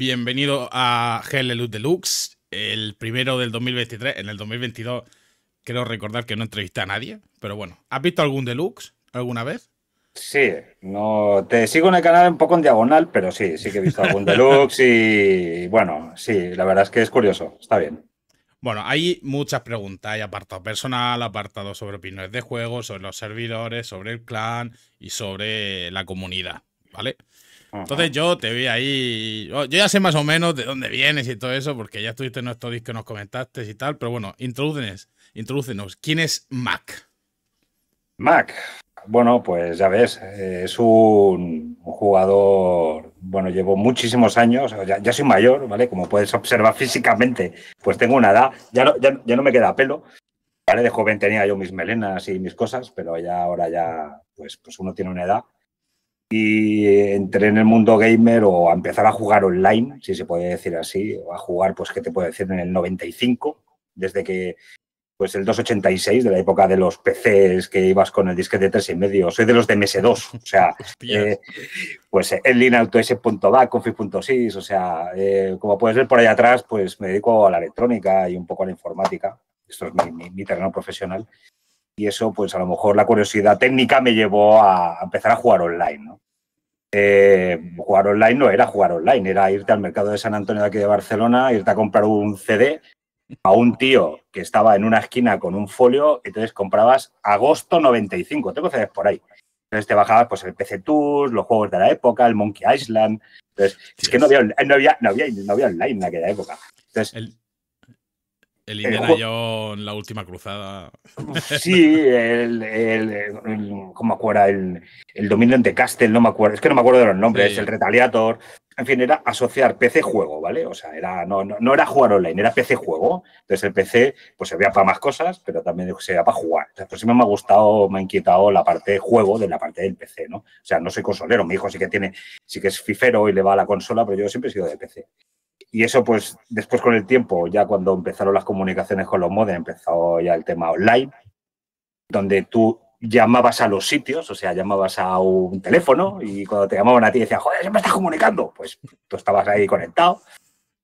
Bienvenido a GL Luz Deluxe, el primero del 2023. En el 2022 creo recordar que no entrevisté a nadie, pero bueno, ¿has visto algún Deluxe alguna vez? Sí, no te sigo en el canal un poco en diagonal, pero sí, sí que he visto algún deluxe y bueno, sí, la verdad es que es curioso, está bien. Bueno, hay muchas preguntas, hay apartado personal, apartado sobre opiniones de juego, sobre los servidores, sobre el clan y sobre la comunidad, ¿vale? Entonces yo te vi ahí, yo ya sé más o menos de dónde vienes y todo eso, porque ya estuviste en nuestro disco que nos comentaste y tal, pero bueno, introducenos, introducenos. ¿quién es Mac? Mac, bueno, pues ya ves, eh, es un, jugador, bueno, llevo muchísimos años, ya, soy mayor, ¿vale? Como puedes observar físicamente, pues tengo una edad, ya no, ya no me queda pelo, ¿vale? De joven tenía yo mis melenas y mis cosas, pero ya ahora ya, pues, pues uno tiene una edad y entré en el mundo gamer o a empezar a jugar online, si se puede decir así, o a jugar, pues, ¿qué te puedo decir? En el 95, desde que, pues, el 286, de la época de los PCs que ibas con el disquete de 3,5, soy de los de MS2, o sea, eh, pues en línea config.sys, o sea, eh, como puedes ver por ahí atrás, pues me dedico a la electrónica y un poco a la informática, esto es mi terreno profesional. Y eso, pues a lo mejor la curiosidad técnica me llevó a empezar a jugar online, ¿no? Eh, jugar online no era jugar online, era irte al mercado de San Antonio de aquí de Barcelona, irte a comprar un CD a un tío que estaba en una esquina con un folio, entonces comprabas agosto 95, tengo CDs por ahí. Entonces te bajabas pues el PC Tours, los juegos de la época, el Monkey Island. Entonces, es que no había, no había, online en aquella época. Entonces, el, el eh, Indiana Jones, la última cruzada. Sí, el, el, ¿cómo me El, Dominion de Castle, no me acuerdo. Es que no me acuerdo de los nombres, el Retaliator. En fin, era asociar PC juego, ¿vale? O sea, era, no, era jugar online, era PC juego. Entonces el PC pues veía para más cosas, pero también se veía para jugar. O me ha gustado, me ha inquietado la parte de juego de la parte del PC, ¿no? O sea, no soy consolero, mi hijo sí que tiene, sí que es fifero y le va a la consola, pero yo siempre he sido de PC y eso, pues, después con el tiempo, ya cuando empezaron las comunicaciones con los modem, empezó ya el tema online, donde tú llamabas a los sitios, o sea, llamabas a un teléfono y cuando te llamaban a ti decían, joder, se me estás comunicando. Pues tú estabas ahí conectado.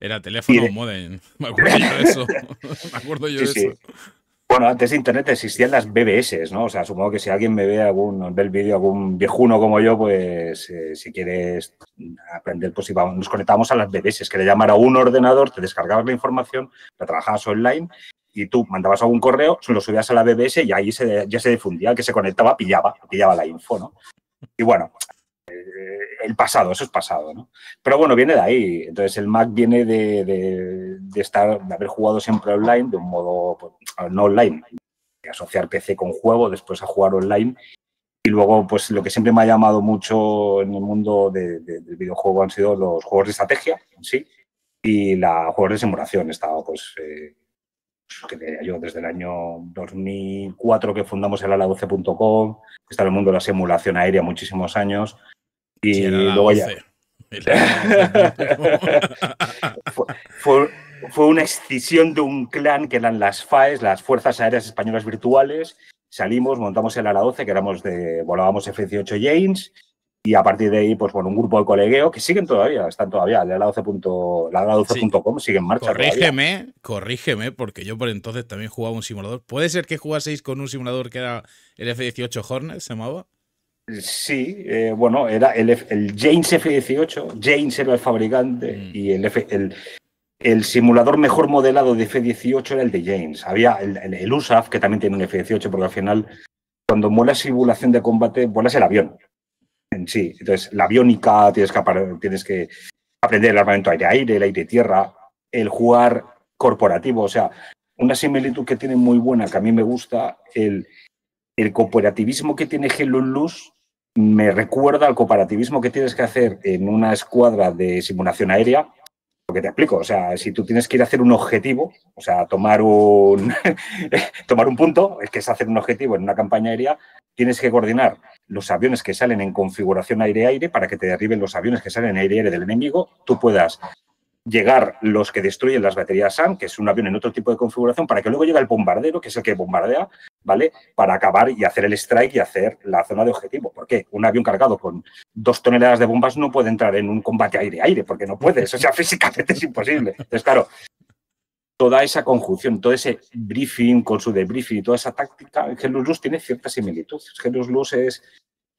Era teléfono o modem, me acuerdo yo de eso. me acuerdo yo de eso. Bueno, antes de Internet existían las BBS, ¿no? O sea, supongo que si alguien me ve algún, vídeo, algún viejuno como yo, pues eh, si quieres aprender, pues íbamos, nos conectábamos a las BBS, que le llamara un ordenador, te descargabas la información, la trabajabas online y tú mandabas algún correo, lo subías a la BBS y ahí ya se difundía, que se conectaba pillaba, pillaba la info, ¿no? Y bueno, eh, el pasado, eso es pasado, ¿no? Pero bueno, viene de ahí. Entonces el Mac viene de, de, estar, de haber jugado siempre online, de un modo pues, ah, no online, de asociar PC con juego, después a jugar online. Y luego, pues lo que siempre me ha llamado mucho en el mundo del videojuego han sido los juegos de estrategia, sí, y los juegos de simulación. He estado, pues, eh, pues que yo, desde el año 2004 que fundamos el ala12.com, que está en el mundo de la simulación aérea muchísimos años, y luego ya. fue, una escisión de un clan que eran las FAES, las Fuerzas Aéreas Españolas Virtuales. Salimos, montamos el ALA 12, que éramos de, volábamos F-18 James, y a partir de ahí, pues bueno, un grupo de colegueo que siguen todavía, están todavía, el ALA 12.com sigue en marcha. Corrígeme, corrígeme, porque yo por entonces también jugaba un simulador. ¿Puede ser que jugaseis con un simulador que era el F-18 Hornet, se llamaba? Sí, eh, bueno, era el, el, James F-18, James era el fabricante mm. y el, el, simulador mejor modelado de F-18 era el de James. Había el, USAF, que también tiene un F-18, porque al final, cuando muela simulación de combate, vuelas el avión en sí. Entonces, la aviónica, tienes que, tienes que aprender el armamento aire-aire, el aire-tierra, el jugar corporativo, o sea, una similitud que tiene muy buena, que a mí me gusta, el, el cooperativismo que tiene Hello Luz me recuerda al cooperativismo que tienes que hacer en una escuadra de simulación aérea. porque te explico, o sea, si tú tienes que ir a hacer un objetivo, o sea, tomar un, tomar un punto, es que es hacer un objetivo en una campaña aérea, tienes que coordinar los aviones que salen en configuración aire-aire para que te derriben los aviones que salen aire-aire del enemigo, tú puedas llegar los que destruyen las baterías SAM, que es un avión en otro tipo de configuración, para que luego llegue el bombardero, que es el que bombardea, ¿vale? Para acabar y hacer el strike y hacer la zona de objetivo. ¿Por qué? Un avión cargado con dos toneladas de bombas no puede entrar en un combate aire-aire, porque no puede, o sea, físicamente es imposible. Entonces, claro, toda esa conjunción, todo ese briefing con su debriefing y toda esa táctica, Gelus Luz tiene cierta similitud. Gelus Luz es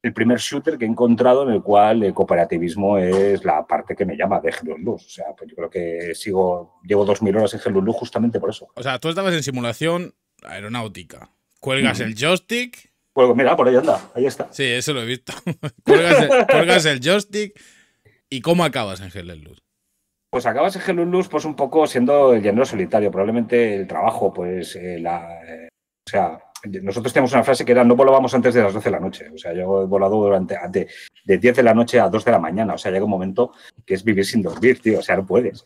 el primer shooter que he encontrado en el cual el cooperativismo es la parte que me llama de Luz. O sea, pues yo creo que sigo, llevo 2.000 horas en Hellblade Luz justamente por eso. O sea, tú estabas en simulación aeronáutica. Cuelgas el joystick. Pues mira, por ahí anda, ahí está. Sí, eso lo he visto. cuelgas, el, joystick. ¿Y cómo acabas en Hellblade Pues acabas en Hellblade Luz pues un poco siendo el llanero solitario. Probablemente el trabajo, pues eh, la... Eh, o sea, nosotros tenemos una frase que era no volábamos antes de las 12 de la noche. O sea, yo he volado durante de, de 10 de la noche a 2 de la mañana. O sea, llega un momento que es vivir sin dormir, tío. O sea, no puedes.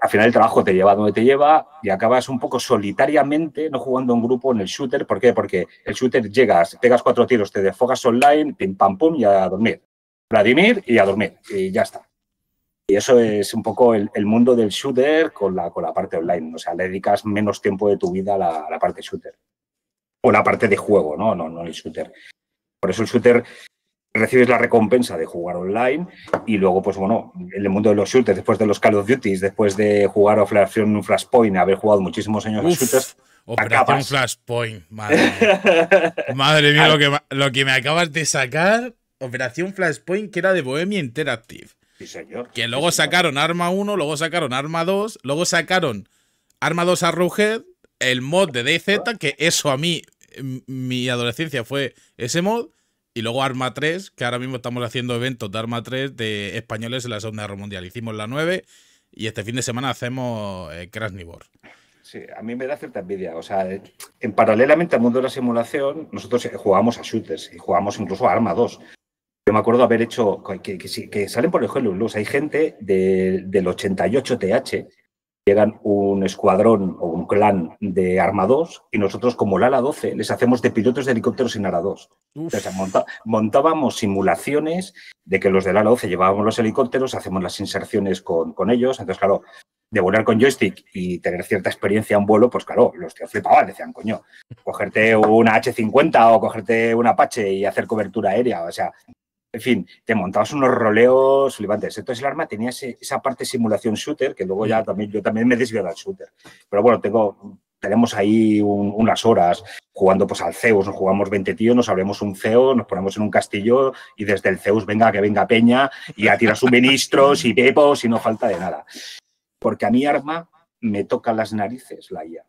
Al final el trabajo te lleva donde te lleva y acabas un poco solitariamente, no jugando un grupo en el shooter. ¿Por qué? Porque el shooter llegas, pegas cuatro tiros, te desfogas online, pim pam pum y a dormir. Vladimir y a dormir. Y ya está. Y eso es un poco el, mundo del shooter con la, con la parte online. O sea, le dedicas menos tiempo de tu vida a la parte shooter o la parte de juego, ¿no? No, no el shooter. Por eso el shooter recibes la recompensa de jugar online y luego, pues bueno, en el mundo de los shooters, después de los Call of Duty, después de jugar Operación Flashpoint, Flashpoint, haber jugado muchísimos años a shooters. Operación Flashpoint, madre mía. madre mía, lo que, me acabas de sacar. Operación Flashpoint, que era de Bohemia Interactive. Sí, señor. Que luego sacaron Arma 1, luego sacaron Arma 2, luego sacaron Arma 2 a el mod de DayZ, que eso a mí, mi adolescencia fue ese mod. Y luego Arma 3, que ahora mismo estamos haciendo eventos de Arma 3 de españoles en la Segunda Guerra Mundial. Hicimos la 9 y este fin de semana hacemos eh, Crash Krasnivor. Sí, a mí me da cierta envidia. O sea, en paralelamente al mundo de la simulación, nosotros eh, jugamos a shooters y jugamos incluso a Arma 2. Yo me acuerdo haber hecho que, salen por el luz. Hay gente del 88 TH llegan un escuadrón o un clan de armados y nosotros como el ala 12 les hacemos de pilotos de helicópteros en ala 2. montábamos simulaciones de que los del ala 12 llevábamos los helicópteros, hacemos las inserciones con, con ellos. Entonces, claro, de volar con joystick y tener cierta experiencia en vuelo, pues claro, los tíos flipaban, decían, coño, cogerte una H50 o cogerte un Apache y hacer cobertura aérea, o sea, en fin, te montabas unos roleos flipantes. Entonces el arma tenía esa parte simulación shooter, que luego ya también yo también me desviaba del shooter. Pero bueno, tenemos ahí unas horas jugando pues al Zeus, nos jugamos 20 tíos, nos abrimos un Zeus, nos ponemos en un castillo y desde el Zeus venga que venga Peña y a tirar suministros y pepos y no falta de nada. Porque a mi arma me toca las narices la guía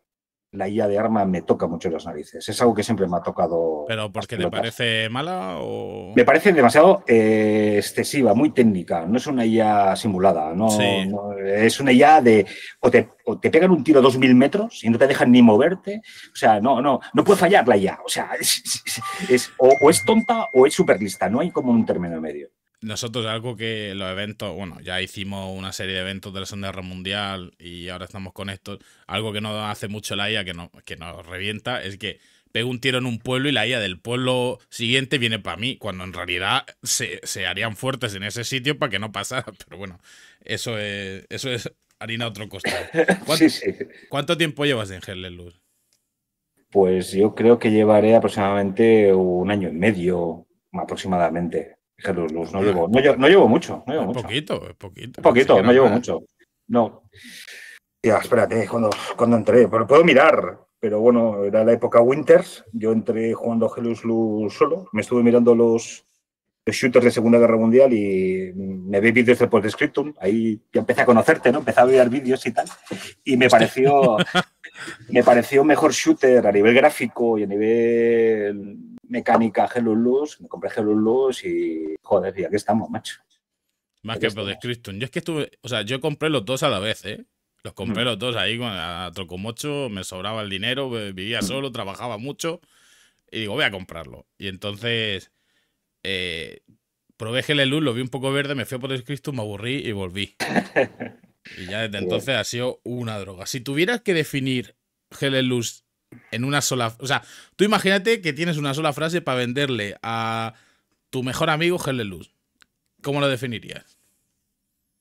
la IA de arma me toca mucho las narices. Es algo que siempre me ha tocado. ¿Pero porque te parece mala o.? Me parece demasiado eh, excesiva, muy técnica. No es una IA simulada. No, es una IA de. O te, pegan un tiro a 2.000 metros y no te dejan ni moverte. O sea, no, no, no puede fallar la IA. O sea, es, o, es tonta o es súper lista. No hay como un término medio nosotros algo que los eventos, bueno, ya hicimos una serie de eventos de la Segunda Guerra Mundial y ahora estamos con esto. Algo que nos hace mucho la IA, que, no, que nos revienta, es que pego un tiro en un pueblo y la IA del pueblo siguiente viene para mí, cuando en realidad se, harían fuertes en ese sitio para que no pasara. Pero bueno, eso es, eso es harina a otro costado. ¿Cuánto, tiempo llevas en luz Pues yo creo que llevaré aproximadamente un año y medio, aproximadamente no, llevo, no, mucho. No llevo mucho. Poquito, poquito. Poquito, no, llevo mucho. No. Ya, espérate, cuando, entré, pero puedo mirar, pero bueno, era la época Winters, yo entré jugando Helus Luz solo, me estuve mirando los, shooters de Segunda Guerra Mundial y me vi vídeos de Postscriptum, ahí ya empecé a conocerte, ¿no? Empecé a ver vídeos y tal, y me pareció, me pareció mejor shooter a nivel gráfico y a nivel mecánica Luz, me compré Luz y joder, y aquí estamos, macho. Más que por Yo es que estuve, o sea, yo compré los dos a la vez, ¿eh? Los compré mm. los dos ahí a Trocomocho, me sobraba el dinero, vivía mm. solo, trabajaba mucho y digo, voy a comprarlo. Y entonces eh, probé Luz, lo vi un poco verde, me fui a por me aburrí y volví. y ya desde entonces ha sido una droga. Si tuvieras que definir Luz en una sola. O sea, tú imagínate que tienes una sola frase para venderle a tu mejor amigo Helen Luz. ¿Cómo lo definirías?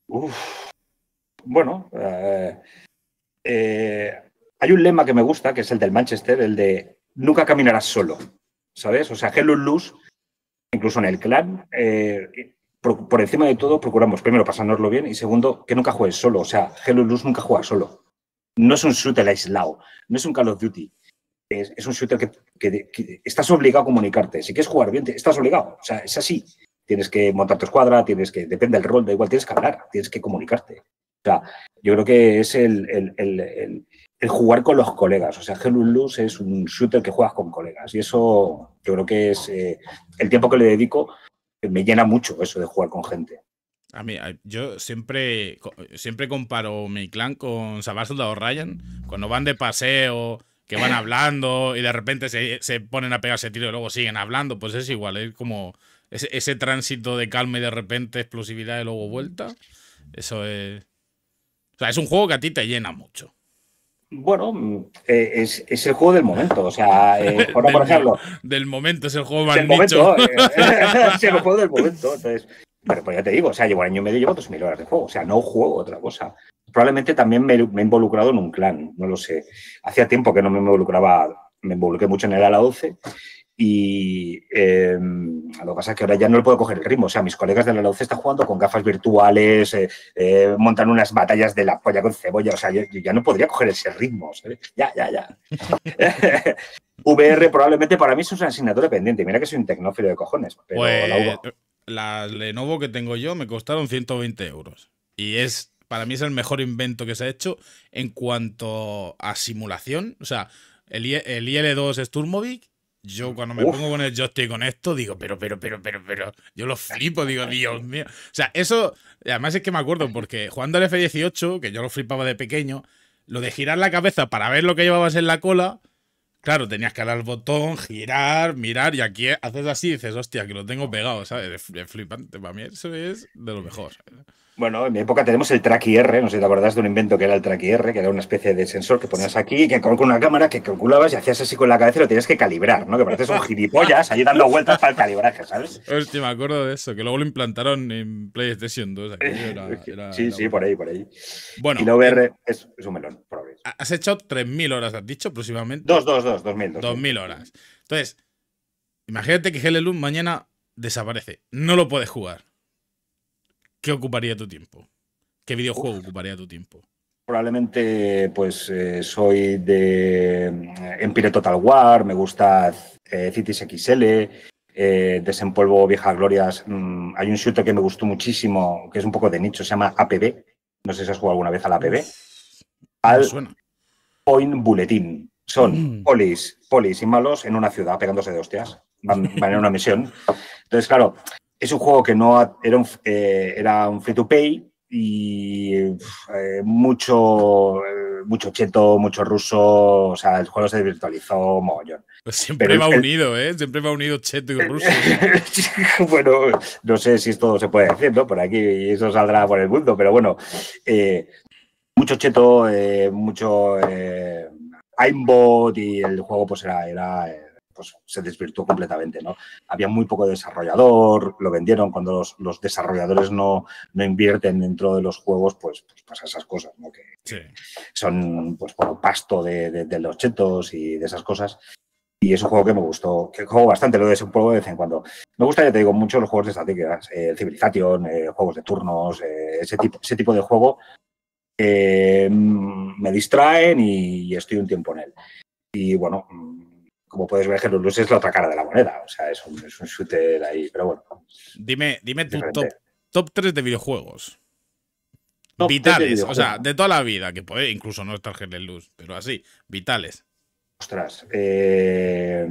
Uf. Bueno, eh, eh, hay un lema que me gusta, que es el del Manchester, el de nunca caminarás solo. ¿Sabes? O sea, Helen Luz, incluso en el clan, eh, por, encima de todo, procuramos primero pasárnoslo bien y segundo, que nunca juegues solo. O sea, Hello Luz nunca juega solo. No es un shooter aislado, no es un Call of Duty es, un shooter que, estás obligado a comunicarte. Si quieres jugar bien, estás obligado. O sea, es así. Tienes que montar tu escuadra, tienes que, depende del rol, da igual, tienes que hablar, tienes que comunicarte. O sea, yo creo que es el, jugar con los colegas. O sea, Hell Luz es un shooter que juegas con colegas. Y eso yo creo que es eh, el tiempo que le dedico, eh, me llena mucho eso de jugar con gente. A mí, yo siempre, siempre comparo mi clan con Sabar Soldado Ryan. Cuando van de paseo que van hablando y de repente se, se ponen a pegarse tiro y luego siguen hablando, pues es igual, es como ese, ese tránsito de calma y de repente explosividad y luego vuelta. Eso es... O sea, es un juego que a ti te llena mucho. Bueno, mm, eh, es, el juego del momento. O sea, eh, del, por ejemplo. Del momento, es el juego más del momento, eh, es el juego del momento. Entonces, pero pues ya te digo, o sea, llevo un año y medio, llevo dos mil horas de juego. O sea, no juego otra cosa probablemente también me, he involucrado en un clan, no lo sé. Hacía tiempo que no me involucraba, me involucré mucho en el ala 12 y em, lo que pasa es que ahora ya no le puedo coger el ritmo. O sea, mis colegas del la 12 están jugando con gafas virtuales, eh, eh, montan unas batallas de la polla con cebolla. O sea, yo, ya no podría coger ese ritmo. Ya, ya, ya. VR probablemente para mí es una asignatura pendiente. Mira que soy un tecnófilo de cojones. Pero pues, la, la Lenovo que tengo yo me costaron 120 euros. Y es para mí es el mejor invento que se ha hecho en cuanto a simulación. O sea, el, e, el IL2 Sturmovik, yo mm. cuando me pongo con el joystick con esto, digo, pero, pero, pero, pero, pero, yo lo flipo, digo, Dios mío. O sea, eso, además es que me acuerdo, porque jugando al F18, que yo lo flipaba de pequeño, lo de girar la cabeza para ver lo que llevabas en la cola, claro, tenías que dar al botón, girar, mirar, y aquí haces así y dices, hostia, que lo tengo pegado, ¿sabes? Es flipante, para mí eso es de lo mejor. Bueno, en mi época tenemos el Track IR, no sé si te acordás de un invento que era el Track IR, que era una especie de sensor que ponías aquí, y que con una cámara que calculabas y hacías así con la cabeza y lo tenías que calibrar, ¿no? Que pareces un gilipollas ahí dando vueltas para el calibraje, ¿sabes? Hostia, me acuerdo de eso, que luego lo implantaron en PlayStation 2. sí, sí, por ahí, por ahí. Y la VR eh, es, un melón, probable. Has hecho 3.000 horas, has dicho, aproximadamente. Dos, dos, dos, 2.000. 2.000 horas. Entonces, imagínate que Hellelum mañana desaparece. No lo puedes jugar. ¿qué ocuparía tu tiempo? ¿Qué videojuego ocuparía tu tiempo? Probablemente, pues eh, soy de. Empire eh, Total War, me gusta eh, Cities XL, eh, Desempolvo Viejas Glorias. Mm, hay un shooter que me gustó muchísimo, que es un poco de nicho, se llama APB. No sé si has jugado alguna vez al APB. Al Point Bulletin. Son mm. polis, polis y malos en una ciudad pegándose de hostias. van en una misión. Entonces, claro, es un juego que no eh, era un, free to pay y eh, mucho, eh, mucho cheto, mucho ruso, o sea, el juego se virtualizó mogollón. Pues siempre va unido, ¿eh? Siempre va unido cheto y ruso. bueno, no sé si esto se puede decir, ¿no? Por aquí y eso saldrá por el mundo, pero bueno, mucho cheto, mucho aimbot y el juego pues era, era pues se desvirtuó completamente, ¿no? Había muy poco desarrollador, lo vendieron cuando los, los desarrolladores no, no, invierten dentro de los juegos, pues, pues pasa esas cosas, ¿no? Que son pues como pasto de, de, los chetos y de esas cosas. Y es un juego que me gustó, que juego bastante, lo juego de vez en cuando. Me gusta, ya te digo, mucho los juegos de estrategias, eh, Civilization, eh, juegos de turnos, eh, ese, tipo, ese tipo de juego me distraen y estoy un tiempo en él. Y bueno, como puedes ver, Hello Luz es la otra cara de la moneda. O sea, es un, es shooter ahí, pero bueno. Dime, dime tu top, top 3 de videojuegos. vitales, o sea, de toda la vida, que puede incluso no estar Hello Luz, pero así, vitales. Ostras, eh,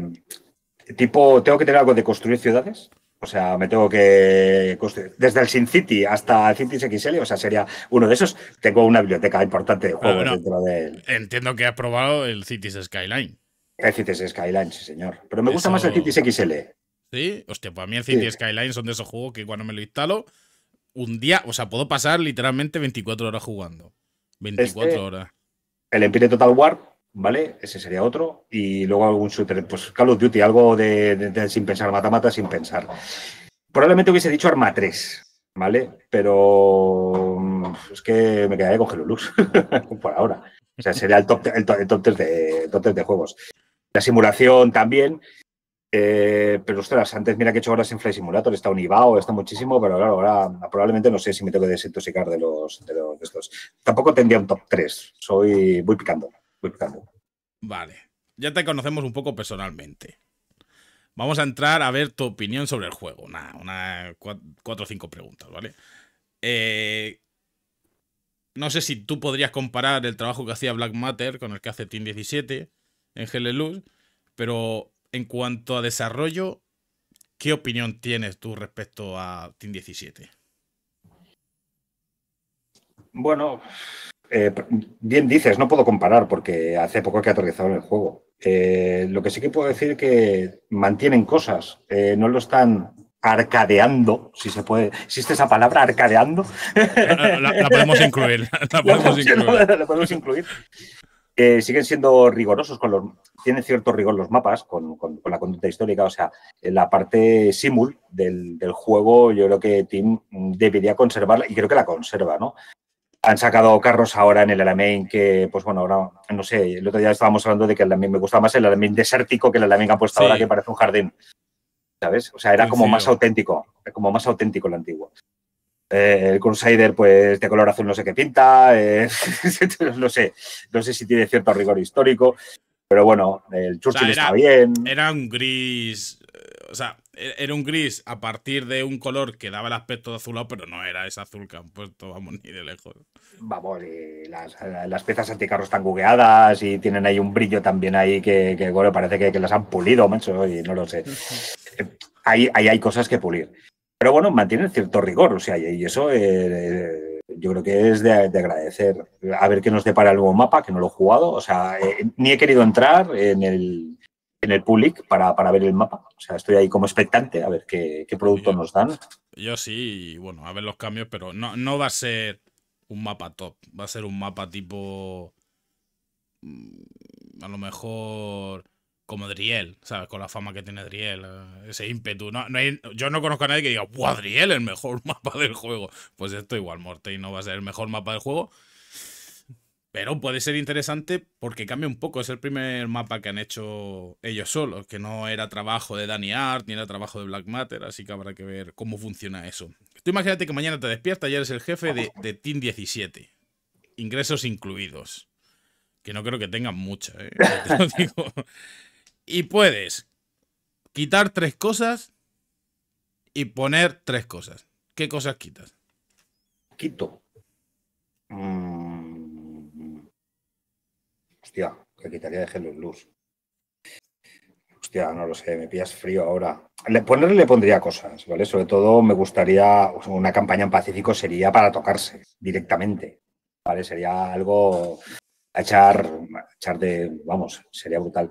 tipo, tengo que tener algo de construir ciudades. O sea, me tengo que construir. Desde el Sin City hasta el Cities XL, o sea, sería uno de esos. Tengo una biblioteca importante de ah, dentro de. Entiendo que has probado el Cities Skyline. El Cities Skylines, sí, señor. Pero me gusta más el Cities XL. Sí, hostia, pues a mí el Cities Skyline Skylines son de esos juegos que cuando me lo instalo, un día, o sea, puedo pasar literalmente 24 horas jugando. 24 este, horas. El Empire Total War, ¿vale? Ese sería otro. Y luego algún shooter, pues Call of Duty, algo de, sin pensar, mata-mata sin pensar. Probablemente hubiese dicho Arma 3, ¿vale? Pero mm, es que me quedaría con Hello por ahora. O sea, sería el top, top de juegos. La simulación también. Eh, pero ostras, antes mira que he hecho horas en Fly Simulator, está Univao, está muchísimo, pero ahora probablemente no sé si me tengo que desintoxicar de los, de estos. Tampoco tendría un top 3, soy muy picando, picando. Vale, ya te conocemos un poco personalmente. Vamos a entrar a ver tu opinión sobre el juego. Una, una cuatro o cinco preguntas, ¿vale? Eh, no sé si tú podrías comparar el trabajo que hacía Black Matter con el que hace Team 17 en luz pero en cuanto a desarrollo, ¿qué opinión tienes tú respecto a Team 17? Bueno, eh, bien dices, no puedo comparar porque hace poco que aterrizaron el juego. Eh, lo que sí que puedo decir es que mantienen cosas, eh, no lo están arcadeando, si se puede, existe esa palabra arcadeando. La, podemos incluir, la podemos incluir siguen siendo rigurosos con los, tienen cierto rigor los mapas con, la conducta histórica, o sea, la parte simul del, juego yo creo que Tim debería conservarla y creo que la conserva, ¿no? Han sacado carros ahora en el Alamein que, pues bueno, ahora, no sé, el otro día estábamos hablando de que el Alamein me gustaba más el Alamein desértico que el Alamein que han puesto ahora que parece un jardín, ¿sabes? O sea, era como más auténtico, como más auténtico el antiguo. Eh, el consider pues de color azul no sé qué pinta, eh, no sé, no sé si tiene cierto rigor histórico, pero bueno, el Churchill está bien. Era un gris, eh, o sea, e-, era un gris a partir de un color que daba el aspecto de azulado, pero no era ese azul que han puesto, vamos, ni de lejos. Vamos, y las, las piezas anticarros están gugueadas y tienen ahí un brillo también ahí que, bueno, parece que, las han pulido, macho, y no lo sé. ahí hay cosas que pulir. Pero bueno, mantienen cierto rigor, o sea, y eso eh, eh, yo creo que es de, agradecer. A ver qué nos depara el nuevo mapa, que no lo he jugado, o sea, eh, ni he querido entrar en el, en el public para, ver el mapa. O sea, estoy ahí como expectante a ver qué, producto nos dan. Yo sí, bueno, a ver los cambios, pero no, no va a ser un mapa top, va a ser un mapa tipo... Mm, a lo mejor como Driel, ¿sabes? Con la fama que tiene Driel, eh, ese ímpetu. yo no conozco a nadie que diga, ¡buah, Driel, el mejor mapa del juego! Pues esto igual, y no va a ser el mejor mapa del juego. Pero puede ser interesante porque cambia un poco. Es el primer mapa que han hecho ellos solos, que no era trabajo de Danny Art ni era trabajo de Black Matter, así que habrá que ver cómo funciona eso. Tú imagínate que mañana te despiertas y eres el jefe de, Team 17. Ingresos incluidos. Que no creo que tengan mucha, ¿eh? Y puedes quitar tres cosas y poner tres cosas. ¿Qué cosas quitas? Quito. Mm. Hostia, que quitaría de Hello Luz. Hostia, no lo sé, me pillas frío ahora. Le, ponerle le pondría cosas, ¿vale? Sobre todo me gustaría, una campaña en Pacífico sería para tocarse directamente, ¿vale? Sería algo echar, a echar de, vamos, sería brutal.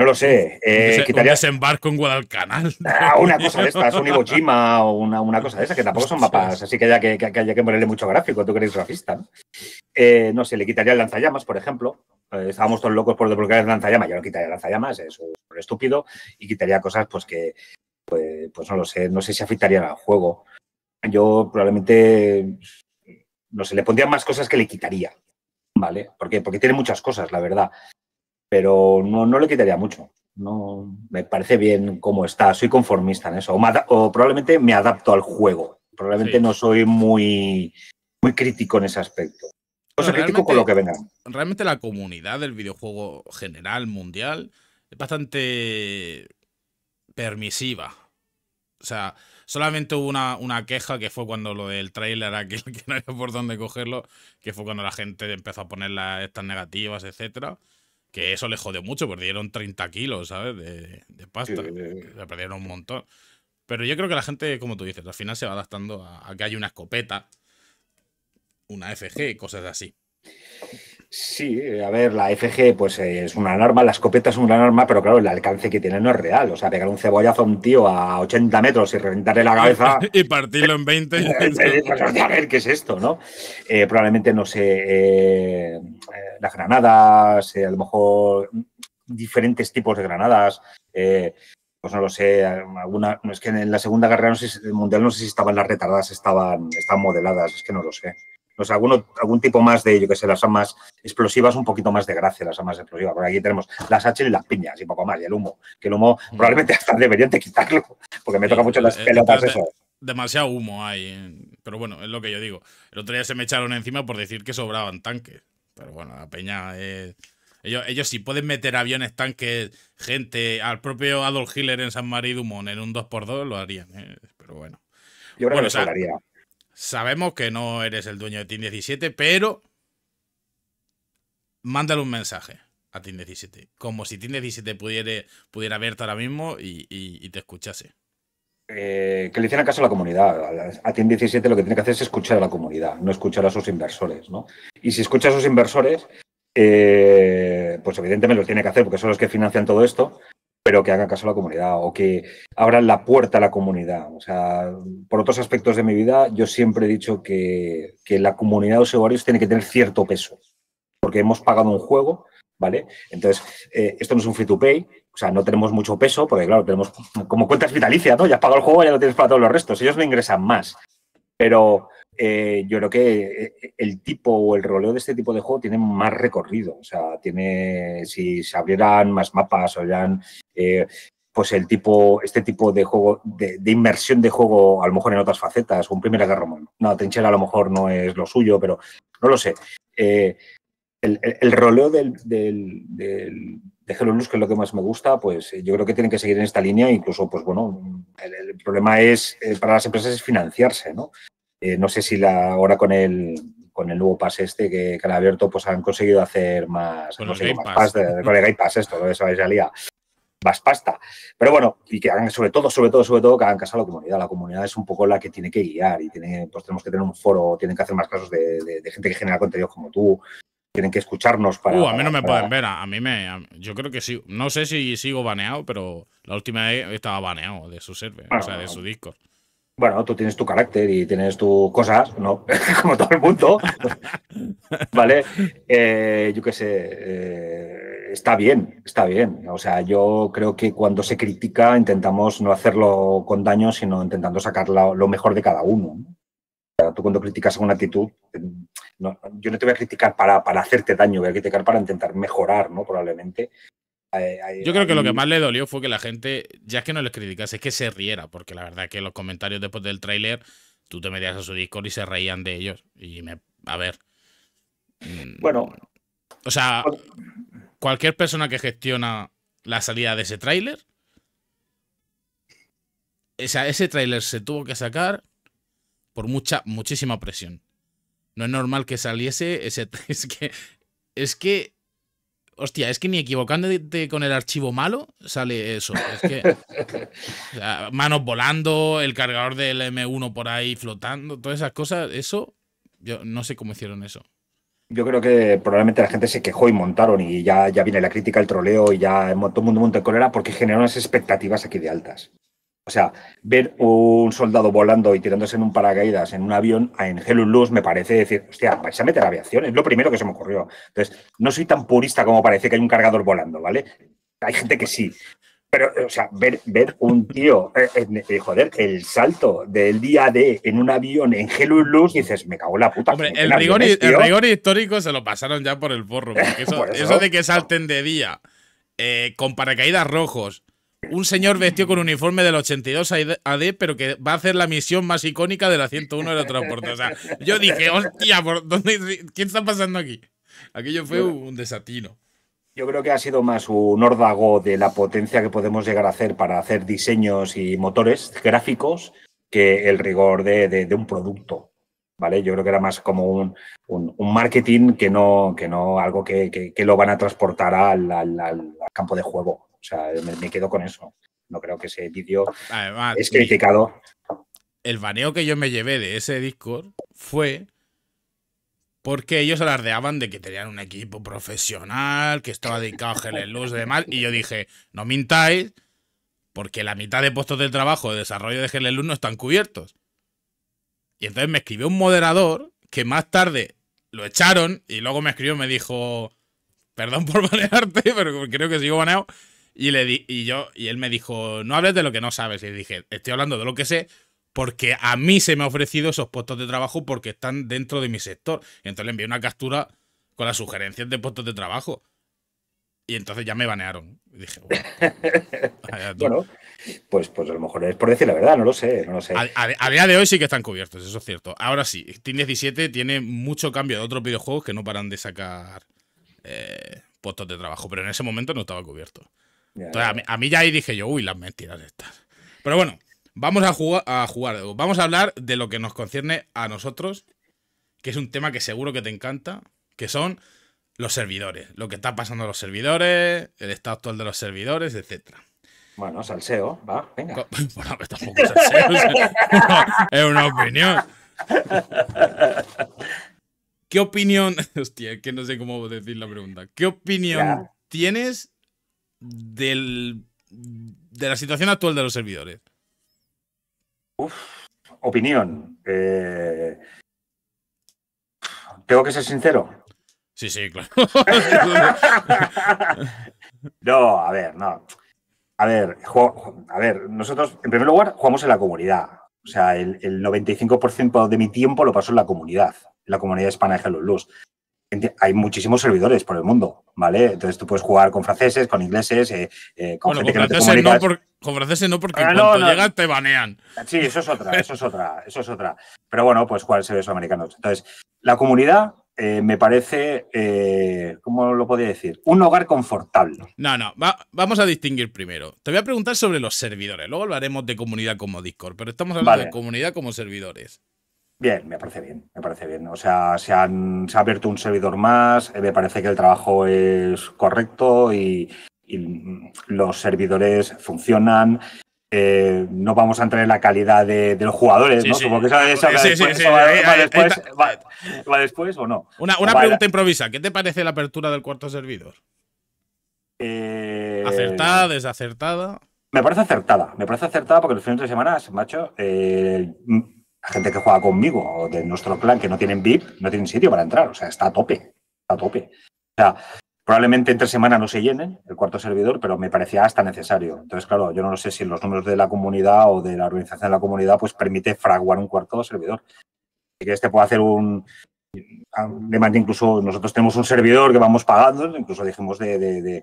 No lo sé. Eh, quitaría... en Guadalcanal. Ah, una cosa de estas, un Iwo Jima o una, una cosa de esas, que tampoco son mapas, así que haya que, ponerle mucho gráfico, tú que eres grafista. Eh, ¿no? sé, le quitaría el lanzallamas, por ejemplo. Eh, estábamos todos locos por desbloquear el lanzallamas, yo no quitaría el lanzallamas, eso es estúpido, y quitaría cosas pues que, pues, pues, no lo sé, no sé si afectarían al juego. Yo probablemente, no sé, le pondría más cosas que le quitaría, ¿vale? porque tiene muchas cosas, la verdad pero no, no le quitaría mucho. No, me parece bien como está, soy conformista en eso. O, probablemente me adapto al juego. Probablemente no soy muy, muy crítico en ese aspecto. No soy crítico con lo que venga. Realmente la comunidad del videojuego general, mundial, es bastante permisiva. O sea, solamente hubo una, queja que fue cuando lo del trailer aquel que no había por dónde cogerlo, que fue cuando la gente empezó a poner las, estas negativas, etcétera que eso le jodió mucho, perdieron 30 kilos, ¿sabes? De, pasta. perdieron un montón. Pero yo creo que la gente, como tú dices, al final se va adaptando a, que hay una escopeta, una FG y cosas así. Sí, eh, a ver, la FG pues eh, es una arma, la escopeta es una arma, pero claro, el alcance que tiene no es real. O sea, pegar un cebollazo a un tío a 80 metros y reventarle la cabeza. y partirlo en 20. a ver, ¿qué es esto, no? Eh, probablemente, no sé, las granadas, a lo mejor diferentes tipos de granadas. pues no lo sé, alguna, es que en la Segunda Guerra Mundial no sé si estaban las retardadas, estaban, estaban modeladas, es que no lo sé. O alguno, algún tipo más de, yo que sé, las armas explosivas, un poquito más de gracia, las armas explosivas. Por aquí tenemos las H y las piñas y poco más, y el humo. Que el humo mm. probablemente hasta deberían de quitarlo, porque me toca mucho las eh, pelotas eh, eso. Demasiado humo hay, pero bueno, es lo que yo digo. El otro día se me echaron encima por decir que sobraban tanques. Pero bueno, la peña Ellos, ellos sí pueden meter aviones, tanques, gente, al propio Adolf Hitler en San humo en un 2x2, lo harían, ¿eh? pero bueno. Yo creo que no Sabemos que no eres el dueño de Team 17, pero mándale un mensaje a Team 17. Como si Team 17 pudiera, pudiera verte ahora mismo y, te escuchase. Eh, que le hicieran caso a la comunidad. A Team 17 lo que tiene que hacer es escuchar a la comunidad, no escuchar a sus inversores. ¿no? Y si escucha a sus inversores, eh, pues evidentemente lo tiene que hacer porque son los que financian todo esto, pero que hagan caso a la comunidad o que abran la puerta a la comunidad. O sea, por otros aspectos de mi vida, yo siempre he dicho que, la comunidad de usuarios tiene que tener cierto peso, porque hemos pagado un juego, ¿vale? Entonces, eh, esto no es un free to pay, o sea, no tenemos mucho peso, porque claro, tenemos como cuentas vitalicias, ¿no? Ya has pagado el juego, ya no tienes para todos los restos, ellos no ingresan más. Pero eh, yo creo que eh, el tipo o el roleo de este tipo de juego tiene más recorrido. O sea, tiene, si se abrieran más mapas, o eh, pues el tipo, este tipo de juego, de, inmersión de juego, a lo mejor en otras facetas, un primer Guerra Mundial. No, Trinchera a lo mejor no es lo suyo, pero no lo sé. Eh, el, roleo del, de Hello que es lo que más me gusta, pues yo creo que tienen que seguir en esta línea. Incluso, pues bueno, el, problema es para las empresas es financiarse, ¿no? Eh, no sé si la, ahora con el, con el nuevo pase este que, que, han abierto, pues han conseguido hacer más, con, más pass. Pasta, con esto, eso ya salía más pasta. Pero bueno, y que hagan sobre todo, sobre todo, sobre todo, que hagan caso a la comunidad. La comunidad es un poco la que tiene que guiar y tiene, pues tenemos que tener un foro, tienen que hacer más casos de, gente que genera contenidos como tú. Tienen que escucharnos para. Uh, a mí no me pueden ver, a, mí me. yo creo que sí. No sé si sigo baneado, pero la última vez estaba baneado de su server, o sea, de su Discord bueno, tú tienes tu carácter y tienes tus cosas, ¿no? Como todo el mundo, ¿vale? Eh, yo qué sé, eh, está bien, está bien. O sea, yo creo que cuando se critica intentamos no hacerlo con daño, sino intentando sacar lo mejor de cada uno. O sea, tú cuando criticas alguna actitud, yo no te voy a criticar para, para hacerte daño, voy a criticar para intentar mejorar, ¿no? Probablemente. Yo creo que lo que más le dolió fue que la gente, ya es que no les criticase, es que se riera, porque la verdad que los comentarios después del tráiler, tú te metías a su Discord y se reían de ellos. Y me, a ver. Mm. Bueno. O sea, pues cualquier persona que gestiona la salida de ese tráiler, o sea, ese tráiler se tuvo que sacar por mucha, muchísima presión. No es normal que saliese ese. Es que, es que hostia, es que ni equivocándote con el archivo malo sale eso. manos volando, el cargador del M1 por ahí flotando, todas esas cosas, eso, yo no sé cómo hicieron eso. Yo creo que probablemente la gente se quejó y montaron y ya, viene la crítica, el troleo y ya todo el mundo monta en cólera porque generó unas expectativas aquí de altas. O sea, ver un soldado volando y tirándose en un paracaídas en un avión en Hello Luz me parece decir, hostia, vais a meter aviación, es lo primero que se me ocurrió. Entonces, no soy tan purista como parece que hay un cargador volando, ¿vale? Hay gente que sí. Pero, o sea, ver, ver un tío, eh, eh, eh, joder, el salto del día de en un avión en Hello Luz, dices, me cago en la puta. Hombre, el rigor, histórico se lo pasaron ya por el porro eso, de que salten de día con paracaídas rojos un señor vestido con uniforme del 82 AD, pero que va a hacer la misión más icónica de la 101 transporte. O sea, yo dije, hostia, ¿por está pasando aquí? Aquello fue un desatino. Yo creo que ha sido más un órdago de la potencia que podemos llegar a hacer para hacer diseños y motores gráficos que el rigor de, un producto. ¿Vale? Yo creo que era más como un, marketing que no, que no algo que, lo van a transportar al campo de juego. O sea, me, quedo con eso. No creo que ese vídeo es criticado. El baneo que yo me llevé de ese Discord fue porque ellos alardeaban de que tenían un equipo profesional, que estaba dedicado a Helen Luz y demás. Y yo dije, no mintáis, porque la mitad de puestos de trabajo de desarrollo de Helen Luz no están cubiertos. Y entonces me escribió un moderador que más tarde lo echaron y luego me escribió y me dijo, perdón por banearte, pero creo que sigo baneado. Y, él me dijo, no hables de lo que no sabes. Y le dije, estoy hablando de lo que sé porque a mí se me ha ofrecido esos puestos de trabajo porque están dentro de mi sector. Y entonces le envié una captura con las sugerencias de puestos de trabajo. Y entonces ya me banearon. Y dije, bueno, pues, pues a lo mejor es por decir la verdad, no lo sé, A, día de hoy sí que están cubiertos, eso es cierto. Ahora sí, Team 17 tiene mucho cambio de otros videojuegos que no paran de sacar eh, puestos de trabajo, pero en ese momento no estaba cubierto a, mí, ya ahí dije yo, uy, las mentiras estas. Pero bueno, vamos a, jugar, a jugar, vamos a hablar de lo que nos concierne a nosotros, que es un tema que seguro que te encanta, que son los servidores, lo que está pasando en los servidores, el estado actual de los servidores, etc. Bueno, salseo, va, venga. Bueno, tampoco salseo, es una opinión. ¿Qué opinión? Hostia, que no sé cómo decir la pregunta. ¿Qué opinión tienes de la situación actual de los servidores? Uf, opinión. Eh, tengo que ser sincero. Sí, sí, claro. no, a ver, no. A ver, a ver, nosotros, en primer lugar, jugamos en la comunidad. O sea, el, 95% de mi tiempo lo paso en la comunidad, la comunidad hispana de Hello Luz hay muchísimos servidores por el mundo, ¿vale? Entonces tú puedes jugar con franceses, con ingleses, eh, eh, con bueno, gente con que no no Con franceses no, porque ah, cuando llegas te banean. Sí, eso es otra, eso es otra, eso es otra. Pero bueno, pues jugar servidores americanos. Entonces, la comunidad eh, me parece, ¿cómo lo podría decir? Un hogar confortable. No, no, vamos a distinguir primero. Te voy a preguntar sobre los servidores, luego hablaremos de comunidad como Discord, pero estamos hablando de comunidad como servidores. Bien, me parece bien, me parece bien. O sea, se, han, ha abierto un servidor más, eh, me parece que el trabajo es correcto y, los servidores funcionan. Eh, no vamos a entrar en la calidad de, los jugadores, ¿no? Como que va, después, o no. Una, pregunta improvisa. ¿Qué te parece la apertura del cuarto servidor? Eh, ¿Acertada, desacertada? Me parece acertada. Me parece acertada porque los fines de semana, macho, la gente que juega conmigo o de nuestro clan que no tienen VIP no tienen sitio para entrar. O sea, está a tope, está a tope. O sea, probablemente entre semana no se llenen el cuarto servidor, pero me parecía hasta necesario. Entonces, claro, yo no sé si los números de la comunidad o de la organización de la comunidad pues permite fraguar un cuarto servidor. Y que este puede hacer un, Además, incluso nosotros tenemos un servidor que vamos pagando, incluso dijimos de,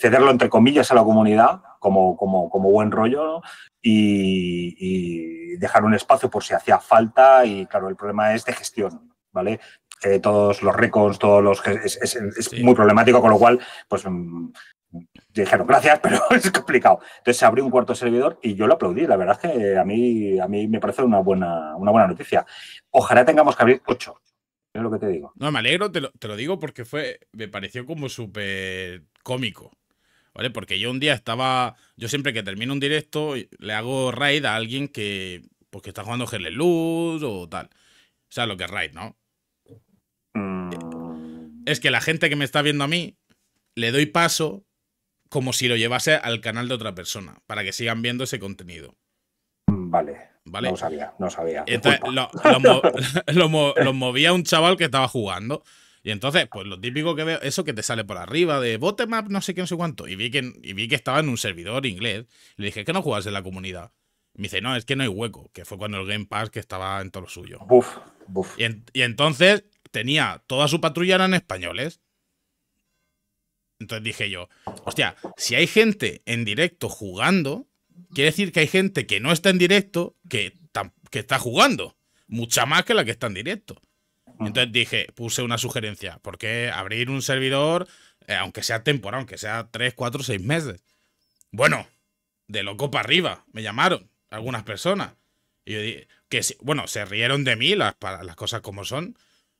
cederlo, entre comillas, a la comunidad como, como, buen rollo y, dejar un espacio por si hacía falta. Y claro, el problema es de gestión, ¿vale? Eh, todos los récords, todos los... Es, es, muy problemático, con lo cual, pues mm, dijeron gracias, pero es complicado. Entonces se abrió un cuarto servidor y yo lo aplaudí. La verdad es que a mí, a mí me parece una buena, una buena noticia. Ojalá tengamos que abrir ocho. Es lo que te digo. No, me alegro, te lo, digo porque fue, me pareció como súper cómico. ¿Vale? Porque yo un día estaba. Yo siempre que termino un directo le hago raid a alguien que. Pues está jugando Hell Luz o tal. O sea, lo que es raid, ¿no? Mm. Es que la gente que me está viendo a mí le doy paso como si lo llevase al canal de otra persona, para que sigan viendo ese contenido. Mm, vale. ¿Vale? No sabía, no sabía. Entonces, lo, movía un chaval que estaba jugando. Y entonces, pues lo típico que veo, eso que te sale por arriba de botemap no sé qué, no sé cuánto. Y vi que, y vi que estaba en un servidor inglés. Le dije, que no juegas en la comunidad? Me dice, no, es que no hay hueco. Que fue cuando el Game Pass que estaba en todo lo suyo. Buf, buf. Y, y entonces tenía toda su patrulla eran españoles. Entonces dije yo, hostia, si hay gente en directo jugando, quiere decir que hay gente que no está en directo que, está jugando. Mucha más que la que está en directo. Entonces dije, puse una sugerencia, ¿por qué abrir un servidor, eh, aunque sea temporal, aunque sea 3, 4, 6 meses? Bueno, de loco para arriba, me llamaron algunas personas. Y que bueno, se rieron de mí las, las cosas como son,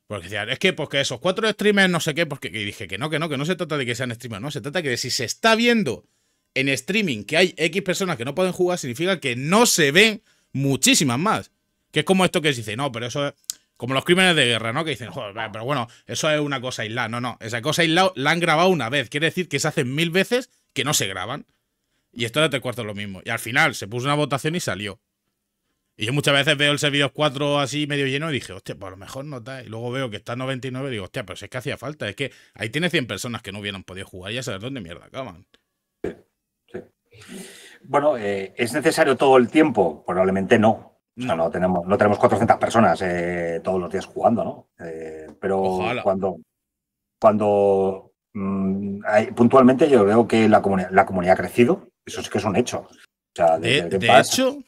porque decían, es que esos cuatro streamers no sé qué, porque dije que no, que no, que no se trata de que sean streamers, no, se trata que si se está viendo en streaming que hay X personas que no pueden jugar, significa que no se ven muchísimas más. Que es como esto que se dice, no, pero eso es como los crímenes de guerra, ¿no? Que dicen, joder, pero bueno, eso es una cosa aislada. No, no, esa cosa aislada la han grabado una vez, quiere decir que se hacen mil veces que no se graban. Y esto de te cuarto lo mismo. Y al final se puso una votación y salió. Y yo muchas veces veo el servidor 4 así medio lleno y dije, hostia, por pues lo mejor no está. Y luego veo que está 99 y digo, hostia, pero es que hacía falta. Es que ahí tiene 100 personas que no hubieran podido jugar y a saber dónde mierda acaban. Sí, Bueno, eh, ¿es necesario todo el tiempo? Probablemente no. O sea, no, tenemos, no tenemos 400 personas eh, todos los días jugando, ¿no? Eh, pero cuando, cuando mm, puntualmente yo veo que la, comunidad ha crecido. Eso sí que es un hecho. O de hecho,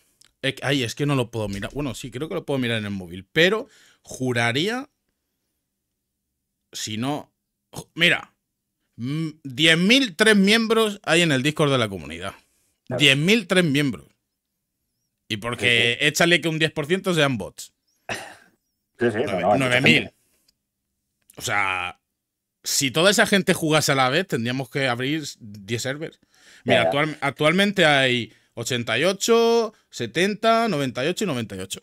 Ay, es que no lo puedo mirar. Bueno, sí, creo que lo puedo mirar en el móvil. Pero juraría. Si no. Mira. 10.003 mm, miembros hay en el Discord de la comunidad. 10.003 miembros. Y porque échale que un 10% sean bots. Sí, sí, 9.000. o sea, si toda esa gente jugase a la vez, tendríamos que abrir 10 servers. Mira, actualmente hay 88, 70, 98 y 98.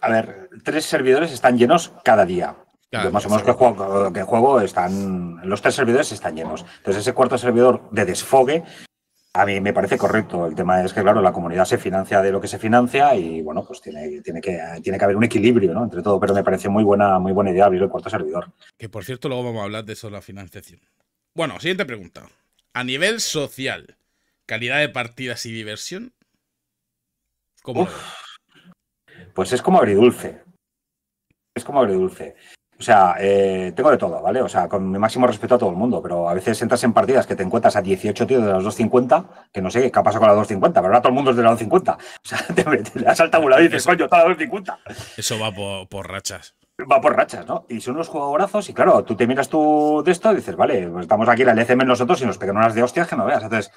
A ver, tres servidores están llenos cada día. más o menos que juego, que juego están. Los tres servidores están llenos. Entonces, ese cuarto servidor de desfogue a mí me parece correcto. El tema es que, claro, la comunidad se financia de lo que se financia y, bueno, pues tiene, tiene, que, tiene que haber un equilibrio ¿no? entre todo. Pero me parece muy buena, muy buena idea abrir el cuarto servidor. Que, por cierto, luego vamos a hablar de eso, la financiación. Bueno, siguiente pregunta. A nivel social, calidad de partidas y diversión. ¿Cómo pues es como agridulce. Es como agridulce. O sea, eh, tengo de todo, ¿vale? O sea, con mi máximo respeto a todo el mundo, pero a veces entras en partidas que te encuentras a 18 tíos de las 2.50, que no sé qué ha pasado con las 2.50, pero ahora todo el mundo es de las 2.50. O sea, te, te has lado y dices, coño, está la 2.50. Eso va por, rachas va por rachas, ¿no? Y son unos jugadorazos y claro, tú te miras tú de esto y dices, vale, pues estamos aquí en la LCM nosotros y nos pegan unas de hostias que no veas. Entonces,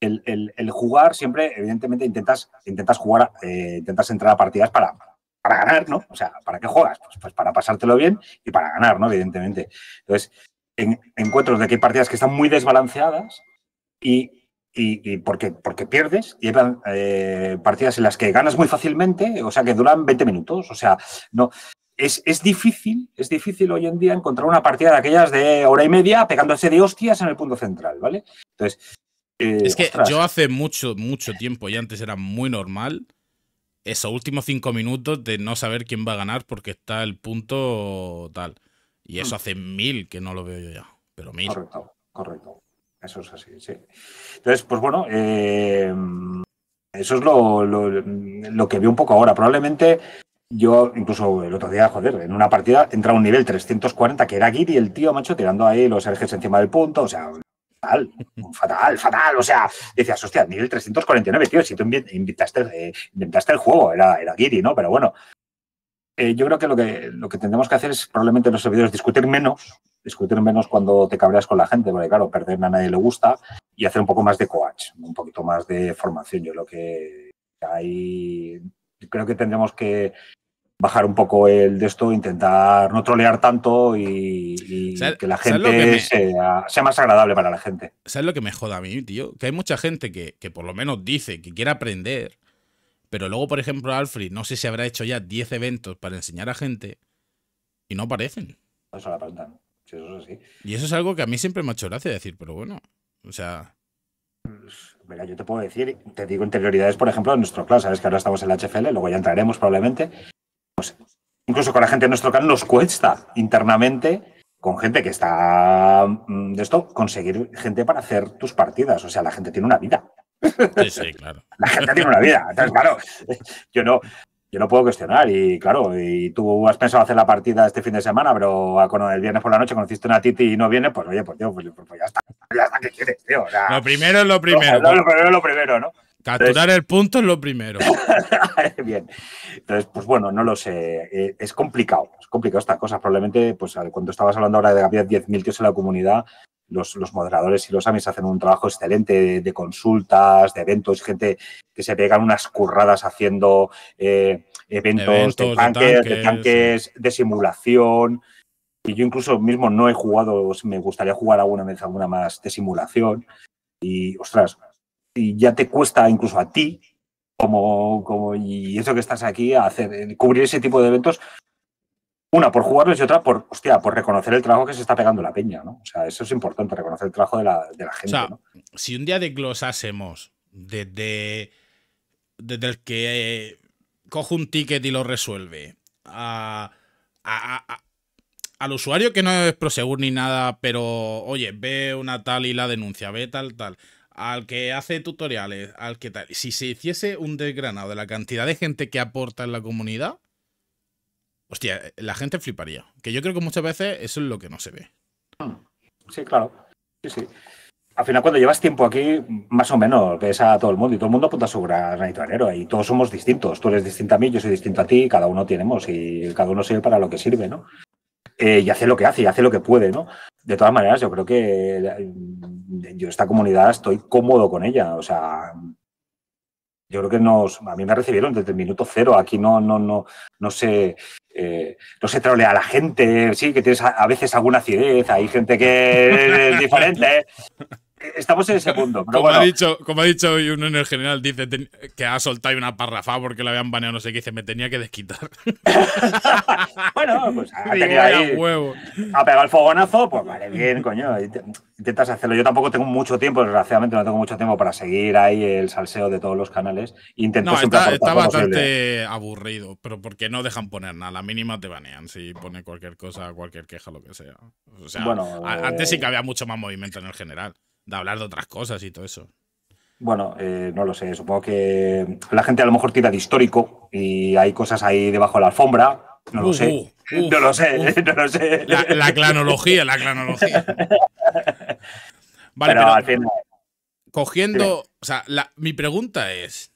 el, jugar siempre, evidentemente, intentas, intentas jugar, eh, intentas entrar a partidas para, para ganar, ¿no? O sea, ¿para qué juegas? Pues, pues para pasártelo bien y para ganar, ¿no? Evidentemente. Entonces, en, encuentros de que hay partidas que están muy desbalanceadas y, porque, pierdes, y hay eh, partidas en las que ganas muy fácilmente, o sea, que duran 20 minutos, o sea, no. Es, es, difícil, es difícil hoy en día encontrar una partida de aquellas de hora y media pegándose de hostias en el punto central, ¿vale? Entonces, eh, es que yo hace mucho, mucho tiempo, y antes era muy normal, esos últimos cinco minutos de no saber quién va a ganar porque está el punto tal. Y eso hmm. hace mil que no lo veo yo ya, pero mil. Correcto, correcto. Eso es así, sí. Entonces, pues bueno, eh, eso es lo, que veo un poco ahora. Probablemente yo, incluso el otro día, joder, en una partida entraba un nivel 340 que era Giri, el tío, macho, tirando ahí los ejes encima del punto, o sea, fatal, fatal, fatal. O sea, decías, hostia, 1349 tío, si tú inventaste, eh, el juego, era, era Giri, ¿no? Pero bueno, eh, yo creo que lo, que lo que tendremos que hacer es probablemente en los servidores discutir menos, discutir menos cuando te cabreas con la gente, porque claro, perder a nadie le gusta, y hacer un poco más de coach, un poquito más de formación. Yo lo que hay, creo que tendremos que bajar un poco el de esto, intentar no trolear tanto y, que la gente sea, más agradable para la gente. ¿Sabes lo que me joda a mí, tío? Que hay mucha gente que, por lo menos dice que quiere aprender, pero luego, por ejemplo, Alfred, no sé si habrá hecho ya 10 eventos para enseñar a gente y no aparecen. Eso Y eso es algo que a mí siempre me ha hecho gracia decir, pero bueno, o sea... mira pues, yo te puedo decir, te digo interioridades, por ejemplo, en nuestro club, sabes que ahora estamos en la HFL, luego ya entraremos probablemente, Incluso con la gente de nuestro canal nos cuesta internamente, con gente que está mm, de esto, conseguir gente para hacer tus partidas. O sea, la gente tiene una vida. Sí, claro. La gente tiene una vida. Entonces, claro, yo no, yo no puedo cuestionar. Y claro, y tú has pensado hacer la partida este fin de semana, pero el viernes por la noche conociste a Titi y no viene, pues oye, pues, Dios, pues, pues, ya está, ya está, quieres, tío? lo primero es lo primero. lo, primero es lo primero, ¿no? Capturar el punto es lo primero. Bien. Entonces, pues bueno, no lo sé. Eh, es complicado. Es complicado esta cosa. Probablemente, pues cuando estabas hablando ahora de que había 10.000 tíos en la comunidad, los, moderadores y los amis hacen un trabajo excelente de, consultas, de eventos, gente que se pegan unas curradas haciendo eh, eventos, de tanques, de, tanques, de, de simulación. Y yo incluso mismo no he jugado, me gustaría jugar alguna vez alguna más de simulación. Y ostras, y ya te cuesta incluso a ti, como, como y eso que estás aquí, a hacer, eh, cubrir ese tipo de eventos, una por jugarlos y otra por, por reconocer el trabajo que se está pegando la peña, ¿no? O sea, eso es importante, reconocer el trabajo de la, gente. si un día desglosásemos desde, desde el que Cojo eh, coge un ticket y lo resuelve al usuario que no es Prosegur ni nada, pero oye, ve una tal y la denuncia, ve tal, tal al que hace tutoriales, al que tal. Si se hiciese un desgranado de la cantidad de gente que aporta en la comunidad, hostia, la gente fliparía. Que yo creo que muchas veces eso es lo que no se ve. Sí, claro. Sí, sí. Al final, cuando llevas tiempo aquí, más o menos ves a todo el mundo y todo el mundo apunta a su granito de y todos somos distintos. Tú eres distinto a mí, yo soy distinto a ti, cada uno tenemos y cada uno sirve para lo que sirve, ¿no? Eh, y hace lo que hace y hace lo que puede, ¿no? De todas maneras, yo creo que yo esta comunidad estoy cómodo con ella. O sea, yo creo que nos, a mí me recibieron desde el minuto cero. Aquí no, no, no, no se, eh, no se trolea a la gente. Sí, que tienes a veces alguna acidez, hay gente que es diferente, estamos en ese segundo como, ha dicho, como uno en el general, dice que ha soltado una parrafada porque la habían baneado, no sé qué, dice, me tenía que desquitar. bueno, pues ha tenido ahí. Huevo. Ha pegado el fogonazo, pues vale, bien, coño. Intentas hacerlo. Yo tampoco tengo mucho tiempo, desgraciadamente no tengo mucho tiempo para seguir ahí el salseo de todos los canales. Intento no, está, bastante aburrido, pero porque no dejan poner nada. La mínima te banean si pone cualquier cosa, cualquier queja, lo que sea. O sea, antes sí que eh, había mucho más movimiento en el general de hablar de otras cosas y todo eso. Bueno, eh, no lo sé, supongo que la gente a lo mejor tira de histórico y hay cosas ahí debajo de la alfombra, no lo uh, sé. Uh, uh, no lo sé, no lo sé. La, clanología, la clanología. Vale, pero, cogiendo, o sea, mi pregunta es,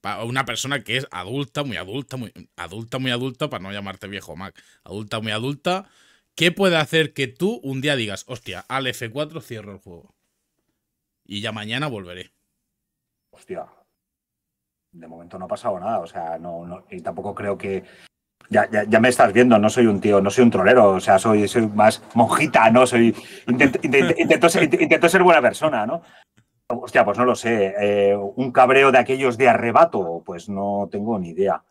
para una persona que es adulta, muy adulta, muy adulta, muy adulta, para no llamarte viejo Mac, adulta, muy adulta, ¿qué puede hacer que tú un día digas, hostia, al F4 cierro el juego? y ya mañana volveré. Hostia. De momento no ha pasado nada, o sea, no, no y tampoco creo que ya, me estás viendo, no soy un tío, no soy un trolero, o sea, soy, más monjita, ¿no? Soy, intento, ser, buena persona, ¿no? Hostia, pues no lo sé. Eh, un cabreo de aquellos de arrebato, pues no tengo ni idea.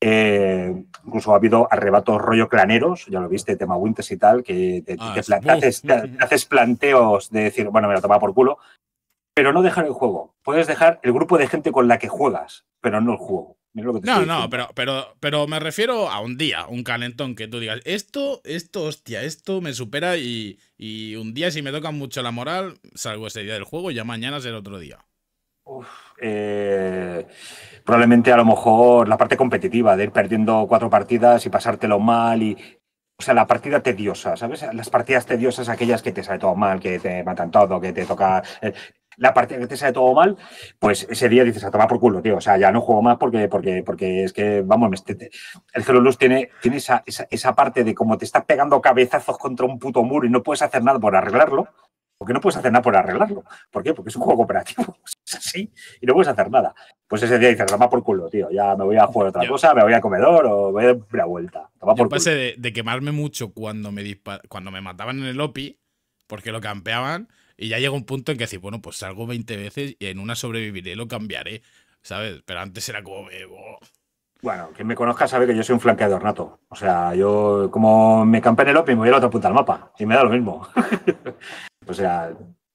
Eh, incluso ha habido arrebatos rollo claneros, ya lo viste, tema Winters y tal, que ah, te, haces, planteos de decir, bueno, me lo toma por culo, pero no dejar el juego. Puedes dejar el grupo de gente con la que juegas, pero no el juego. no, no, pero, pero, pero me refiero a un día, un calentón que tú digas, esto, esto, hostia, esto me supera y, un día si me toca mucho la moral, salgo ese día del juego y ya mañana será otro día. Eh, probablemente a lo mejor la parte competitiva de ir perdiendo cuatro partidas y pasártelo mal y o sea, la partida tediosa, ¿sabes? Las partidas tediosas, aquellas que te sale todo mal, que te matan todo, que te toca. Eh, la partida que te sale todo mal, pues ese día dices, a tomar por culo, tío. O sea, ya no juego más porque, porque, porque es que, vamos, me este, el Zero Luz tiene, tiene esa, parte de como te estás pegando cabezazos contra un puto muro y no puedes hacer nada por arreglarlo. Porque no puedes hacer nada por arreglarlo. ¿Por qué? Porque es un juego cooperativo. Es así. Y no puedes hacer nada. Pues ese día dices, toma por culo, tío. Ya me voy a jugar otra cosa, me voy a comedor o voy a dar una vuelta. Toma por pasé De, quemarme mucho cuando me, cuando me mataban en el OPI, porque lo campeaban. Y ya llega un punto en que decir, bueno, pues salgo 20 veces y en una sobreviviré, lo cambiaré, ¿sabes? Pero antes era como... Bueno, quien me conozca sabe que yo soy un flanqueador nato. O sea, yo como me campé en el me voy a la otra punta del mapa y me da lo mismo. o sea,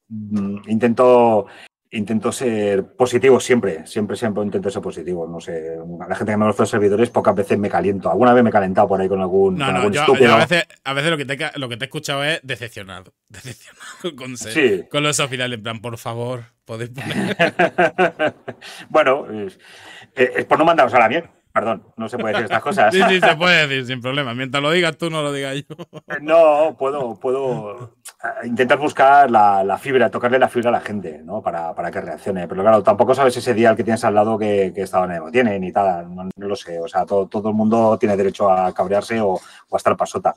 mm, intento Intento ser positivo siempre, siempre, siempre intento ser positivo. No sé, la gente que me los servidores pocas veces me caliento. Alguna vez me he calentado por ahí con algún, estúpido. a, veces, lo, que te, lo que te he escuchado es decepcionado. Decepcionado con, con los oficiales. En plan, por favor, podéis poner. bueno, es, es, por no mandaros a la mierda. Perdón, no se puede decir estas cosas. sí, sí, se puede decir sin problema. Mientras lo digas tú, no lo diga yo. Eh, no, puedo, puedo eh, intentar buscar la, fibra, tocarle la fibra a la gente, ¿no? Para, que reaccione. Pero claro, tampoco sabes ese día al que tienes al lado que, que estaba en tienen Tiene tal. No, lo sé. O sea, todo, todo, el mundo tiene derecho a cabrearse o, o a estar pasota.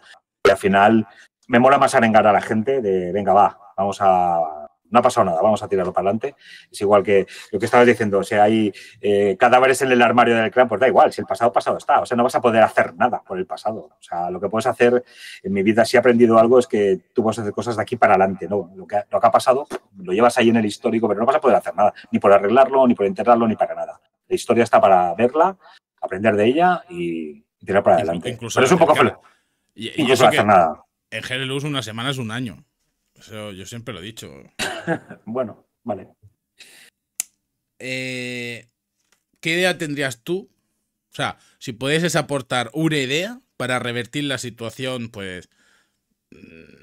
Y al final me mola más arengar a la gente de, venga, va, vamos a no ha pasado nada, vamos a tirarlo para adelante. Es igual que lo que estabas diciendo, o si sea, hay eh, cadáveres en el armario del clan, pues da igual, si el pasado pasado está, o sea, no vas a poder hacer nada por el pasado. O sea, lo que puedes hacer en mi vida, si he aprendido algo, es que tú puedes hacer cosas de aquí para adelante, ¿no? Lo que, ha, lo que ha pasado lo llevas ahí en el histórico, pero no vas a poder hacer nada, ni por arreglarlo, ni por enterrarlo, ni para nada. La historia está para verla, aprender de ella y tirar para adelante. Incluso pero es un poco... Y, y, no nada. En GLUS una semana es un año yo siempre lo he dicho. bueno, vale. Eh, ¿Qué idea tendrías tú? O sea, si pudieses aportar una idea para revertir la situación, pues... Mm,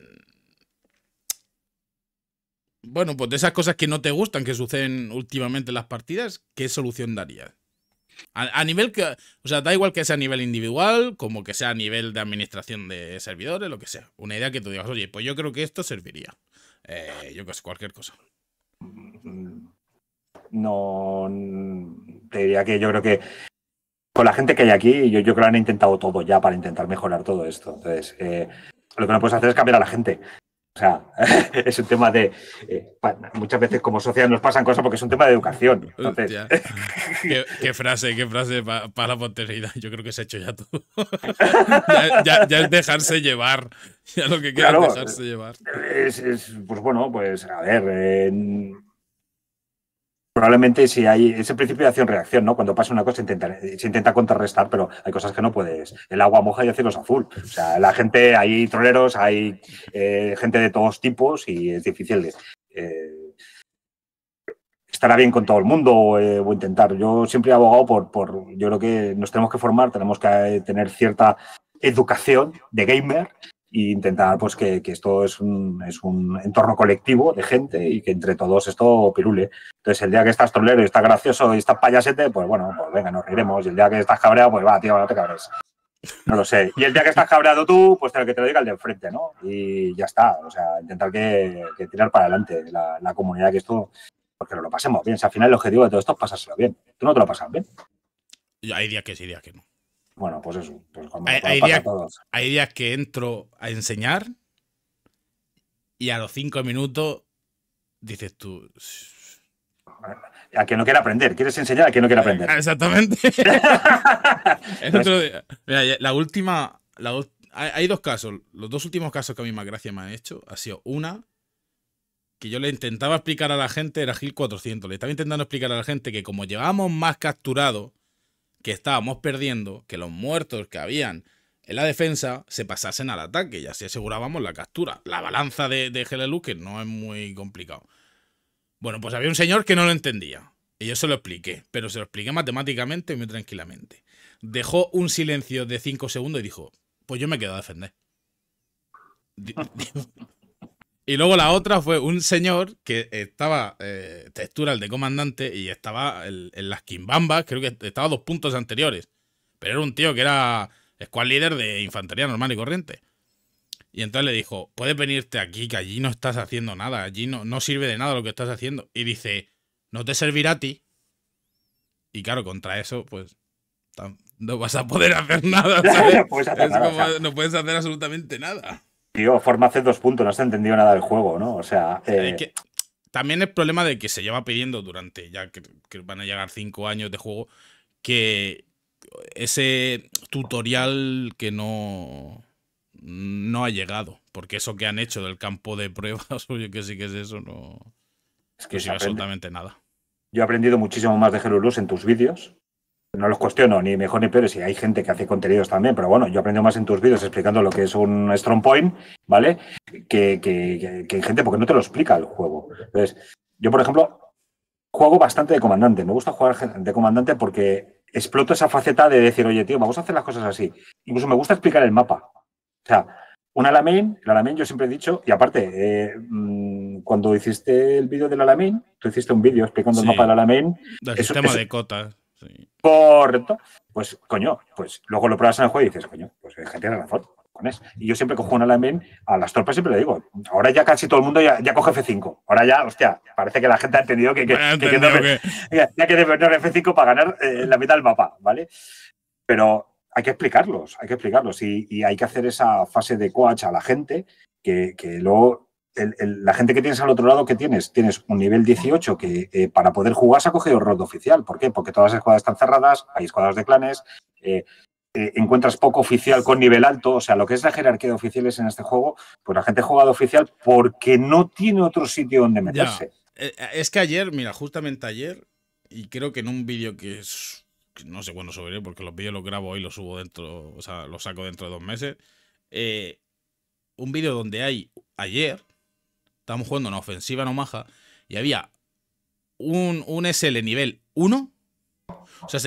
bueno, pues de esas cosas que no te gustan que suceden últimamente en las partidas, ¿qué solución darías? A, nivel que. O sea, da igual que sea a nivel individual, como que sea a nivel de administración de servidores, lo que sea. Una idea que tú digas, oye, pues yo creo que esto serviría. Eh, yo que sé, cualquier cosa. No. Te diría que yo creo que. Con la gente que hay aquí, yo, creo que han intentado todo ya para intentar mejorar todo esto. Entonces, eh, lo que no puedes hacer es cambiar a la gente. O sea, es un tema de. Eh, muchas veces como sociedad nos pasan cosas porque es un tema de educación. ¿Qué, frase, qué frase para la posteridad. Yo creo que se ha hecho ya todo. ya, es dejarse llevar. Ya lo que queda dejarse llevar. pues bueno, pues a ver probablemente si hay ese principio de acción-reacción, ¿no? Cuando pasa una cosa se intenta contrarrestar, pero hay cosas que no puedes. El agua moja y hace los azul. O sea, la gente, hay troleros, hay eh, gente de todos tipos y es difícil de, eh, estará bien con todo el mundo eh, o intentar. Yo siempre he abogado por, por, yo creo que nos tenemos que formar, tenemos que tener cierta educación de gamer e intentar pues que, esto es un, es un, entorno colectivo de gente y que entre todos esto pirule. Entonces, el día que estás trolero y estás gracioso y estás payasete, pues bueno, pues venga, nos riremos. Y el día que estás cabreado, pues va, tío, no te cabres. No lo sé. Y el día que estás cabreado tú, pues que te lo diga el de enfrente, ¿no? Y ya está. O sea, intentar que, tirar para adelante la, comunidad que esto, porque no lo pasemos bien. Si al final el objetivo de todo esto es pasárselo bien. Tú no te lo pasas bien. hay días que sí, días que no. Bueno, pues eso. Pues hay, días, que entro a enseñar y a los cinco minutos dices tú. A que no quiere aprender. ¿Quieres enseñar a que no quiere eh, aprender? Ah, exactamente. la última. hay dos casos. Los dos últimos casos que a mí más gracia me han hecho ha sido una que yo le intentaba explicar a la gente era Gil 400. Le estaba intentando explicar a la gente que como llevamos más capturado que estábamos perdiendo, que los muertos que habían en la defensa se pasasen al ataque y así asegurábamos la captura. La balanza de, de que no es muy complicado. Bueno, pues había un señor que no lo entendía. Y yo se lo expliqué, pero se lo expliqué matemáticamente muy tranquilamente. Dejó un silencio de 5 segundos y dijo, pues yo me quedo a defender. Y luego la otra fue un señor que estaba eh, textura de comandante y estaba en las quimbambas, creo que estaba dos puntos anteriores. Pero era un tío que era squad líder de infantería normal y corriente. Y entonces le dijo, puedes venirte aquí, que allí no estás haciendo nada, allí no, no sirve de nada lo que estás haciendo. Y dice, no te servirá a ti. Y claro, contra eso, pues no vas a poder hacer nada. no, no puedes hacer absolutamente nada forma c dos puntos, no se ha entendido nada del juego, ¿no? O sea. Eh, también el problema de que se lleva pidiendo durante ya que, van a llegar cinco años de juego que ese tutorial que no no ha llegado. Porque eso que han hecho del campo de pruebas, yo que sí que es eso, no. Es que no absolutamente nada. Yo he aprendido muchísimo más de luz en tus vídeos no los cuestiono, ni mejor ni peor, si hay gente que hace contenidos también, pero bueno, yo aprendo más en tus vídeos explicando lo que es un strong point, ¿vale? Que, que, gente, porque no te lo explica el juego. Entonces, yo, por ejemplo, juego bastante de comandante, me gusta jugar de comandante porque exploto esa faceta de decir, oye, tío, vamos a hacer las cosas así. Incluso me gusta explicar el mapa. O sea, un Alamein, el Alamein yo siempre he dicho, y aparte, eh, mm, cuando hiciste el vídeo del Alamein, tú hiciste un vídeo explicando el mapa del Alamein. El sistema de cota Correcto. pues coño, pues luego lo pruebas en el juego y dices, coño, pues la eh, gente tiene razón. Con Y yo siempre cojo un Alamen a las tropas siempre le digo, ahora ya casi todo el mundo ya, coge F5. Ahora ya, hostia, parece que la gente ha entendido que, que, que, que F5 para ganar eh, la mitad del mapa, ¿vale? Pero hay que explicarlos, hay que explicarlos y, hay que hacer esa fase de coach a la gente que, que luego la gente que tienes al otro lado, ¿qué tienes? Tienes un nivel 18 que eh, para poder jugar se ha cogido el rol de oficial. ¿Por qué? Porque todas las escuadras están cerradas, hay escuadras de clanes, eh, eh, encuentras poco oficial con nivel alto. O sea, lo que es la jerarquía de oficiales en este juego, pues la gente juega de oficial porque no tiene otro sitio donde meterse. Es que ayer, mira, justamente ayer, y creo que en un vídeo que es. No sé cuándo subiré, porque los vídeos los grabo hoy, los subo dentro, o sea, los saco dentro de dos meses. un vídeo donde hay ayer estábamos jugando una ofensiva no maja y había un, SL nivel 1. O sea,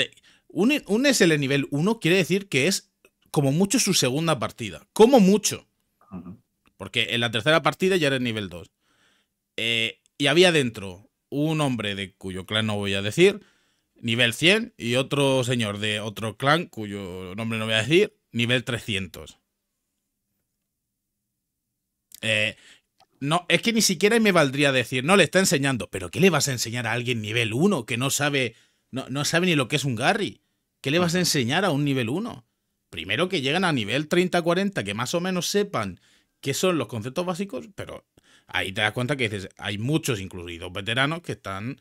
un, un SL nivel 1 quiere decir que es como mucho su segunda partida. Como mucho. Porque en la tercera partida ya era el nivel 2. Eh, y había dentro un hombre de cuyo clan no voy a decir, nivel 100, y otro señor de otro clan cuyo nombre no voy a decir, nivel 300. Eh, no, es que ni siquiera me valdría decir, no le está enseñando. ¿Pero qué le vas a enseñar a alguien nivel 1 que no sabe, no, sabe ni lo que es un Garry? ¿Qué le vas a enseñar a un nivel 1? Primero que llegan a nivel 30-40, que más o menos sepan qué son los conceptos básicos, pero ahí te das cuenta que dices, hay muchos, incluidos veteranos, que están,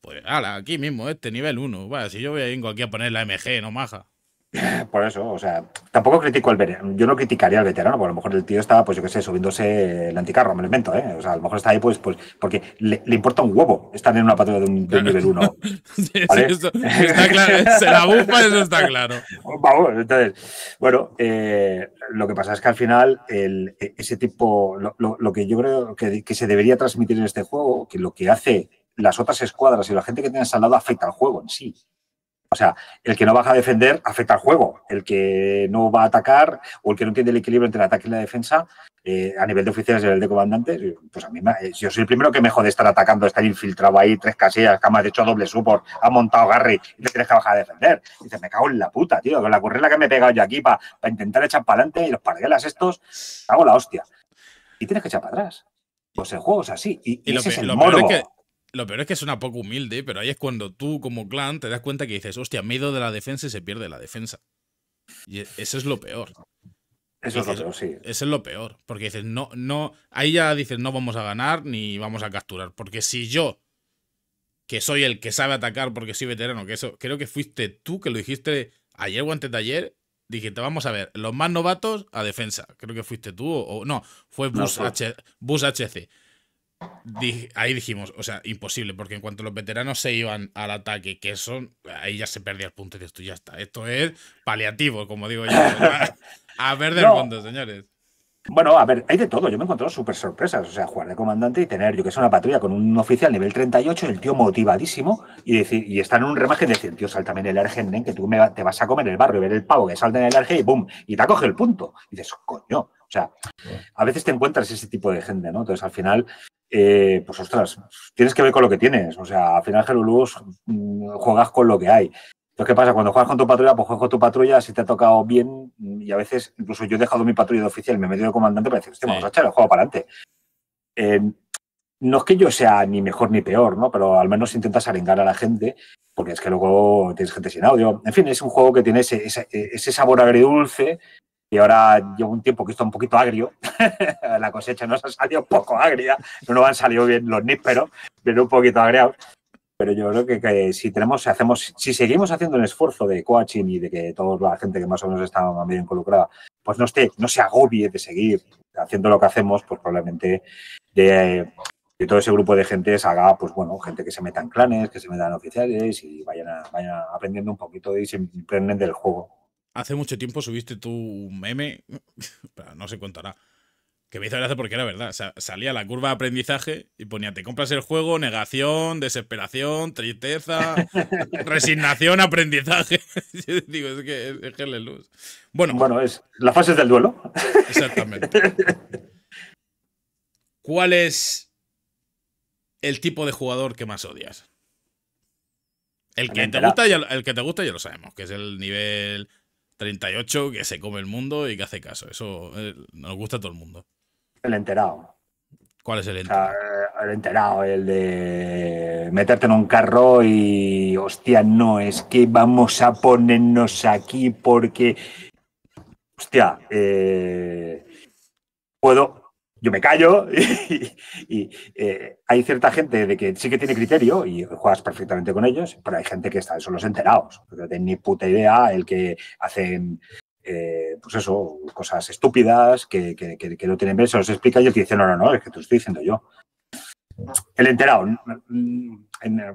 pues, ala, aquí mismo, este nivel 1. si yo vengo aquí a poner la MG, no maja. Por eso, o sea, tampoco critico al veterano, yo no criticaría al veterano, porque a lo mejor el tío estaba, pues yo qué sé, subiéndose el anticarro, me lo invento, ¿eh? O sea, a lo mejor está ahí, pues, pues porque le, importa un huevo estar en una patrulla de un nivel 1. Sí, sí, está claro, se la bufa, eso está claro. Vamos, entonces, bueno, eh, lo que pasa es que al final, e, ese tipo, lo, que yo creo que, se debería transmitir en este juego, que lo que hace las otras escuadras y la gente que tienes al lado afecta al juego en sí. O sea, el que no baja a defender afecta al juego. El que no va a atacar o el que no entiende el equilibrio entre el ataque y la defensa, eh, a nivel de oficiales y a nivel de comandante, eh, pues a mí eh, yo soy el primero que me jode estar atacando, estar infiltrado ahí, tres casillas, que de hecho doble support, ha montado Garry y te tienes que bajar a defender. Y dices, me cago en la puta, tío, con la currela que me he pegado yo aquí para intentar echar para adelante y los parguelas estos, hago la hostia. Y tienes que echar para atrás. Pues el juego es así. Y, lo, es el lo morbo. que lo peor es que suena poco humilde, pero ahí es cuando tú, como clan, te das cuenta que dices, hostia, me he de la defensa y se pierde la defensa. Y e, eso es lo peor. Eso es lo peor, sí. es lo peor. Porque dices, no, no. Ahí ya dices, no vamos a ganar ni vamos a capturar. Porque si yo, que soy el que sabe atacar porque soy veterano, que eso, creo que fuiste tú que lo dijiste ayer o antes de ayer. Dijiste, vamos a ver, los más novatos a defensa. Creo que fuiste tú o, no, fue Bus, HC ahí dijimos, o sea, imposible, porque en cuanto los veteranos se iban al ataque, que son, ahí ya se perdía el punto y esto ya está. Esto es paliativo, como digo yo. a ver del mundo, fondo, señores. Bueno, a ver, hay de todo. Yo me he encontrado súper sorpresas. O sea, jugar de comandante y tener, yo que sé, una patrulla con un oficial nivel 38, el tío motivadísimo, y decir, y estar en un remaje y decir, tío, salta en el argen, que tú te vas a comer el barrio, y ver el pavo que salta en el argen y ¡bum! Y te acoge el punto. Y dices, coño. O sea, a veces te encuentras ese tipo de gente, ¿no? Entonces, al final, eh, pues ostras, tienes que ver con lo que tienes. O sea, al final Gerulus mm, juegas con lo que hay. Entonces, ¿qué pasa? Cuando juegas con tu patrulla, pues juegas con tu patrulla, si te ha tocado bien, mm, y a veces, incluso yo he dejado mi patrulla de oficial, me he metido de comandante para decir, vamos a echar pues, el juego para adelante. Em, no es que yo sea ni mejor ni peor, ¿no? Pero al menos intentas arengar a la gente, porque es que luego tienes gente sin audio. En fin, es un juego que tiene ese, ese sabor agridulce y ahora llevo un tiempo que está un poquito agrio. la cosecha nos ha salido un poco agria, no nos han salido bien los nísperos, pero un poquito agriados. Pero yo creo que, si tenemos, hacemos, si seguimos haciendo el esfuerzo de coaching y de que toda la gente que más o menos está bien involucrada, pues no esté, no se agobie de seguir haciendo lo que hacemos, pues probablemente de, de todo ese grupo de gente haga, pues bueno, gente que se meta en clanes, que se metan en oficiales y vayan, vayan aprendiendo un poquito y se emprenden del juego hace mucho tiempo subiste tú un meme, no se contará, que me hizo gracia porque era verdad. salía la curva de aprendizaje y ponía, te compras el juego, negación, desesperación, tristeza, resignación, aprendizaje. digo, es que es, luz. Bueno, bueno, es la fase del duelo. Exactamente. ¿Cuál es el tipo de jugador que más odias? El que, te gusta, el que te gusta ya lo sabemos, que es el nivel 38 que se come el mundo y que hace caso. Eso eh, nos gusta a todo el mundo. El enterado. ¿Cuál es el enterado? Eh, el enterado, el de meterte en un carro y hostia, no, es que vamos a ponernos aquí porque, hostia, eh, puedo, yo me callo y, eh, hay cierta gente de que sí que tiene criterio y juegas perfectamente con ellos, pero hay gente que está, son los enterados, no tienen ni puta idea, el que hacen, eh, pues eso, cosas estúpidas que, que, no tienen ver, se los explica y el te dice, no, no, no, es que te lo estoy diciendo yo. El enterado,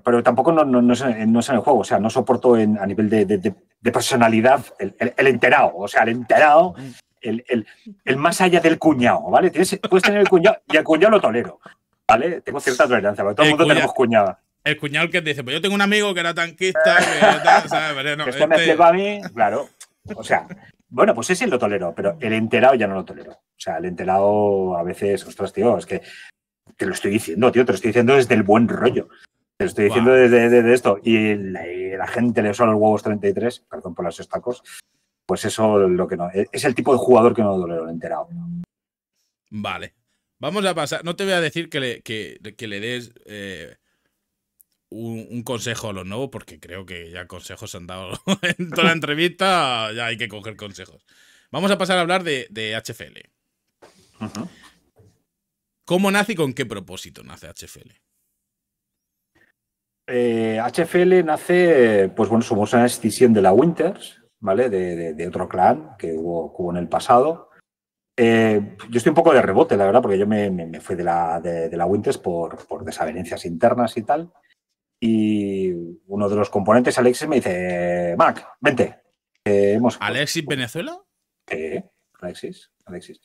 pero tampoco no, es, en el juego, o sea, no soporto a nivel de, personalidad el enterado, o sea, el enterado mm el, el, más allá del cuñado, ¿vale? puedes tener el cuñado y el cuñado lo tolero, ¿vale? Tengo cierta tolerancia, pero todo el mundo tenemos cuñada. El cuñado que dice, pues yo tengo un amigo que era tanquista, que ¿sabes? Pero no, este me este a mí, claro. O sea, bueno, pues ese lo tolero, pero el enterado ya no lo tolero. O sea, el enterado a veces, ostras, tío, es que te lo estoy diciendo, tío, te lo estoy diciendo desde el buen rollo. Te lo estoy diciendo desde, esto. Y la, gente le son los huevos 33, perdón por los estacos pues eso lo que no, e-, es el tipo de jugador que no lo he enterado. Vale. Vamos a pasar. No te voy a decir que le, des eh, un, consejo a los nuevos, porque creo que ya consejos han dado en toda la entrevista. Ya hay que coger consejos. Vamos a pasar a hablar de, HFL. ¿Cómo nace y con qué propósito nace HFL? HFL eh, nace, pues bueno, somos una escisión de la Winters, ¿vale? De, otro clan que hubo, en el pasado. Eh, yo estoy un poco de rebote, la verdad, porque yo me, fui de la, de, la Winters por, desavenencias internas y tal. Y uno de los componentes, Alexis, me dice, Mac, vente. hemos... ¿Alexis Venezuela? Eh, Alexis, Alexis.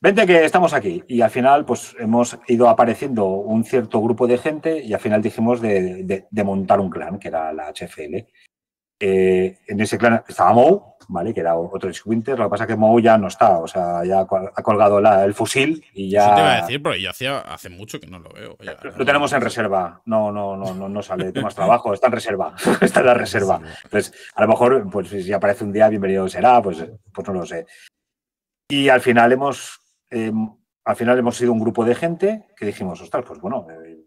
Vente que estamos aquí. Y al final, pues hemos ido apareciendo un cierto grupo de gente y al final dijimos de, de montar un clan, que era la HFL. Eh, en ese clan estaba Mou, ¿vale? Que era otro Squinter. Lo que pasa es que Mou ya no está, o sea, ya ha colgado la, el fusil y ya. te iba a decir, pero yo hacía, hace mucho que no lo veo. lo, tenemos en reserva. No, no, no, no, no sale. trabajo, está en reserva. está en la reserva. Entonces, a lo mejor, pues si aparece un día, bienvenido será, pues, pues no lo sé. Y al final hemos. Em, al final hemos sido un grupo de gente que dijimos, ostras, pues bueno, eh,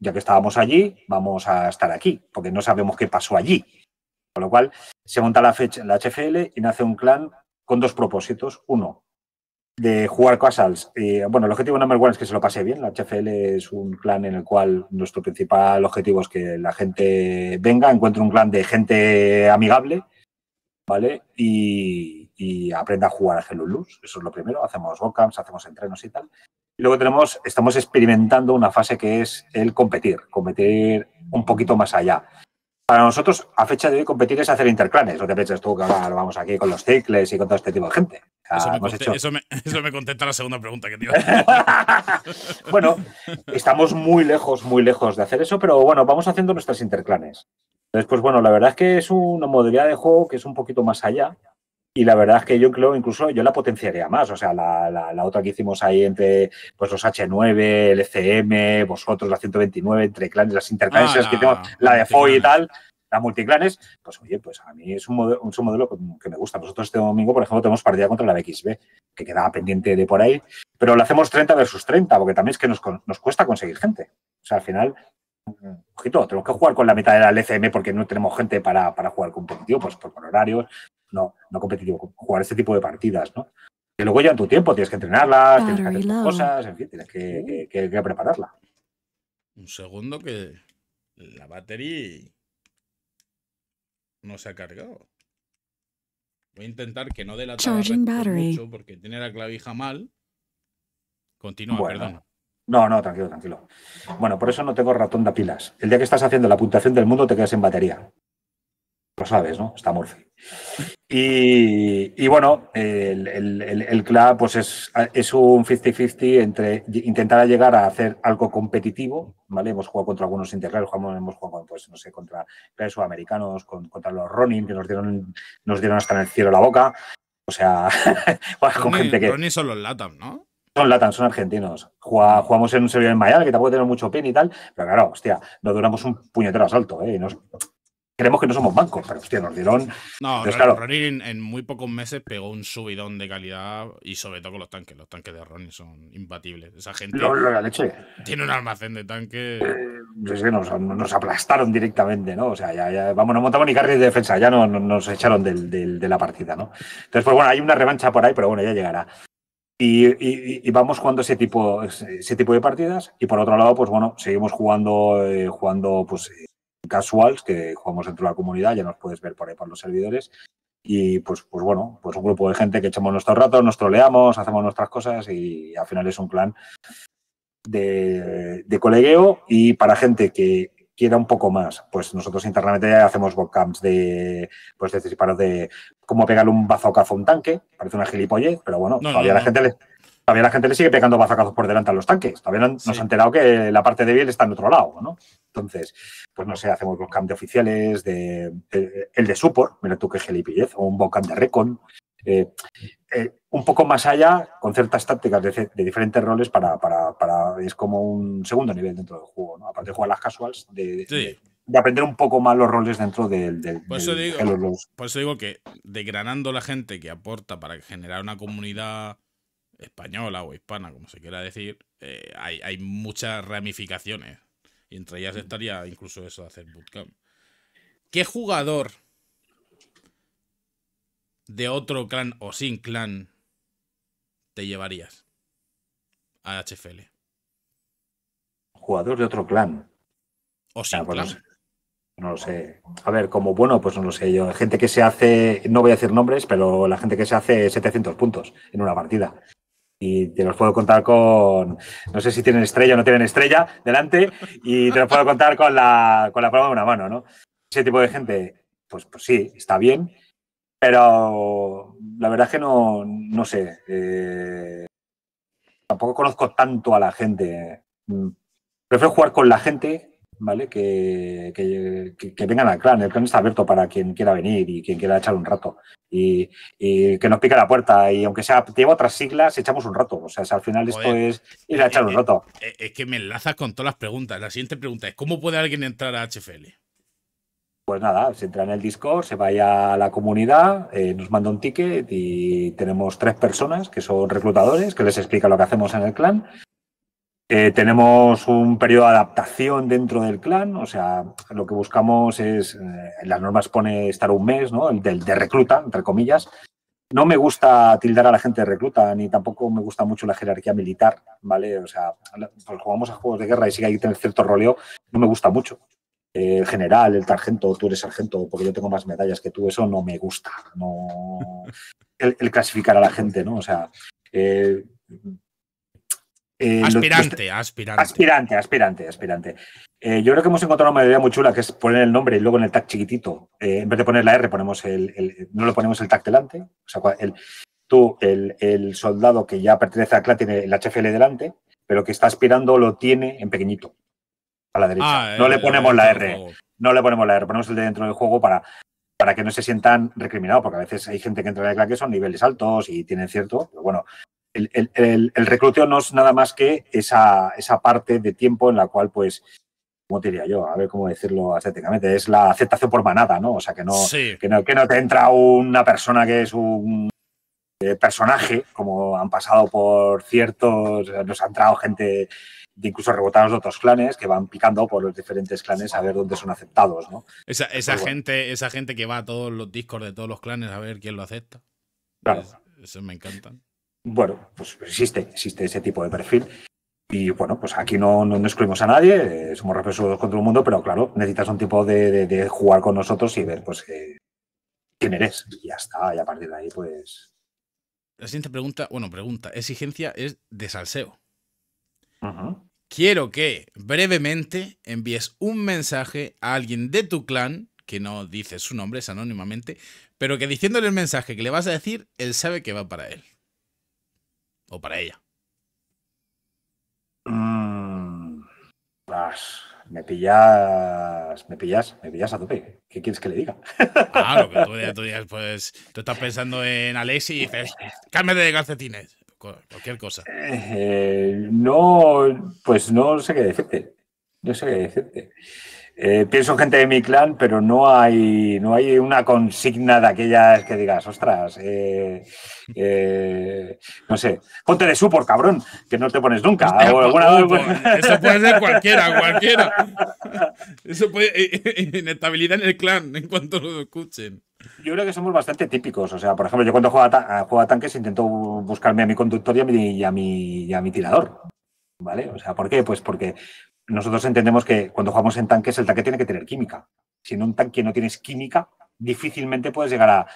ya que estábamos allí, vamos a estar aquí, porque no sabemos qué pasó allí. Con lo cual, se monta la, fecha, la HFL y nace un clan con dos propósitos. Uno, de jugar casals. Eh, bueno, el objetivo número uno es que se lo pase bien. La HFL es un clan en el cual nuestro principal objetivo es que la gente venga, encuentre un clan de gente amigable, ¿vale? Y, aprenda a jugar a Hello Eso es lo primero. Hacemos vocams, hacemos entrenos y tal. Y luego tenemos, estamos experimentando una fase que es el competir, competir un poquito más allá. Para nosotros, a fecha de hoy, competir es hacer interclanes. Lo que piensas tú, que ahora vamos aquí con los cicles y con todo este tipo de gente. eso, me contenta la segunda pregunta que te iba Bueno, estamos muy lejos, muy lejos de hacer eso, pero bueno, vamos haciendo nuestras interclanes. Entonces, pues bueno, la verdad es que es una modalidad de juego que es un poquito más allá y la verdad es que yo creo, incluso yo la potenciaría más. O sea, la, otra que hicimos ahí entre pues, los H9, el ECM, vosotros, la 129, entre clanes, las interclanes, ah, que tenemos, la de FOI y tal, la multiclanes, pues oye, pues a mí es un modelo, modelo que me gusta. Nosotros este domingo, por ejemplo, tenemos partida contra la BXB, que quedaba pendiente de por ahí, pero lo hacemos 30 versus 30, porque también es que nos, cuesta conseguir gente. O sea, al final ojito, tenemos que jugar con la mitad de la LCM porque no tenemos gente para, para jugar competitivo, pues por horarios, no, competitivo, jugar este tipo de partidas, ¿no? Que luego llevan tu tiempo, tienes que entrenarlas, tienes que hacer cosas, en fin, tienes que, prepararla. Un segundo que la batería no se ha cargado. Voy a intentar que no dé la mucho porque tiene la clavija mal. Continúa, perdón. No, no, tranquilo, tranquilo. Bueno, por eso no tengo ratón de pilas. El día que estás haciendo la puntuación del mundo te quedas en batería sabes, ¿no? Está Murphy. Y, bueno, el, el, club pues es, un 50-50 entre intentar llegar a hacer algo competitivo, ¿vale? Hemos jugado contra algunos integrales hemos jugado, pues, no sé, contra clubes sudamericanos, contra los Ronin, que nos dieron, nos dieron hasta en el cielo la boca. O sea, con gente que... Ronin son los Latam, ¿no? Son Latam, son argentinos. jugamos en un servidor en Miami, que tampoco tenemos mucho pin y tal, pero claro, hostia, nos duramos un puñetero asalto, ¿eh? Nos, creemos que no somos bancos, pero hostia, nos dieron. No, claro, Ronin en muy pocos meses pegó un subidón de calidad y sobre todo con los tanques. Los tanques de Ronin son imbatibles. Esa gente tiene un almacén de tanques. es eh, nos, aplastaron directamente, ¿no? O sea, ya, ya vamos, no montamos ni carril de defensa, ya no, nos echaron de la partida, ¿no? Entonces, pues bueno, hay una revancha por ahí, pero bueno, ya llegará. Y, vamos jugando ese tipo, ese tipo de partidas. Y por otro lado, pues bueno, seguimos jugando, eh, jugando pues, casuals que jugamos dentro de la comunidad, ya nos puedes ver por ahí por los servidores. Y pues, pues bueno, pues un grupo de gente que echamos nuestro rato, nos troleamos, hacemos nuestras cosas y al final es un plan de, de colegueo y para gente que quiera un poco más, pues nosotros internamente hacemos bootcamps de, pues de este de cómo pegarle un bazocazo a un tanque, parece una gilipollez, pero bueno, todavía la gente le todavía la gente le sigue pegando bazacazos por delante a los tanques. Todavía nos han enterado que la parte de débil está en otro lado, ¿no? Entonces, pues no sé, hacemos bootcamp de oficiales, de, el de support, mira tú qué gilipillez, o un bootcamp de recon. Eh, eh, un poco más allá, con ciertas tácticas de, diferentes roles para, Es como un segundo nivel dentro del juego, Aparte de jugar las casuals, de, aprender un poco más los roles dentro del... del digo, de por eso digo que degranando la gente que aporta para generar una comunidad española o hispana, como se quiera decir, eh, hay, muchas ramificaciones. Y entre ellas estaría incluso eso de hacer bootcamp. ¿Qué jugador de otro clan o sin clan te llevarías a HFL? Jugador de otro clan. O ah, sin pues clan. no lo sé. A ver, como bueno, pues no lo sé yo. Gente que se hace, no voy a decir nombres, pero la gente que se hace 700 puntos en una partida y te los puedo contar con, no sé si tienen estrella o no tienen estrella delante, y te los puedo contar con la, con la palma de una mano, ¿no? Ese tipo de gente, pues, pues sí, está bien, pero la verdad es que no, sé, eh, tampoco conozco tanto a la gente. Mm, prefiero jugar con la gente ¿vale? Que, vengan al clan. El clan está abierto para quien quiera venir y quien quiera echar un rato. Y, que nos pica la puerta. Y aunque sea, Llevo otras siglas, echamos un rato. O sea, al final esto es ir a echar un eh, eh, rato. Eh, es que me enlazas con todas las preguntas. La siguiente pregunta es: ¿cómo puede alguien entrar a HFL? Pues nada, se entra en el Discord, se vaya a la comunidad, nos manda un ticket y tenemos tres personas que son reclutadores, que les explica lo que hacemos en el clan eh, tenemos un periodo de adaptación dentro del clan, o sea, lo que buscamos es, eh, las normas pone estar un mes, ¿no? El de, recluta, entre comillas. No me gusta tildar a la gente de recluta, ni tampoco me gusta mucho la jerarquía militar, ¿vale? O sea, pues jugamos a juegos de guerra y sí que hay tener cierto roleo, no me gusta mucho. Eh, el general, el sargento, tú eres sargento, porque yo tengo más medallas que tú, eso no me gusta. No... El, el clasificar a la gente, ¿no? O sea, eh, aspirante, aspirante, aspirante. Aspirante, aspirante, eh, yo creo que hemos encontrado una idea muy chula que es poner el nombre y luego en el tag chiquitito. Eh, en vez de poner la R, ponemos el, no le ponemos el tag delante. O sea, tú, el, soldado que ya pertenece a CLA tiene el HFL delante, pero que está aspirando lo tiene en pequeñito, a la derecha. Ah, no le ponemos la R. No le ponemos la R, ponemos el de dentro del juego para, para que no se sientan recriminados, porque a veces hay gente que entra en la CLA que son niveles altos y tienen cierto, pero bueno, el, recluteo no es nada más que esa, esa parte de tiempo en la cual, pues, ¿cómo diría yo? A ver cómo decirlo estéticamente, es la aceptación por manada, ¿no? O sea, que no, que no, que no te entra una persona que es un eh, personaje, como han pasado por ciertos, nos han entrado gente de incluso rebotados de otros clanes que van picando por los diferentes clanes a ver dónde son aceptados, ¿no? Esa, pues gente, esa gente que va a todos los discos de todos los clanes a ver quién lo acepta. Claro. eso me encanta bueno, pues existe, existe ese tipo de perfil. Y bueno, pues aquí no, excluimos a nadie, eh, somos con contra el mundo, pero claro, necesitas un tipo de, jugar con nosotros y ver pues eh, quién eres. Y ya está, y a partir de ahí, pues. La siguiente pregunta, bueno, pregunta, exigencia es de salseo. Quiero que brevemente envíes un mensaje a alguien de tu clan, que no dice su nombre, es anónimamente, pero que diciéndole el mensaje que le vas a decir, él sabe que va para él. O para ella. Mm, me pillas, me pillas, me pillas a tope. ¿Qué quieres que le diga? Claro, ah, que tú, tú digas, pues, tú estás pensando en Alex y dices, cámbiate de calcetines, cualquier cosa. Eh, no, pues no sé qué decirte. No sé qué decirte. Eh, pienso gente de mi clan, pero no hay, no hay una consigna de aquellas que digas, ostras, eh, eh, no sé, ponte de por cabrón, que no te pones nunca. Pues. eso puede ser cualquiera, cualquiera. Eso puede, inestabilidad en el clan en cuanto lo escuchen. Yo creo que somos bastante típicos. O sea, por ejemplo, yo cuando juego a, tanques intento buscarme a mi conductor y a mi, a mi tirador. ¿Vale? O sea, ¿por qué? Pues porque nosotros entendemos que cuando jugamos en tanques, el tanque tiene que tener química. Si en un tanque no tienes química, difícilmente puedes llegar a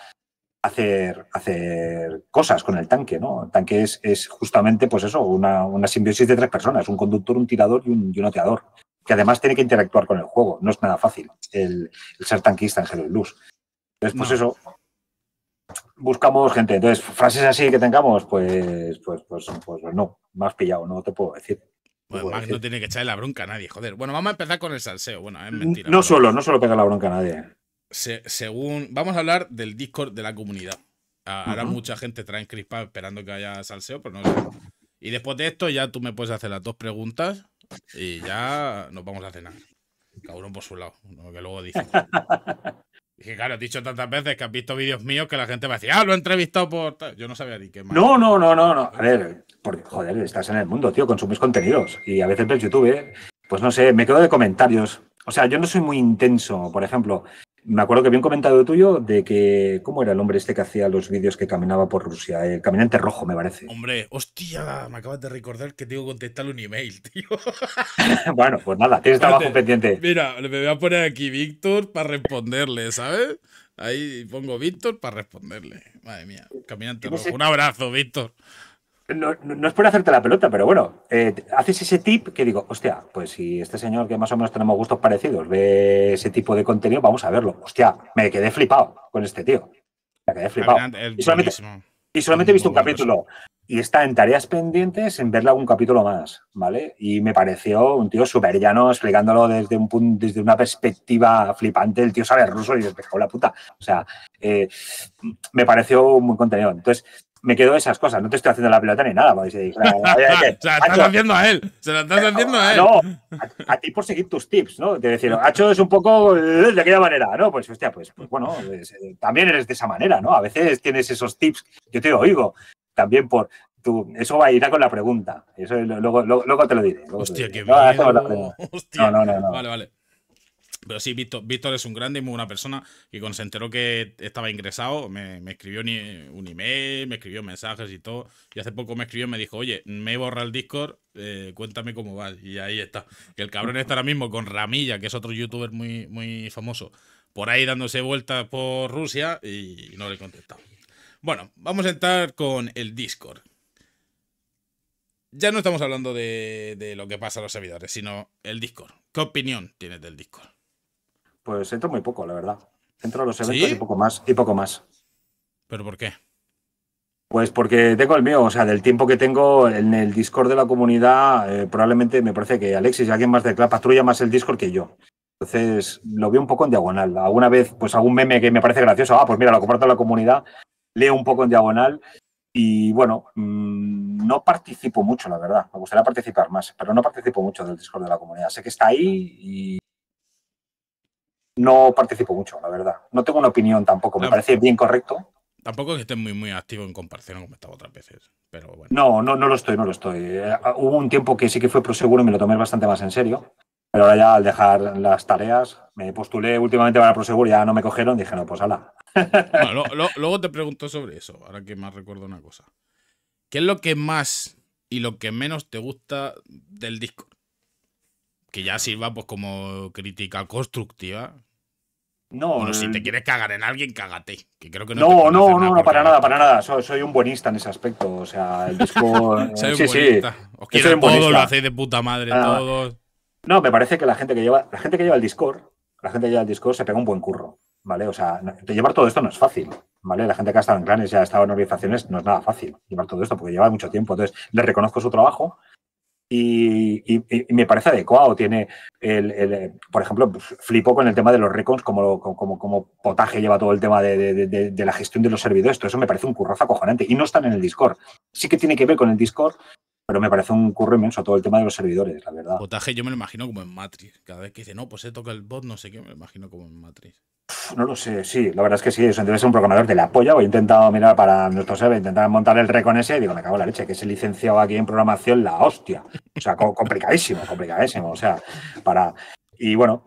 hacer, hacer cosas con el tanque, ¿no? El tanque es, justamente, pues eso, una, una, simbiosis de tres personas, un conductor, un tirador y un, y oteador, que además tiene que interactuar con el juego. No es nada fácil el, ser tanquista en The Luz. Entonces, pues eso, buscamos gente. Entonces, frases así que tengamos, pues, pues, pues, pues no, más pillado, no te puedo decir. Pues bueno, no tiene que echarle la bronca a nadie, joder. Bueno, vamos a empezar con el salseo. Bueno, es mentira. No solo, no solo pega la bronca a nadie. según. Vamos a hablar del Discord de la comunidad. Ah, ahora mucha gente trae en crispa esperando que haya salseo, pero no sé. Y después de esto, ya tú me puedes hacer las dos preguntas y ya nos vamos a cenar. Cabrón por su lado, lo que luego dice. Dije, claro, he dicho tantas veces que has visto vídeos míos que la gente va a decir, ah, lo he entrevistado por. Yo no sabía ni qué más. No, no, no, no, no. A ver, porque, joder, estás en el mundo, tío, consumes contenidos. Y a veces ves YouTube, pues no sé, me quedo de comentarios. O sea, yo no soy muy intenso, por ejemplo. Me acuerdo que vi un comentario tuyo de que, ¿cómo era el hombre este que hacía los vídeos que caminaba por Rusia? El caminante rojo, me parece. Hombre, hostia, me acabas de recordar que tengo que contestarle un email, tío. bueno, pues nada, tienes trabajo pendiente. Mira, me voy a poner aquí Víctor para responderle, ¿sabes? Ahí pongo Víctor para responderle. Madre mía, caminante rojo. Un abrazo, Víctor no, no, es por hacerte la pelota, pero bueno, eh, haces ese tip que digo, hostia, pues si este señor que más o menos tenemos gustos parecidos ve ese tipo de contenido, vamos a verlo. Hostia, me quedé flipado con este tío. Me quedé flipado. y, solamente, y he visto un capítulo. Y está en tareas pendientes en verle algún capítulo más, ¿vale? Y me pareció un tío súper llano, explicándolo desde, un desde una perspectiva flipante. El tío sabe ruso y despejado la puta. O sea, eh, me pareció muy contenido. Entonces, me quedo esas cosas. No te estoy haciendo la pelota ni nada. se la estás haciendo a él. Se la estás haciendo a ah, él. No, a, ti por seguir tus tips, ¿no? De decir, Hacho es un poco de aquella manera, ¿no? Pues, hostia, pues, pues bueno, eh, también eres de esa manera, ¿no? A veces tienes esos tips. Yo te oigo también por, Tú, eso va a ir con la pregunta. Eso luego, luego, luego te lo diré. Hostia, qué no, no, no, no, Vale, vale. Pero sí, Víctor, Víctor es un grande y muy persona. que cuando se enteró que estaba ingresado, me, escribió un, email, me escribió mensajes y todo. Y hace poco me escribió y me dijo, oye, me he borrado el Discord, eh, cuéntame cómo va. Y ahí está. Que el cabrón está ahora mismo con Ramilla, que es otro youtuber muy, muy famoso, por ahí dándose vueltas por Rusia y no le he contestado. Bueno, vamos a entrar con el Discord. Ya no estamos hablando de, de lo que pasa a los servidores, sino el Discord. ¿Qué opinión tienes del Discord? Pues entro muy poco, la verdad. Entro a los eventos y poco más, y poco más. ¿Pero por qué? Pues porque tengo el mío, o sea, del tiempo que tengo en el Discord de la comunidad, eh, probablemente me parece que Alexis alguien más de la patrulla más el Discord que yo. Entonces lo veo un poco en diagonal. Alguna vez, pues algún meme que me parece gracioso, ah, pues mira, lo comparto en la comunidad, leo un poco en diagonal y bueno, mm, no participo mucho, la verdad. Me gustaría participar más, pero no participo mucho del Discord de la comunidad. Sé que está ahí y no participo mucho, la verdad. No tengo una opinión tampoco, me parece bien correcto. Tampoco que esté muy, muy activo en comparación como estaba otras veces, pero bueno. No, no, no lo estoy, no lo estoy. Eh, hubo un tiempo que sí que fue proseguro y me lo tomé bastante más en serio, pero ahora ya al dejar las tareas, me postulé últimamente para proseguro, y ya no me cogieron, dije, no, pues ala. luego te pregunto sobre eso, ahora que más recuerdo una cosa. ¿Qué es lo que más y lo que menos te gusta del disco? Que ya sirva pues como crítica constructiva, no, si te eh, quieres cagar en alguien, cágate. no, no, no, no, para nada, para nada. Soy, un buenista en ese aspecto. O sea, el Discord… Eh, soy Os quiero todos, lo hacéis de puta madre, ah, todos. No, me parece que la gente que lleva, la gente que lleva el Discord, la gente lleva el Discord se pega un buen curro. ¿Vale? O sea, llevar todo esto no es fácil. ¿Vale? La gente que ha estado en clanes y ha estado en organizaciones no es nada fácil llevar todo esto porque lleva mucho tiempo. Entonces, les reconozco su trabajo, y, me parece adecuado. Tiene, el, por ejemplo, pues, flipo con el tema de los recons, como, como, como potaje lleva todo el tema de, la gestión de los servidores. Todo eso me parece un currazo acojonante. Y no están en el Discord. Sí que tiene que ver con el Discord, pero me parece un curro inmenso todo el tema de los servidores, la verdad. Botaje, yo me lo imagino como en Matrix. Cada vez que dice, no, pues se toca el bot, no sé qué, me lo imagino como en Matrix. No lo sé, sí, la verdad es que sí, eso debe un programador de la polla. He intentado mirar para nuestro server, intentar montar el recon ese y digo, me cago en la leche, que ese licenciado aquí en programación, la hostia. O sea, complicadísimo, complicadísimo. O sea, para. Y bueno,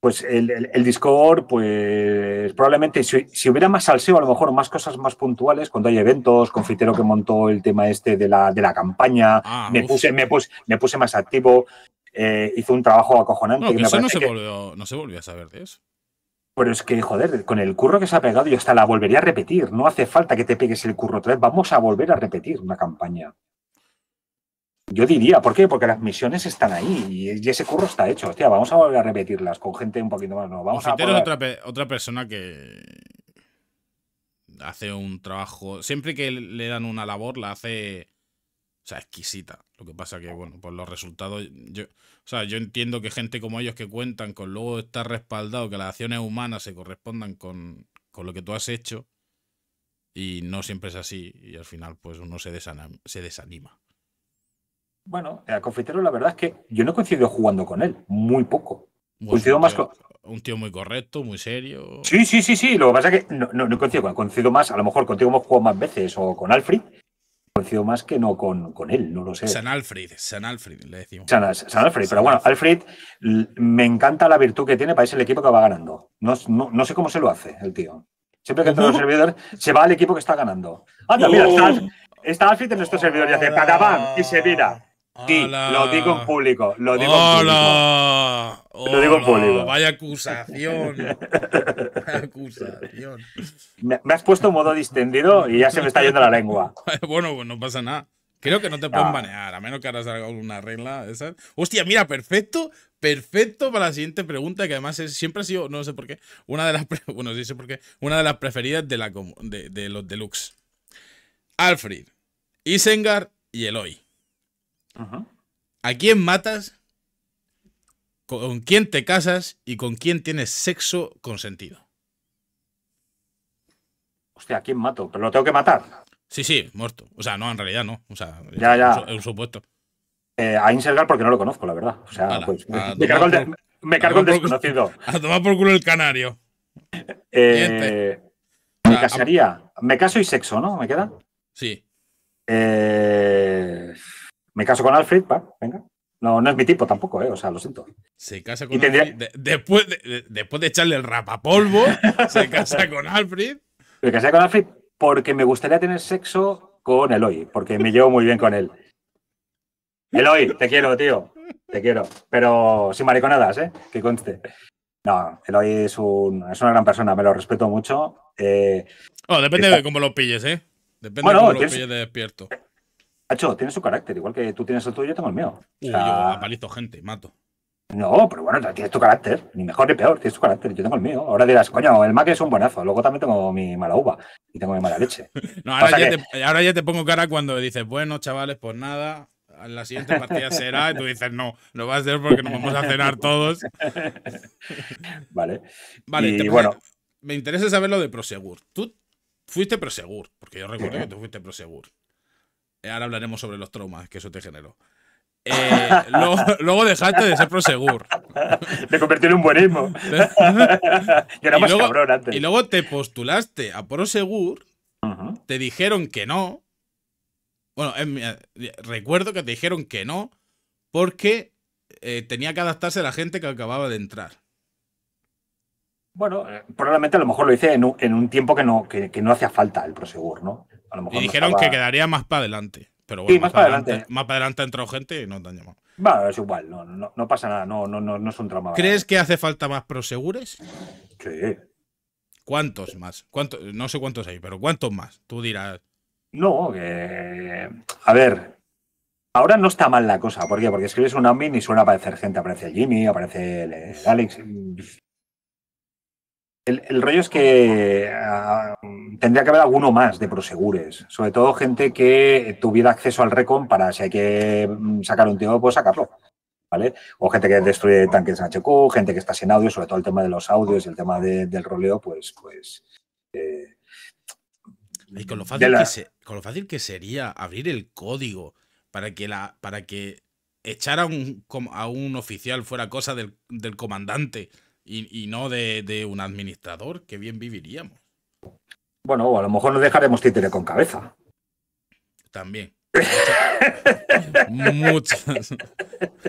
pues el, Discord, pues probablemente si, hubiera más salseo, a lo mejor más cosas más puntuales, cuando hay eventos, confitero que montó el tema este de la, de la campaña, ah, me, puse, me, me puse más activo, eh, hizo un trabajo acojonante. No, se volvió, no se volvió a saber de eso. Pero es que, joder, con el curro que se ha pegado, yo hasta la volvería a repetir. No hace falta que te pegues el curro otra vez. Vamos a volver a repetir una campaña. Yo diría, ¿por qué? Porque las misiones están ahí y ese curro está hecho. Hostia, vamos a volver a repetirlas con gente un poquito más no, Vamos a es otra, otra persona que hace un trabajo. Siempre que le dan una labor, la hace. O sea, exquisita. Lo que pasa que, bueno, pues los resultados. Yo, o sea, yo entiendo que gente como ellos que cuentan con luego estar respaldado, que las acciones humanas se correspondan con, lo que tú has hecho. Y no siempre es así. Y al final, pues uno se, se desanima bueno, eh, a Confitero la verdad es que yo no coincido jugando con él, muy poco. coincido más con... Un tío muy correcto, muy serio. Sí, sí, sí, sí. Lo que pasa es que no, no, coincido con Coincido más, a lo mejor contigo hemos jugado más veces o con Alfred. Coincido más que no con, él, no lo sé. San Alfred, San Alfred, le decimos. San, Alfred, pero bueno, Alfred me encanta la virtud que tiene para ese el equipo que va ganando. No, sé cómo se lo hace el tío. Siempre que entra en los uh. servidores, se va al equipo que está ganando. Anda, mira, uh. está, Alfred en nuestro servidor y hace patapam y se vira lo digo en público. Lo digo en público. Lo digo en público. Vaya acusación. acusación. Me, has puesto modo distendido y ya se me está yendo la lengua. bueno, pues no pasa nada. Creo que no te pueden ah. banear, a menos que ahora salga alguna regla. Hostia, mira, perfecto, perfecto para la siguiente pregunta, que además es, siempre ha sido, no sé por qué, una de las, bueno, una de las preferidas de, la, de, de los deluxe. Alfred, Isengard y Eloy. ¿A quién matas? ¿Con quién te casas? ¿Y con quién tienes sexo consentido? Hostia, ¿a quién mato? ¿Pero lo tengo que matar? Sí, sí, muerto. O sea, no, en realidad no. O sea, ya, ya. Es un supuesto. Eh, a Inselgar porque no lo conozco, la verdad. O sea, pues, me cargo, el, desconocido. a tomar por culo el canario. Eh, me casaría. Me caso y sexo, ¿no? ¿Me queda? Sí. Eh, me caso con Alfred, venga. No, no es mi tipo tampoco, ¿eh? O sea, lo siento. Se casa con después, de, después de echarle el rapapolvo, se casa con Alfred. Me casé con Alfred porque me gustaría tener sexo con Eloy, porque me llevo muy bien con él. Eloy, te quiero, tío. Te quiero. Pero sin mariconadas, ¿eh? Que conste. No, Eloy es, es una gran persona, me lo respeto mucho. Eh, depende de cómo lo pilles, ¿eh? Depende de cómo lo pilles de despierto. Hacho, tiene su carácter, igual que tú tienes el tuyo, yo tengo el mío. O yo apalizo gente, mato. No, pero bueno, tienes tu carácter, ni mejor ni peor, tienes tu carácter, yo tengo el mío. Ahora dirás, coño, el Mac es un buenazo, luego también tengo mi mala uva y tengo mi mala leche. ahora ya, te, pongo cara cuando dices, bueno, chavales, pues nada, la siguiente partida será, y tú dices, no, Lo vas a hacer porque nos vamos a cenar todos. vale. Vale, y, bueno. Me interesa saber lo de Prosegur. Tú fuiste Prosegur, porque yo recuerdo que tú fuiste Prosegur. Ahora hablaremos sobre los traumas que eso te generó. Eh, luego dejaste de ser prosegur. Me convirtió en un buenismo. era más y luego, Y luego te postulaste a prosegur, te dijeron que no. Bueno, em, eh, recuerdo que te dijeron que no porque eh, tenía que adaptarse a la gente que acababa de entrar. Bueno, probablemente a lo mejor lo hice en un, tiempo que no, que no hacía falta el prosegur, ¿no? y dijeron que quedaría más para adelante. Pero sí, más, para adelante, Más para adelante ha entrado gente y no te han Bueno, es igual, no, no, pasa nada, no, no, no, es un trauma. ¿Crees que hace falta más prosegures? Sí. ¿Cuántos más? cuánto No sé cuántos hay, pero ¿cuántos más? Tú dirás. No, que. A ver, Ahora no está mal la cosa, ¿por qué? Porque escribes un admin y suena aparecer gente, aparece Jimmy, aparece Alex. El, rollo es que ah, tendría que haber alguno más de prosegures, sobre todo gente que tuviera acceso al Recon para si hay que mm, sacar un tío, pues sacarlo. ¿Vale? O gente que destruye tanques HQ, gente que está sin audio, sobre todo el tema de los audios y el tema del roleo, pues, pues. Eh, y con lo, fácil que sería abrir el código para que la. para que echar a un, a un oficial fuera cosa del, comandante y, no de, un administrador, qué bien viviríamos. Bueno, o a lo mejor nos dejaremos títere con cabeza. También. muchas.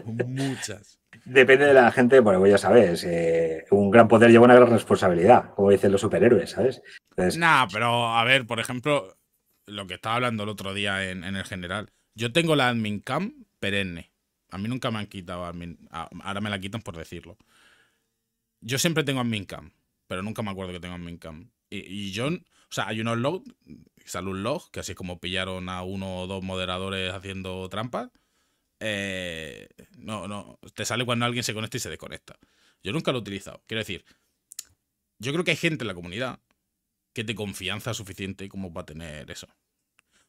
muchas. Depende de la gente, bueno, pues ya sabes, eh, un gran poder lleva una gran responsabilidad, como dicen los superhéroes, ¿sabes? Nah, pero a ver, por ejemplo, lo que estaba hablando el otro día en, el general. Yo tengo la admin cam perenne. A mí nunca me han quitado admin. Ahora me la quitan por decirlo. Yo siempre tengo admin cam, pero nunca me acuerdo que tengo admin cam. Y, y yo o sea, hay unos logs, sale un log, que así es como pillaron a uno o dos moderadores haciendo trampas. Eh, no, no, te sale cuando alguien se conecta y se desconecta. Yo nunca lo he utilizado. Quiero decir, yo creo que hay gente en la comunidad que te confianza suficiente como para tener eso. O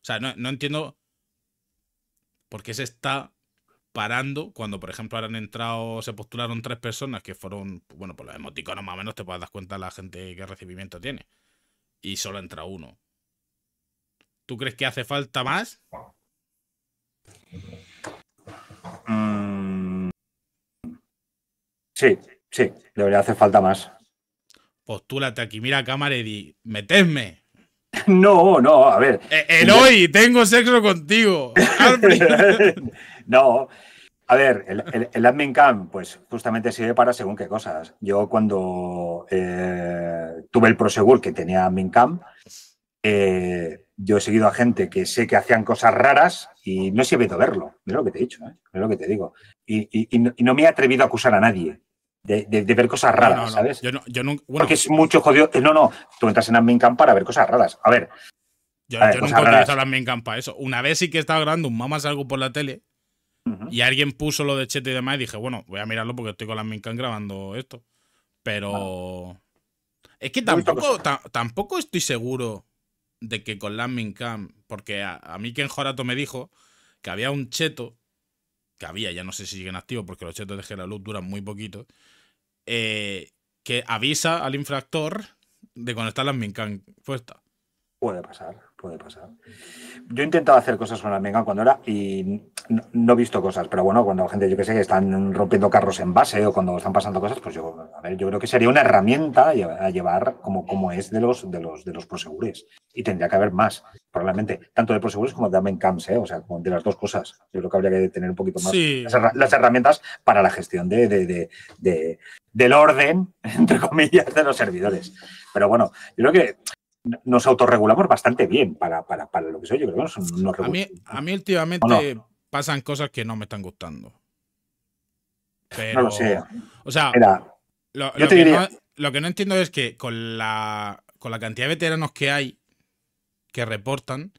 sea, no, entiendo por qué se está parando cuando, por ejemplo, ahora han entrado, se postularon tres personas que fueron, bueno, por los emoticonos más o menos te puedes dar cuenta la gente que recibimiento tiene y solo entra uno. ¿Tú crees que hace falta más? Mm. Sí, sí, debería hacer falta más. Postúlate aquí, mira cámara y di, metedme. No, no, a ver. el eh, Eloy, eh, tengo sexo contigo. no, a ver, el, admin Camp, pues justamente sirve para según qué cosas. Yo cuando eh, tuve el Prosegur que tenía admin Camp, eh, yo he seguido a gente que sé que hacían cosas raras y no he sabido verlo. Es lo que te he dicho, ¿eh? lo que te digo. Y, no, me he atrevido a acusar a nadie. De, ver cosas raras, ¿sabes? Yo Porque es mucho jodido. No, no, tú entras en Admin Camp para ver cosas raras. A ver. Yo, nunca he utilizado Admin Camp para eso. Una vez sí que estaba grabando un mamá algo por la tele y alguien puso lo de Cheto y demás y dije, bueno, voy a mirarlo porque estoy con las grabando esto. Pero... Es que tampoco, tampoco estoy seguro de que con las Cam, porque a, mí Ken Jorato me dijo que había un cheto, que había, ya no sé si siguen activos porque los chetos de Luz duran muy poquito, eh, que avisa al infractor de está las Mincan puesta. Puede pasar puede pasar. Yo he intentado hacer cosas con la mega cuando era y no, he visto cosas, pero bueno, cuando gente, yo que sé, que están rompiendo carros en base o cuando están pasando cosas, pues yo, a ver, yo creo que sería una herramienta a llevar como, como es de los, de los, de los prosegures. Y tendría que haber más, probablemente, tanto de prosegures como de Amencams, ¿eh? o sea, de las dos cosas. Yo creo que habría que tener un poquito más las, las, herramientas para la gestión de, de, de, de del orden, entre comillas, de los servidores. Pero bueno, yo creo que nos autorregulamos bastante bien para, para, lo que soy. Yo creo que no a, mí, a, mí, últimamente pasan cosas que no me están gustando. Pero, no lo sé. O sea, lo, que no, entiendo es que con la, con la cantidad de veteranos que hay que reportan,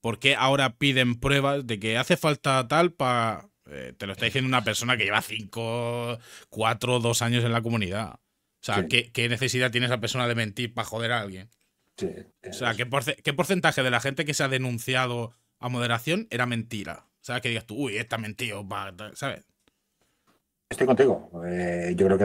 ¿por qué ahora piden pruebas de que hace falta tal para... Eh, te lo está diciendo una persona que lleva 5, 4, 2 años en la comunidad. O sea, ¿qué, ¿qué necesidad tiene esa persona de mentir para joder a alguien? o sea, ¿qué, ¿qué, porcentaje de la gente que se ha denunciado a moderación era mentira? O sea, que digas tú, uy, está mentido, ¿sabes? Estoy contigo. Eh, yo creo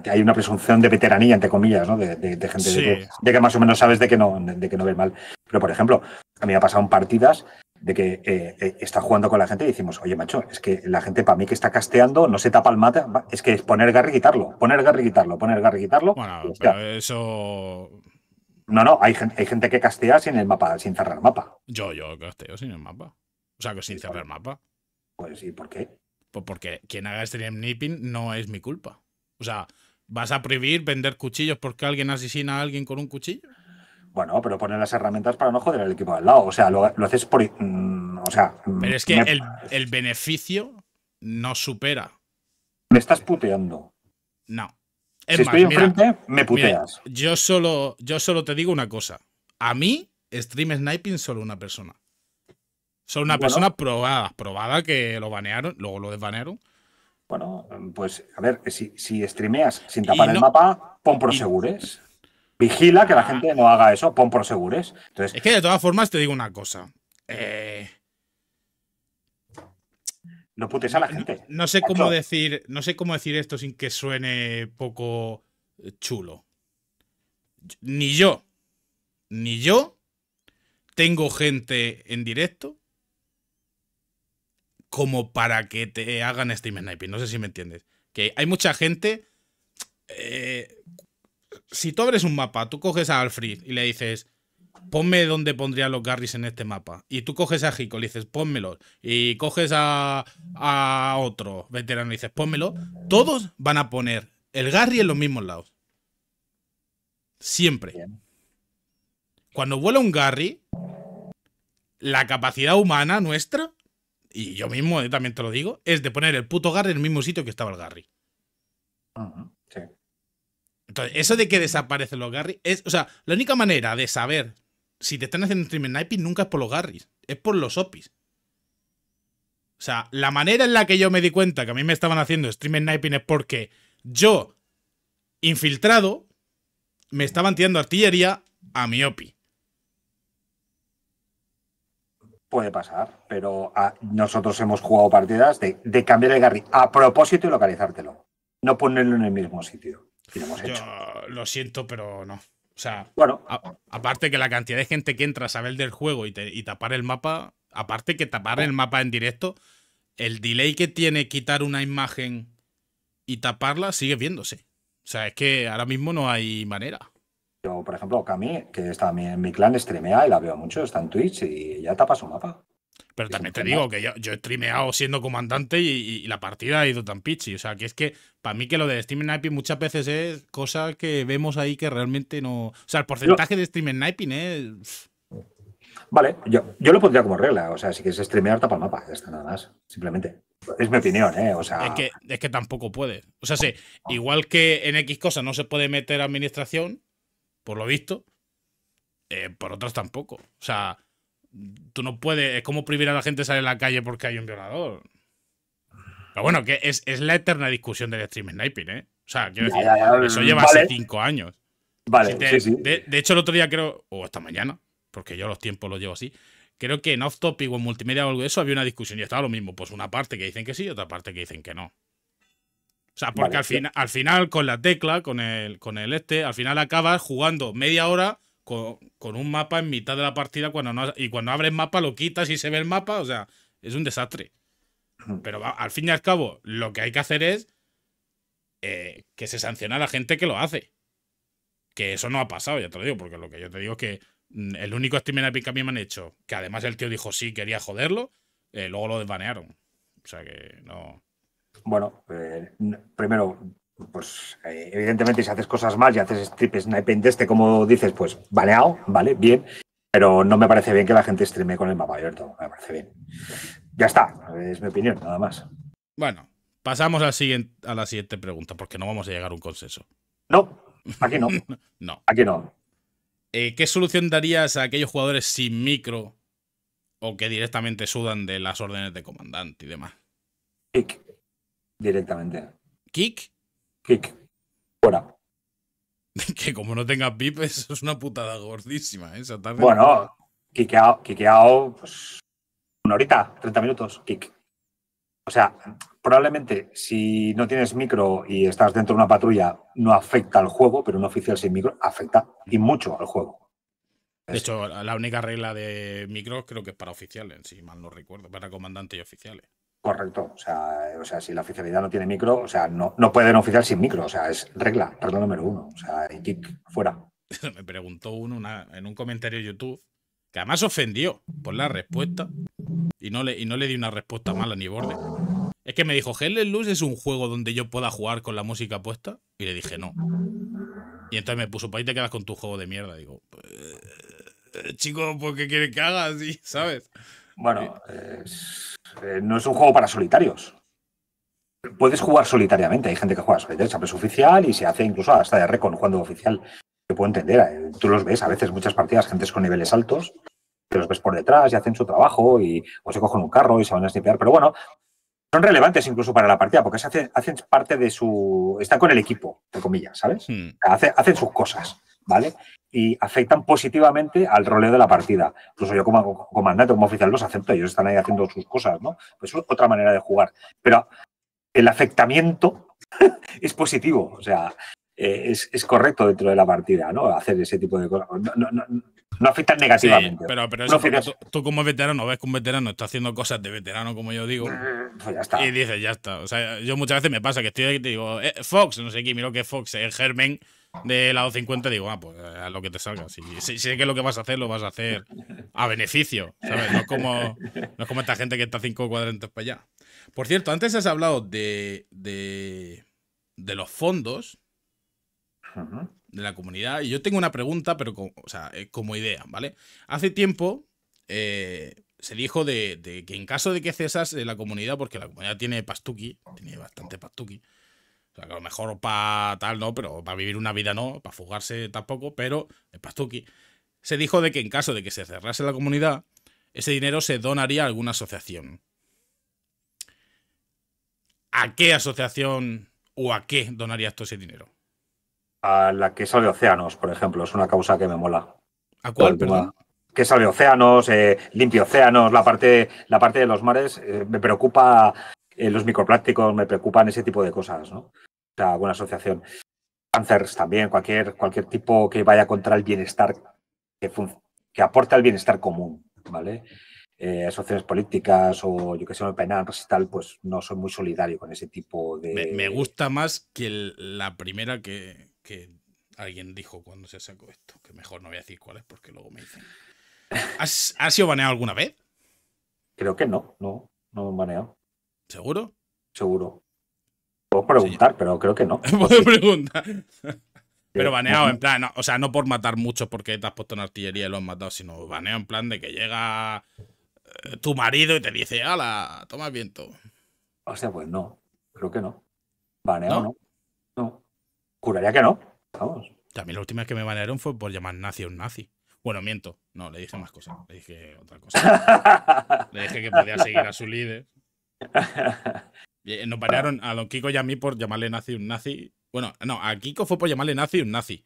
que hay una presunción de veteranía, entre comillas, ¿no? de, gente de, que, más o menos sabes de que, no, de, que no ves mal. Pero, por ejemplo, a mí me ha pasado en partidas de que eh, eh, está jugando con la gente y decimos, oye, macho, es que la gente para mí que está casteando no se tapa el mata, es que es poner garra y quitarlo, poner garra y quitarlo, poner garra y quitarlo. Bueno, eso no, no, hay, gente que castea sin el mapa, sin cerrar mapa. Yo, yo casteo sin el mapa. O sea, que sin cerrar pues. mapa. Pues sí, ¿por qué? Pues porque quien haga stream nipping no es mi culpa. O sea, ¿vas a prohibir vender cuchillos porque alguien asesina a alguien con un cuchillo? Bueno, pero poner las herramientas para no joder al equipo al lado. O sea, lo, haces por. Mm, o sea. Mm, pero es que el, el beneficio no supera. Me estás puteando. No si estoy enfrente, me puteas. yo, solo, yo solo te digo una cosa. A mí, Stream Sniping solo una persona. Solo una persona probada, probada que lo banearon, luego lo desbanearon. Bueno, pues a ver, si, si streameas sin tapar el mapa, pon prosegures. Vigila que la ah. gente no haga eso, pon prosegures. Entonces, es que de todas formas te digo una cosa. Eh, no putes a la gente. No, sé cómo decir, no sé cómo decir esto sin que suene poco chulo. Ni yo, ni yo tengo gente en directo como para que te hagan steam sniping. No sé si me entiendes. Que hay mucha gente. Eh, si tú abres un mapa, tú coges a Alfred y le dices, ponme dónde pondría los Garris en este mapa. Y tú coges a Hiko y dices, ponmelo. Y coges a, otro veterano y dices, ponmelo. Todos van a poner el Garry en los mismos lados. Siempre. Cuando vuela un Garry, la capacidad humana nuestra, y yo mismo eh, también te lo digo, es de poner el puto Garry en el mismo sitio que estaba el Garry. Entonces, eso de que desaparecen los garris es, o sea, la única manera de saber si te están haciendo stream sniping, nunca es por los Garris, es por los Opis. O sea, la manera en la que yo me di cuenta que a mí me estaban haciendo stream sniping es porque yo, infiltrado, me estaban tirando artillería a mi Opi. Puede pasar, pero ah, nosotros hemos jugado partidas de, cambiar el garris a propósito y localizártelo. No ponerlo en el mismo sitio. Lo siento, pero no. O sea, bueno. aparte que la cantidad de gente que entra a saber del juego y, te, y tapar el mapa, aparte que tapar el mapa en directo, el delay que tiene quitar una imagen y taparla sigue viéndose. O sea, es que ahora mismo no hay manera. Yo, por ejemplo, Camille, que está en mi clan, streamea y la veo mucho, está en Twitch y ya tapa su mapa. Pero también te digo que yo, yo he streameado siendo comandante y, la partida ha ido tan pitchy. O sea, que es que para mí que lo de stream sniping muchas veces es cosa que vemos ahí que realmente no. O sea, el porcentaje de stream sniping es. Vale, yo, lo pondría como regla. O sea, si quieres streamear, tapa mapa. Ya está, nada más. Simplemente. Es mi opinión, ¿eh? O sea. Es que, es que tampoco puede. O sea, sí, igual que en X cosas no se puede meter administración, por lo visto, eh, por otras tampoco. O sea, tú no puedes. Es como prohibir a la gente salir a la calle porque hay un violador. Pero bueno, que es, la eterna discusión del stream sniping, ¿eh? O sea, quiero decir, eso lleva hace cinco años. Vale. De, hecho, el otro día creo, o esta mañana, porque yo los tiempos los llevo así. Creo que en off topic o en multimedia o algo de eso había una discusión y estaba lo mismo. Pues una parte que dicen que sí y otra parte que dicen que no. O sea, porque al, al final, con la tecla, con el, con el este, al final acabas jugando media hora con, un mapa en mitad de la partida cuando y cuando abres mapa lo quitas y se ve el mapa, o sea, es un desastre. Pero al fin y al cabo, lo que hay que hacer es eh, que se sancione a la gente que lo hace. Que eso no ha pasado, ya te lo digo, porque lo que yo te digo es que mm, el único streamer epic que a mí me han hecho, que además el tío dijo sí, quería joderlo, eh, luego lo desbanearon. O sea que no. Bueno, eh, primero, pues eh, evidentemente si haces cosas mal y haces strip sniping de este, como dices, pues baleado, vale, bien, pero no me parece bien que la gente streame con el mapa abierto, me parece bien. Ya está, es mi opinión, nada más. Bueno, pasamos siguiente, a la siguiente pregunta, porque no vamos a llegar a un consenso. No, aquí no. no. Aquí no. Eh, ¿Qué solución darías a aquellos jugadores sin micro o que directamente sudan de las órdenes de comandante y demás? Kick. Directamente. ¿Kick? que, fuera. Que como no tenga pip, eso es una putada gordísima. ¿eh? Esa tarde bueno, Kikeao, pues una horita, 30 minutos, kick. O sea, probablemente si no tienes micro y estás dentro de una patrulla, no afecta al juego, pero un oficial sin micro afecta y mucho al juego. De hecho, la única regla de micro creo que es para oficiales, si mal no recuerdo, para comandantes y oficiales. Correcto. O sea, o sea, si la oficialidad no tiene micro, o sea, no, no pueden oficiar sin micro. O sea, es regla, regla número uno. O sea, y kick, fuera. Me preguntó uno en un comentario de YouTube que además ofendió por la respuesta y no le, y no le di una respuesta mala ni borde. Es que me dijo, Hell Luz es un juego donde yo pueda jugar con la música puesta y le dije no. Y entonces me puso, pues ahí te quedas con tu juego de mierda. Digo, eh, chico, ¿por qué quieres que haga así? ¿Sabes? Bueno, eh, es… Eh, no es un juego para solitarios. Puedes jugar solitariamente, hay gente que juega solitario, es oficial y se hace incluso hasta de récord jugando oficial. que puedo entender, eh. tú los ves a veces muchas partidas, gente con niveles altos, que los ves por detrás y hacen su trabajo y o se cogen un carro y se van a snipear, pero bueno, son relevantes incluso para la partida porque se hacen, hacen parte de su. están con el equipo, entre comillas, ¿sabes? Hmm. hacen sus cosas, ¿vale? y afectan positivamente al roleo de la partida. Incluso yo como comandante, como oficial, los acepto, ellos están ahí haciendo sus cosas, ¿no? Pues es otra manera de jugar. Pero el afectamiento es positivo, o sea, eh, es, es, correcto dentro de la partida, ¿no? Hacer ese tipo de cosas. No, afectan negativamente. pero, pero tú, como veterano ves que un veterano está haciendo cosas de veterano, como yo digo. Mm, pues ya está. Y dices, ya está. O sea, yo muchas veces me pasa que estoy aquí y te digo, eh, Fox, no sé qué, miro que Fox es el germen de lado 50, digo, ah, pues eh, a lo que te salga. Si, sé es que lo que vas a hacer, lo vas a hacer a beneficio, ¿sabes? No es como, como esta gente que está cinco cuadrantes para allá. Por cierto, antes has hablado de, los fondos de la comunidad y yo tengo una pregunta, pero eh, como, idea, ¿vale? Hace tiempo eh, se dijo de, que en caso de que cesas la comunidad, porque la comunidad tiene pastuki, tiene bastante pastuki, o sea, que a lo mejor para tal no, pero para vivir una vida no, para fugarse tampoco, pero el Pastuki se dijo de que en caso de que se cerrase la comunidad, ese dinero se donaría a alguna asociación. ¿A qué asociación o a qué donaría todo ese dinero? A la que sale océanos, por ejemplo, es una causa que me mola. ¿A cuál, perdón? que sale océanos, eh, limpio océanos, la parte, la parte de los mares, eh, me preocupa eh, los microplásticos, me preocupan ese tipo de cosas, ¿no? sea, buena asociación. Cánceres también, cualquier, cualquier tipo que vaya contra el bienestar, que, que aporta al bienestar común, ¿vale? Eh, asociaciones políticas o yo que sé, penal, tal, pues no soy muy solidario con ese tipo de. Me, gusta más que la primera que, alguien dijo cuando se sacó esto, que mejor no voy a decir cuál es porque luego me dicen. ¿Has, ¿Has, sido baneado alguna vez? Creo que no, no, no baneado. ¿Seguro? Seguro preguntar, pero creo que no. Pero baneado en plan, o sea, no por matar mucho, porque te has puesto en artillería y lo has matado, sino baneado en plan de que llega eh, tu marido y te dice, ala, toma viento. O sea, pues no, creo que no. baneado no. No. que no. Vamos. También la última vez que me banearon fue por llamar nazi a un nazi. Bueno, miento. No, le dije más cosas. Le dije otra cosa. le dije que podía seguir a su líder. Eh, nos pararon a Don Kiko y a mí por llamarle nazi un nazi. Bueno, no, a Kiko fue por llamarle nazi un nazi.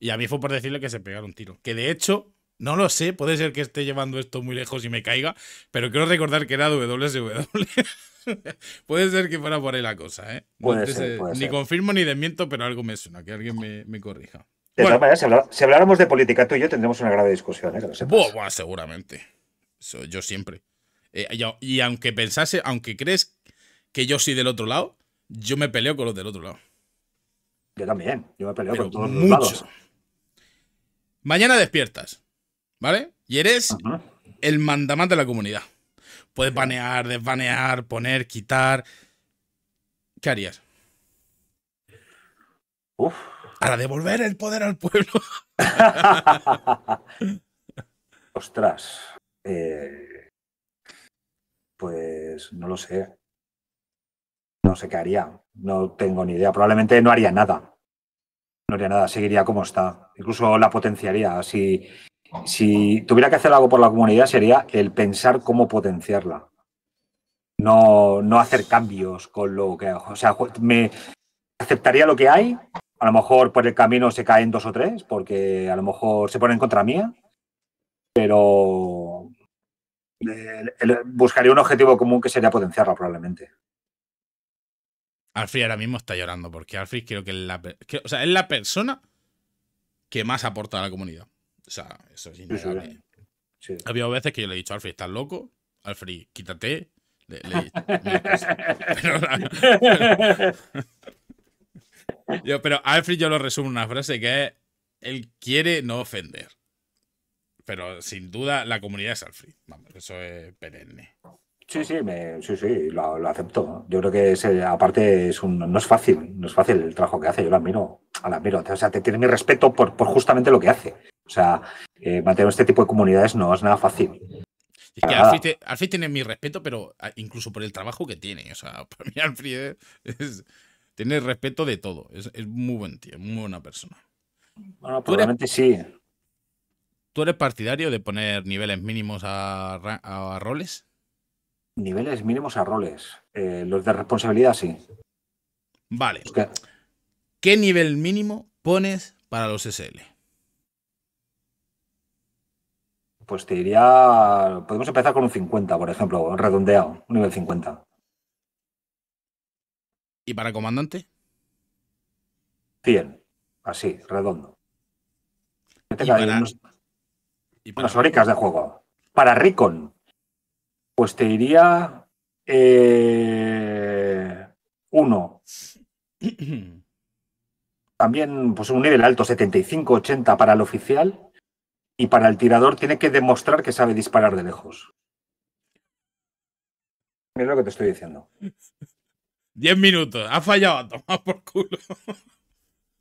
Y a mí fue por decirle que se pegaron un tiro. Que de hecho, no lo sé, puede ser que esté llevando esto muy lejos y me caiga, pero quiero recordar que era WSW. puede ser que fuera por ahí la cosa, ¿eh? ni confirmo ni desmiento, pero algo me suena, que alguien me, corrija. si, habláramos de política tú y yo tendremos una grave discusión, ¿eh? Bueno, seguramente. yo siempre. Eh, y aunque pensase, aunque crees que yo soy del otro lado, yo me peleo con los del otro lado. Yo también, yo me peleo con todos los lados. Mañana despiertas, ¿vale? Y eres el mandamás de la comunidad. Puedes banear, desbanear, poner, quitar. ¿Qué harías? Uf. Para devolver el poder al pueblo. Ostras. Eh, pues no lo sé no sé qué haría, no tengo ni idea. Probablemente no haría nada. No haría nada, seguiría como está. Incluso la potenciaría. Si, si tuviera que hacer algo por la comunidad sería el pensar cómo potenciarla. No, hacer cambios con lo que... O sea, me aceptaría lo que hay. A lo mejor por el camino se caen dos o tres, porque a lo mejor se ponen contra mía. Pero eh, buscaría un objetivo común que sería potenciarla probablemente. Alfred ahora mismo está llorando porque Alfred creo que es la, sea, es la persona que más aporta a la comunidad. O sea, eso es innegable. Sí. habido veces que yo le he dicho, Alfred, estás loco. Alfred, quítate. pero, yo, pero Alfred yo lo resumo en una frase que es, él quiere no ofender. Pero sin duda la comunidad es Alfred. Vamos, eso es perenne. Sí, sí, sí, lo, acepto. Yo creo que ese, aparte es un, no es fácil, no es fácil el trabajo que hace, yo lo admiro, admiro. O sea, te tiene mi respeto por, justamente lo que hace. O sea, eh, mantener este tipo de comunidades no es nada fácil. Es que tiene mi respeto, pero ah, incluso por el trabajo que tiene. O sea, para mí es, tiene respeto de todo. Es, muy buen tío, muy buena persona. Bueno, probablemente sí. ¿Tú eres partidario de poner niveles mínimos a roles? Niveles mínimos a roles. Eh, los de responsabilidad, sí. Vale. ¿Qué? nivel mínimo pones para los SL? Pues te diría. Podemos empezar con un 50, por ejemplo, redondeado, un nivel 50. ¿Y para comandante? 100, así, redondo. Las ¿Y para, de juego. Para Ricon, pues te diría eh, uno. También pues un nivel alto, 75-80 para el oficial. Y para el tirador tiene que demostrar que sabe disparar de lejos. Mira lo que te estoy diciendo. Diez minutos. Ha fallado. A tomar por culo.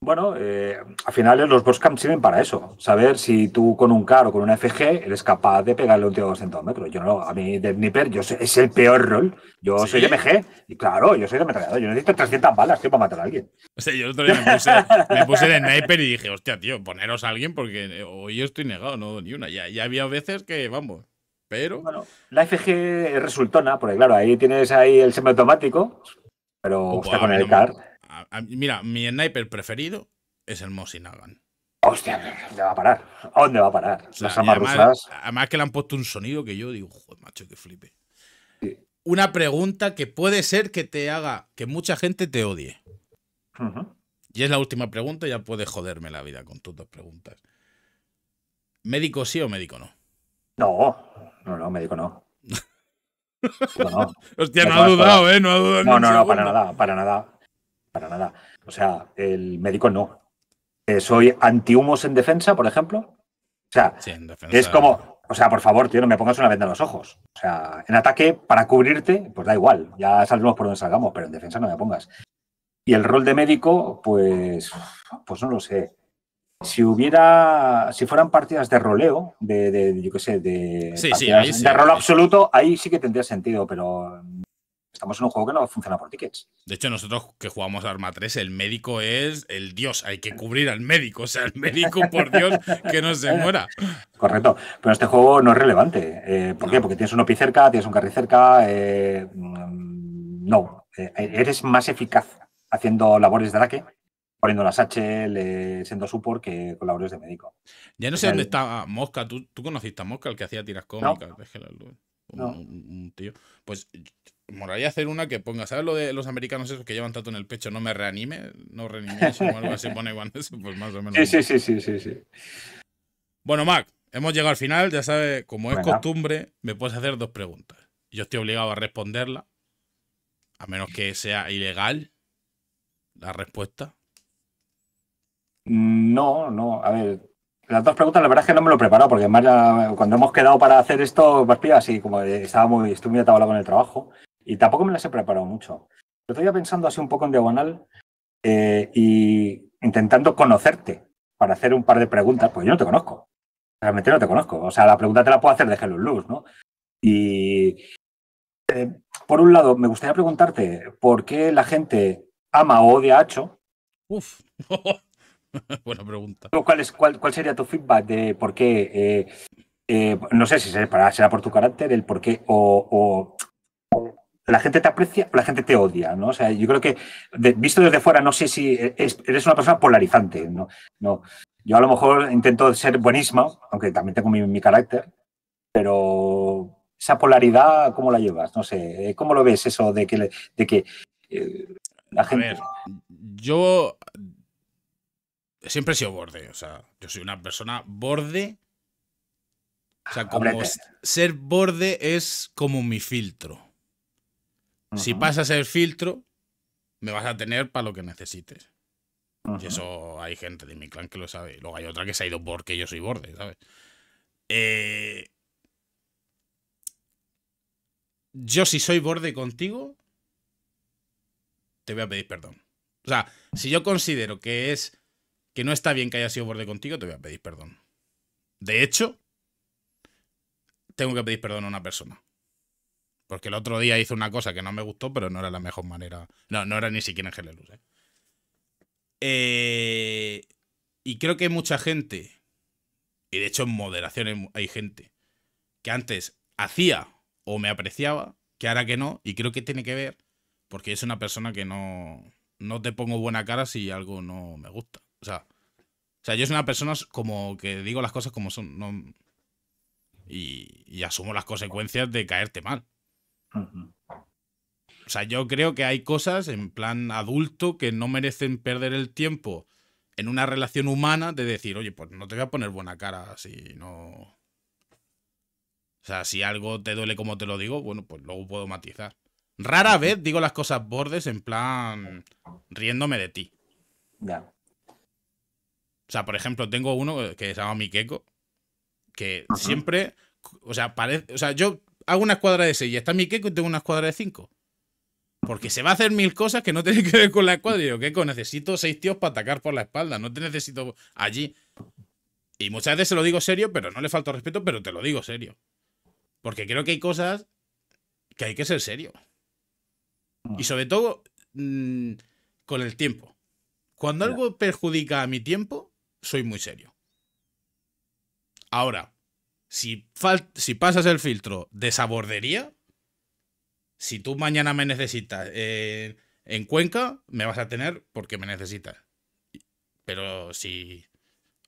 Bueno, eh, al final los camps sirven para eso, saber si tú con un CAR o con una FG eres capaz de pegarle un tiro de 200 metros. Yo no, a mí de sniper yo es el peor rol. Yo soy MG y claro, yo soy de ametrallador. Yo necesito 300 balas, tío, para matar a alguien. O sea, yo el otro día me puse, me puse de sniper y dije, hostia, tío, poneros a alguien porque hoy yo estoy negado, no ni una. Ya, había veces que, vamos, pero… Bueno, la FG resultona, porque claro, ahí tienes ahí el semiautomático, pero usted oh, con el CAR mira, mi sniper preferido es el Mosinagan. Hostia, ¿dónde va a parar? dónde va a parar? Las armas además, que le han puesto un sonido que yo digo, joder, macho, que flipe. Una pregunta que puede ser que te haga que mucha gente te odie. Y es la última pregunta, ya puedes joderme la vida con tus dos preguntas. ¿Médico sí o médico no? No, no, no, médico no. Hostia, no ha dudado, ¿eh? No ha dudado. No, no, no, para nada, para nada para nada. O sea, el médico no. Eh, soy antihumos en defensa, por ejemplo. O sea, es como, o sea, por favor, tío, no me pongas una venda en los ojos. O sea, en ataque, para cubrirte, pues da igual, ya saldremos por donde salgamos, pero en defensa no me pongas. Y el rol de médico, pues, pues no lo sé. Si hubiera, si fueran partidas de roleo, de, de yo qué sé, de, sí, sí, sí, de rol absoluto, ahí sí que tendría sentido, pero Estamos en un juego que no funciona por tickets. De hecho, nosotros que jugamos Arma 3, el médico es el dios. Hay que cubrir al médico. O sea, el médico, por Dios, que no se muera. Correcto. Pero este juego no es relevante. Eh, ¿Por qué? Porque tienes un OPI cerca, tienes un carry cerca. Eh, mm, no. Eh, e-, eres más eficaz haciendo labores de ataque poniendo las H, siendo support que con labores de médico. Ya no sé dónde está Mosca. ¿Tú, conociste a Mosca, el que hacía tiras cómicas? un, tío. Pues moraría hacer una que ponga, ¿sabes lo de los americanos esos que llevan tanto en el pecho? No me reanime, no reanime, pone igual eso, pues más o menos. Sí, sí, sí, sí, sí, Bueno, Mac, hemos llegado al final, ya sabes, como es costumbre, me puedes hacer dos preguntas. Yo estoy obligado a responderla, a menos que sea ilegal la respuesta. No, no, a ver, las dos preguntas, la verdad es que no me lo he preparado, porque más cuando hemos quedado para hacer esto, pues así, como estaba muy, estúpida muy atabalado con el trabajo. Y tampoco me las he preparado mucho. Pero estoy pensando así un poco en diagonal eh, y intentando conocerte para hacer un par de preguntas, porque yo no te conozco. Realmente no te conozco. O sea, la pregunta te la puedo hacer de en Luz, ¿no? Y eh, por un lado, me gustaría preguntarte por qué la gente ama o odia a Acho. Uf, buena pregunta. ¿Cuál, es, cuál, sería tu feedback de por qué? Eh, eh, no sé si será, por tu carácter, el por qué o la gente te aprecia o la gente te odia, ¿no? O sea, yo creo que, visto desde fuera, no sé si eres una persona polarizante, ¿no? no. Yo a lo mejor intento ser buenísimo, aunque también tengo mi, mi carácter, pero esa polaridad, ¿cómo la llevas? No sé, ¿cómo lo ves eso de que, de que eh, la gente... A ver, yo siempre he sido borde, o sea, yo soy una persona borde. ser borde es como mi filtro. Si pasas el filtro, me vas a tener para lo que necesites. Y eso hay gente de mi clan que lo sabe. Luego hay otra que se ha ido porque yo soy borde, ¿sabes? Eh, yo si soy borde contigo, te voy a pedir perdón. O sea, si yo considero que es que no está bien que haya sido borde contigo, te voy a pedir perdón. De hecho, tengo que pedir perdón a una persona. Porque el otro día hizo una cosa que no me gustó, pero no era la mejor manera. No, no era ni siquiera en Geleluz, ¿eh? Eh, y creo que hay mucha gente, y de hecho en moderación hay gente, que antes hacía o me apreciaba, que ahora que no, y creo que tiene que ver, porque es una persona que no, te pongo buena cara si algo no me gusta. O sea, o sea, yo soy una persona como que digo las cosas como son, y asumo las consecuencias de caerte mal. O sea, yo creo que hay cosas en plan adulto que no merecen perder el tiempo en una relación humana de decir, oye, pues no te voy a poner buena cara si no. O sea, si algo te duele como te lo digo, bueno, pues luego puedo matizar. Rara vez digo las cosas bordes en plan riéndome de ti. Ya. O sea, por ejemplo, tengo uno que se llama Mikeko, que siempre, o sea, parece, o sea, yo hago una escuadra de 6 y está mi Keiko y tengo una escuadra de 5. Porque se va a hacer mil cosas que no tienen que ver con la escuadra. Y yo, Keiko, necesito seis tíos para atacar por la espalda. No te necesito allí. Y muchas veces se lo digo serio, pero no le falto respeto, pero te lo digo serio. Porque creo que hay cosas que hay que ser serio. Ah. Y sobre todo mm, con el tiempo. Cuando algo perjudica a mi tiempo, soy muy serio. Ahora, si, si pasas el filtro de sabordería, si tú mañana me necesitas eh, en Cuenca, me vas a tener porque me necesitas. Pero si...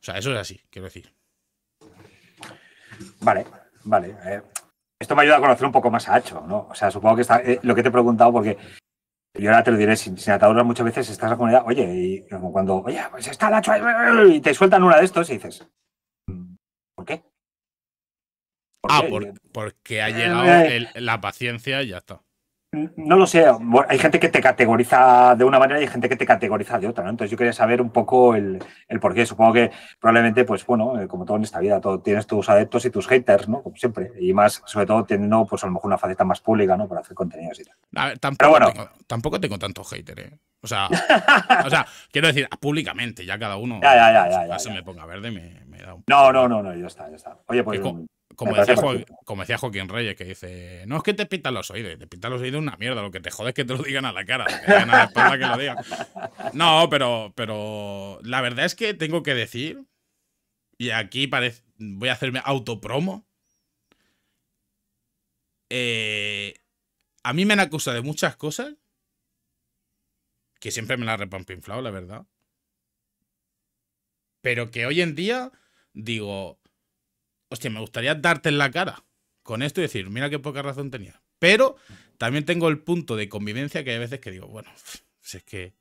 O sea, eso es así, quiero decir. Vale, vale. Eh, esto me ayuda a conocer un poco más a Hacho, ¿no? O sea, supongo que está, eh, lo que te he preguntado, porque yo ahora te lo diré, sin, ataduras muchas veces estás en la comunidad, oye, y como cuando, oye, pues está Hacho, y te sueltan una de estos y dices, mm, ¿por qué? ah, porque ha llegado eh. la paciencia y ya está. No lo sé, hay gente que te categoriza de una manera y hay gente que te categoriza de otra, Entonces yo quería saber un poco el, por qué. Supongo que probablemente, pues bueno, eh, como todo en esta vida, todo, tienes tus adeptos y tus haters, ¿no? Como siempre. Y más, sobre todo, teniendo, pues a lo mejor una faceta más pública, ¿no? Para hacer contenidos y tal. A ver, tampoco, bueno. tengo, tampoco tengo tantos haters, ¿eh? O sea, quiero decir, públicamente, ya cada uno ya, ya, ya, ya se me ponga verde me, da No, no, no, no, ya está, ya está. Oye, pues... Como decía, Joaquín, como decía, Joaquín Reyes, que dice, no es que te pitan los oídos, te pintan los oídos una mierda, lo que te jodes es que te lo digan a la cara, que a la espalda que lo digan. No, pero, pero la verdad es que tengo que decir, y aquí voy a hacerme autopromo, eh, a mí me han acusado de muchas cosas, que siempre me la repampinflado, la verdad, pero que hoy en día digo, hostia, me gustaría darte en la cara con esto y decir, mira qué poca razón tenía. Pero también tengo el punto de convivencia que hay veces que digo, bueno, si es que.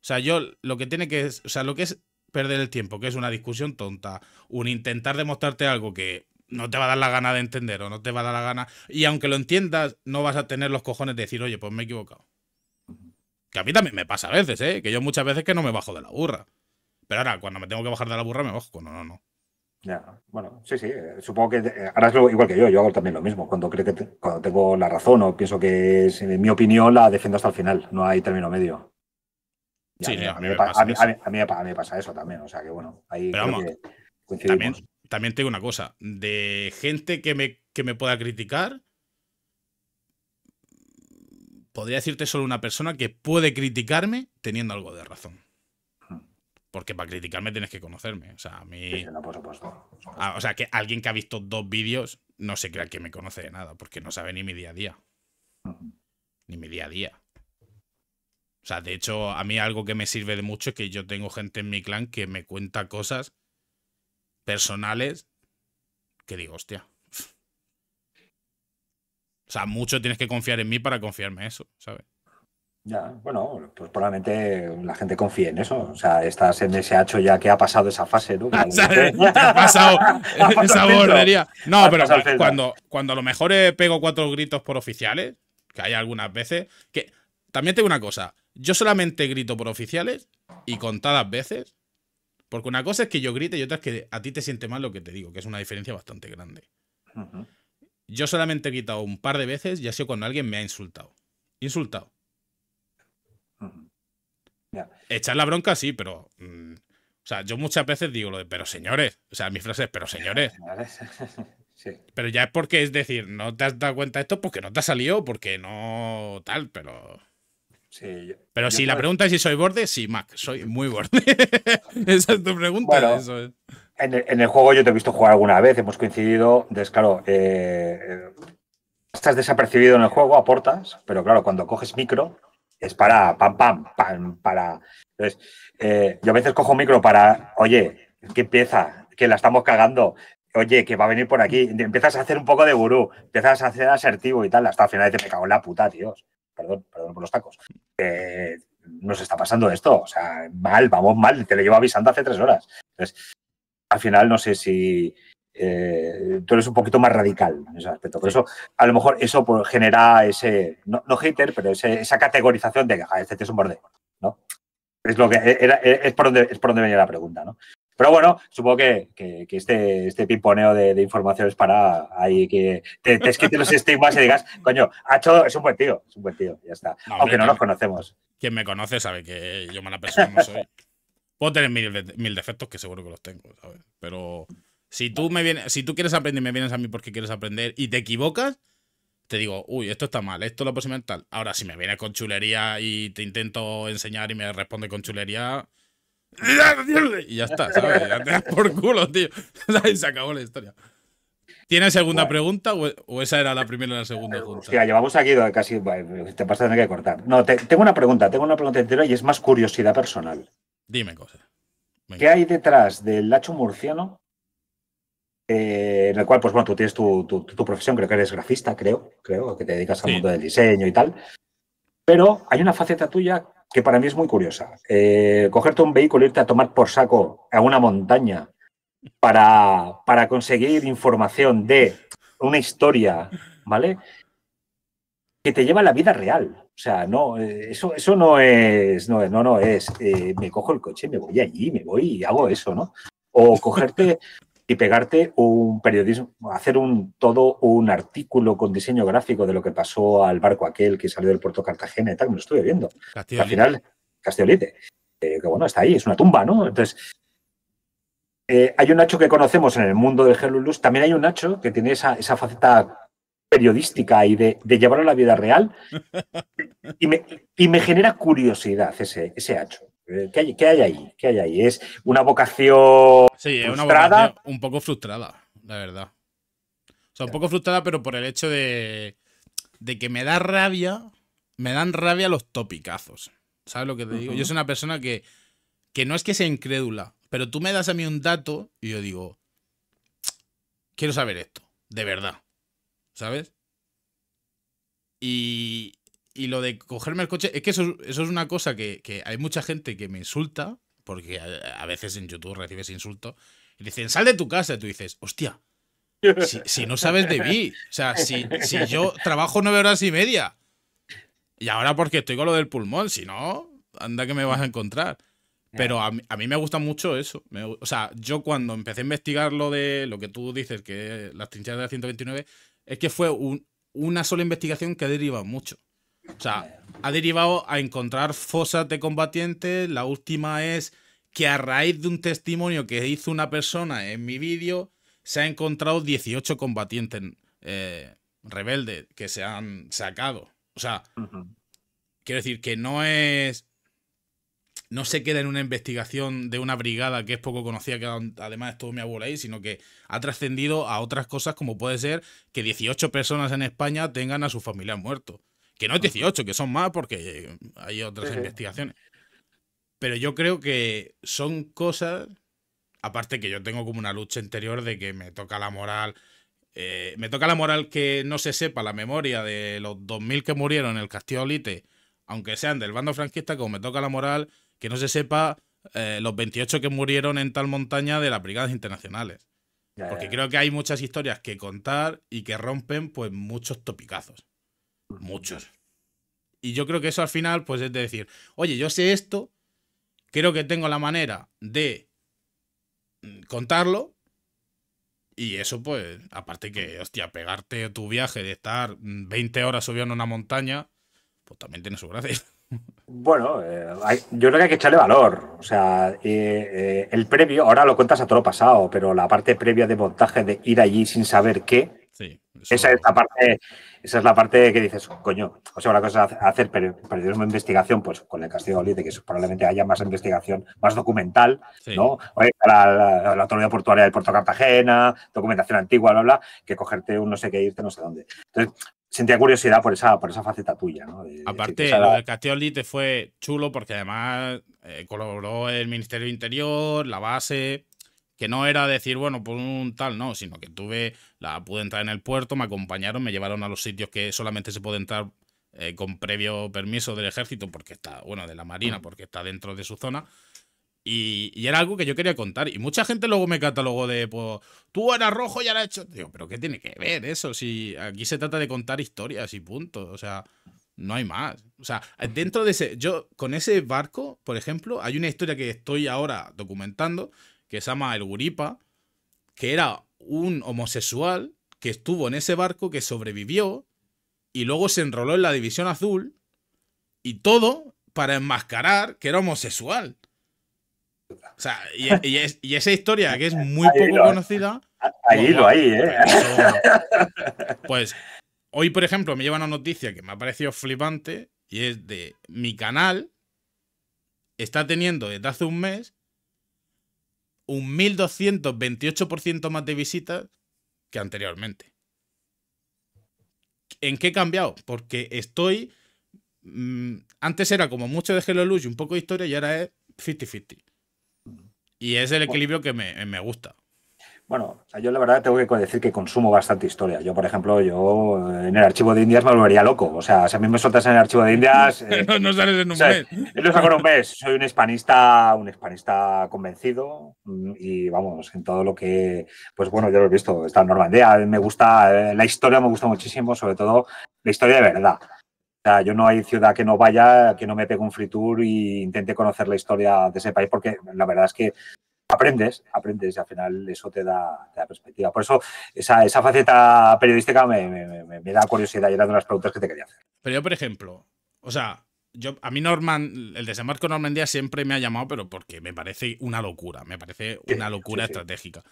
O sea, yo lo que tiene que es. O sea, lo que es perder el tiempo, que es una discusión tonta, un intentar demostrarte algo que no te va a dar la gana de entender o no te va a dar la gana. Y aunque lo entiendas, no vas a tener los cojones de decir, oye, pues me he equivocado. Que a mí también me pasa a veces, ¿eh? Que yo muchas veces que no me bajo de la burra. Pero ahora, cuando me tengo que bajar de la burra, me bajo. No, no, no. Bueno, sí, sí, eh, supongo que eh, ahora es igual que yo, yo hago también lo mismo. Cuando cuando tengo la razón o pienso que es eh, mi opinión, la defiendo hasta el final, no hay término medio. a mí, me pasa eso también, o sea que bueno, ahí También, también tengo una cosa, de gente que me, que me pueda criticar, podría decirte solo una persona que puede criticarme teniendo algo de razón. Porque para criticarme tienes que conocerme. O sea, a mí. por supuesto, ah, o sea, que alguien que ha visto dos vídeos no se crea que me conoce de nada, porque no sabe ni mi día a día. Ni mi día a día. O sea, de hecho, a mí algo que me sirve de mucho es que yo tengo gente en mi clan que me cuenta cosas personales que digo, hostia. O sea, mucho tienes que confiar en mí para confiarme eso, ¿sabes? Ya, bueno, pues probablemente la gente confíe en eso. O sea, estás en ese hacho ya que ha pasado esa fase, ¿no? ha pasado esa borrería. No, pero cuando, cuando a lo mejor eh, pego cuatro gritos por oficiales, que hay algunas veces, que también tengo una cosa. Yo solamente grito por oficiales y contadas veces, porque una cosa es que yo grite y otra es que a ti te siente mal lo que te digo, que es una diferencia bastante grande. Yo solamente he gritado un par de veces y ha sido cuando alguien me ha insultado. Insultado. Echar la bronca, sí, pero. Mm, o sea, yo muchas veces digo lo de, pero señores. O sea, mi frase es, pero señores. Pero ya es porque es decir, no te has dado cuenta de esto porque no te ha salido, porque no tal, pero. Sí, pero si la pregunta es si soy borde, sí, Mac, soy muy borde. Esa es tu pregunta. en, el, juego yo te he visto jugar alguna vez, hemos coincidido. Entonces, claro, eh, eh, estás desapercibido en el juego, aportas, pero claro, cuando coges micro, es para pam, pam, pam, para. Entonces, eh, yo a veces cojo micro para, oye, que empieza, que la estamos cagando, oye, que va a venir por aquí. Empiezas a hacer un poco de gurú, empiezas a hacer asertivo y tal, hasta al final te me cago en la puta, tíos. Perdón, perdón por los tacos. Eh, nos está pasando esto, o sea, mal, vamos mal, te lo llevo avisando hace tres horas. Entonces, al final no sé si eh, tú eres un poquito más radical en ese aspecto. Por eso, a lo mejor eso pues, genera ese, no, hater, pero esa categorización de, que ah, este es un borde, ¿no? Es, lo que, e, e, es, por donde, es por donde venía la pregunta, ¿no? Pero bueno, supongo que, que, este, este pimponeo de, de, es para ahí que te, te los estigmas y digas, coño, hecho es un buen tío, es un buen tío, ya está. Aunque no nos conocemos. Quien me conoce sabe que yo mala persona no soy. Puedo tener mil, mil defectos, que seguro que los tengo, ¿sabes? Pero si tú, me vienes, si tú quieres aprender y me vienes a mí porque quieres aprender y te equivocas, te digo, uy, esto está mal, esto lo próximo tal. Ahora, si me vienes con chulería y te intento enseñar y me responde con chulería. Y ya está, ¿sabes? Ya te das por culo, tío. Y se acabó la historia. ¿Tienes segunda pregunta o, esa era la primera o la segunda llevamos aquí casi. Te vas a tener que cortar. No, tengo una pregunta, tengo una pregunta entera y es más curiosidad personal. Dime cosas. ¿Qué hay detrás del Lacho Murciano eh, en el cual, pues bueno, tú tienes tu, profesión, creo que eres grafista, creo, creo, que te dedicas al mundo del diseño y tal. Pero hay una faceta tuya que para mí es muy curiosa. Eh, cogerte un vehículo, irte a tomar por saco a una montaña para, conseguir información de una historia, ¿vale? Que te lleva a la vida real. O sea, no, eh, eso, eso no es, no, no, no es, me cojo el coche, me voy allí, me voy y hago eso, ¿no? O cogerte y pegarte un periodismo, hacer un todo un artículo con diseño gráfico de lo que pasó al barco aquel que salió del puerto Cartagena y tal, me lo estuve viendo. Al final, Castellolite, eh, que bueno, está ahí, es una tumba, ¿no? Entonces, eh, hay un Nacho que conocemos en el mundo del Helulus, también hay un Nacho que tiene esa, faceta periodística y de, de, llevarlo a la vida real y me, me genera curiosidad ese, ese Nacho. Eh, ¿Qué hay, ahí? ¿Qué hay ahí? ¿Es una vocación sí, frustrada? Una vocación un poco frustrada, la verdad. O sea, un poco frustrada, pero por el hecho de, que me da rabia, me dan rabia los topicazos. ¿Sabes lo que te digo? Yo soy una persona que, que no es que sea incrédula, pero tú me das a mí un dato y yo digo, quiero saber esto, de verdad. ¿Sabes? Y, y lo de cogerme el coche, es que eso, es una cosa que, hay mucha gente que me insulta, porque a, veces en YouTube recibes insultos, y dicen, sal de tu casa, y tú dices, hostia, si, no sabes de mí, o sea, si, yo trabajo nueve horas y media, y ahora porque estoy con lo del pulmón, si no, anda que me vas a encontrar. Pero a, a mí me gusta mucho eso. o sea, yo cuando empecé a investigar lo de lo que tú dices, que las trincheras de la 129, es que fue un, una sola investigación que ha derivado mucho. O sea, ha derivado a encontrar fosas de combatientes. La última es que a raíz de un testimonio que hizo una persona en mi vídeo, se ha encontrado 18 combatientes eh, rebeldes que se han sacado. O sea, quiero decir que no es. No se queda en una investigación de una brigada que es poco conocida, que además estuvo mi abuela ahí, sino que ha trascendido a otras cosas, como puede ser que 18 personas en España tengan a su familia muerto. Que no es 18, que son más porque hay otras investigaciones. Pero yo creo que son cosas, aparte que yo tengo como una lucha interior de que me toca la moral, eh, me toca la moral que no se sepa la memoria de los 2.000 que murieron en el Castillo Olite, aunque sean del bando franquista, como me toca la moral que no se sepa eh, los 28 que murieron en tal montaña de las brigadas internacionales. Porque creo que hay muchas historias que contar y que rompen pues muchos topicazos. Muchos. Y yo creo que eso al final, pues es de decir, oye, yo sé esto, creo que tengo la manera de mm, contarlo. Y eso, pues, aparte que, hostia, pegarte tu viaje de estar 20 mm, horas subiendo una montaña, pues también tiene su gracia. Bueno, eh, yo creo que hay que echarle valor. O sea, eh, eh, el previo, ahora lo cuentas a todo lo pasado, pero la parte previa de montaje, de ir allí sin saber qué, Sí, esa, es la parte, esa es la parte que dices, coño, o sea, una cosa es hacer periodismo una investigación, pues con el Castillo de que probablemente haya más investigación, más documental, ¿no? Oye, la, la, autoridad portuaria del Puerto Cartagena, documentación antigua, bla, bla, que cogerte un no sé qué, irte no sé dónde. Entonces, sentía curiosidad por esa, por esa faceta tuya. ¿no? Aparte, de lo fue chulo porque además eh, colaboró el Ministerio del Interior, la base. Que no era decir, bueno, pues un tal, no, sino que tuve, la pude entrar en el puerto, me acompañaron, me llevaron a los sitios que solamente se puede entrar eh, con previo permiso del ejército, porque está, bueno, de la marina, porque está dentro de su zona. Y, y, era algo que yo quería contar. Y mucha gente luego me catalogó de, pues, tú eras rojo y ahora hecho. Digo, pero ¿qué tiene que ver eso? Si aquí se trata de contar historias y punto. O sea, no hay más. O sea, dentro de ese. Yo, con ese barco, por ejemplo, hay una historia que estoy ahora documentando que se llama el Guripa, que era un homosexual que estuvo en ese barco, que sobrevivió y luego se enroló en la División Azul y todo para enmascarar que era homosexual. O sea, y, esa historia que es muy poco conocida. Ahí pues lo hay, ¿eh? Pues, pues hoy, por ejemplo, me lleva una noticia que me ha parecido flipante y es de mi canal está teniendo desde hace un mes un 1228% más de visitas que anteriormente. ¿En qué he cambiado? Porque estoy. Mm, antes era como mucho de Hello y un poco de historia, y ahora es 50-50. Y es el equilibrio que me gusta. Bueno, yo la verdad tengo que decir que consumo bastante historia. Yo, por ejemplo, yo eh, en el archivo de Indias me volvería loco. O sea, si a mí me soltas en el archivo de Indias... Eh, no, sales en un mes. No saco en un mes. Soy un hispanista, un hispanista convencido mm, y vamos, en todo lo que... Pues bueno, yo lo he visto, está en Normandía. Me gusta, eh, la historia me gusta muchísimo, sobre todo la historia de verdad. O sea, yo no hay ciudad que no vaya, que no me pegue un free tour e intente conocer la historia de ese país, porque la verdad es que aprendes, aprendes y al final eso te da, perspectiva. Por eso esa, faceta periodística me, da curiosidad y era de las preguntas que te quería hacer. Pero yo, por ejemplo, o sea, yo, a mí Norman, el desembarco Normandía siempre me ha llamado, pero porque me parece una locura, me parece una locura estratégica.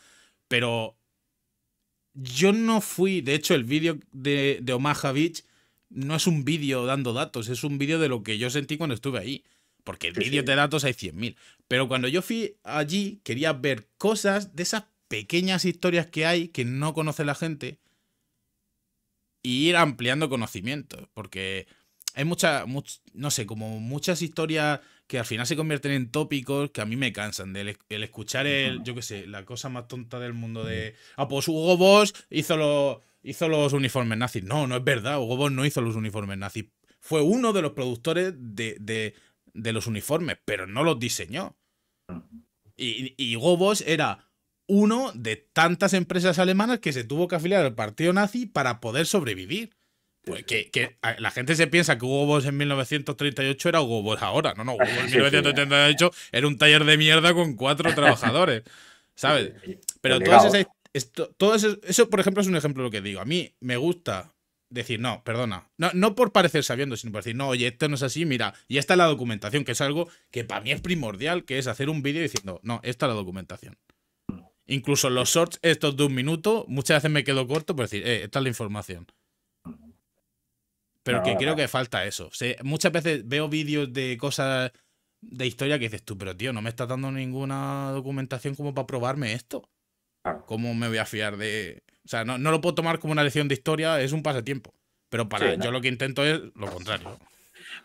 Pero yo no fui, de hecho, el vídeo de, de Omaha Beach no es un vídeo dando datos, es un vídeo de lo que yo sentí cuando estuve ahí. Porque el de datos hay 100.000. Pero cuando yo fui allí, quería ver cosas de esas pequeñas historias que hay que no conoce la gente y ir ampliando conocimientos. Porque hay muchas, no sé, como muchas historias que al final se convierten en tópicos que a mí me cansan. el escuchar el, yo qué sé, la cosa más tonta del mundo de. Ah, pues Hugo Boss hizo los, hizo los uniformes nazis. No, no es verdad. Hugo Boss no hizo los uniformes nazis. Fue uno de los productores de de los uniformes, pero no los diseñó. Ah. Y, y Gobos era uno de tantas empresas alemanas que se tuvo que afiliar al partido nazi para poder sobrevivir. Pues la gente se piensa que Hugo Boss en 1938 era Hugo ahora. No, no, Hugo en 1938 era un taller de mierda con cuatro trabajadores. ¿Sabes? Pero todo eso, por ejemplo, es un ejemplo de lo que digo. A mí me gusta decir, no, perdona. No, por parecer sabiendo, sino por decir, no, oye, esto no es así, mira, y esta es la documentación, que es algo que para mí es primordial, que es hacer un vídeo diciendo, no, esta es la documentación. Incluso los shorts, estos de un minuto, muchas veces me quedo corto por decir, eh, esta es la información. Pero que creo que falta eso. muchas veces veo vídeos de cosas de historia que dices tú, pero tío, no me estás dando ninguna documentación como para probarme esto. ¿Cómo me voy a fiar de, o sea, no, lo puedo tomar como una lección de historia, es un pasatiempo. Pero para yo lo que intento es lo contrario.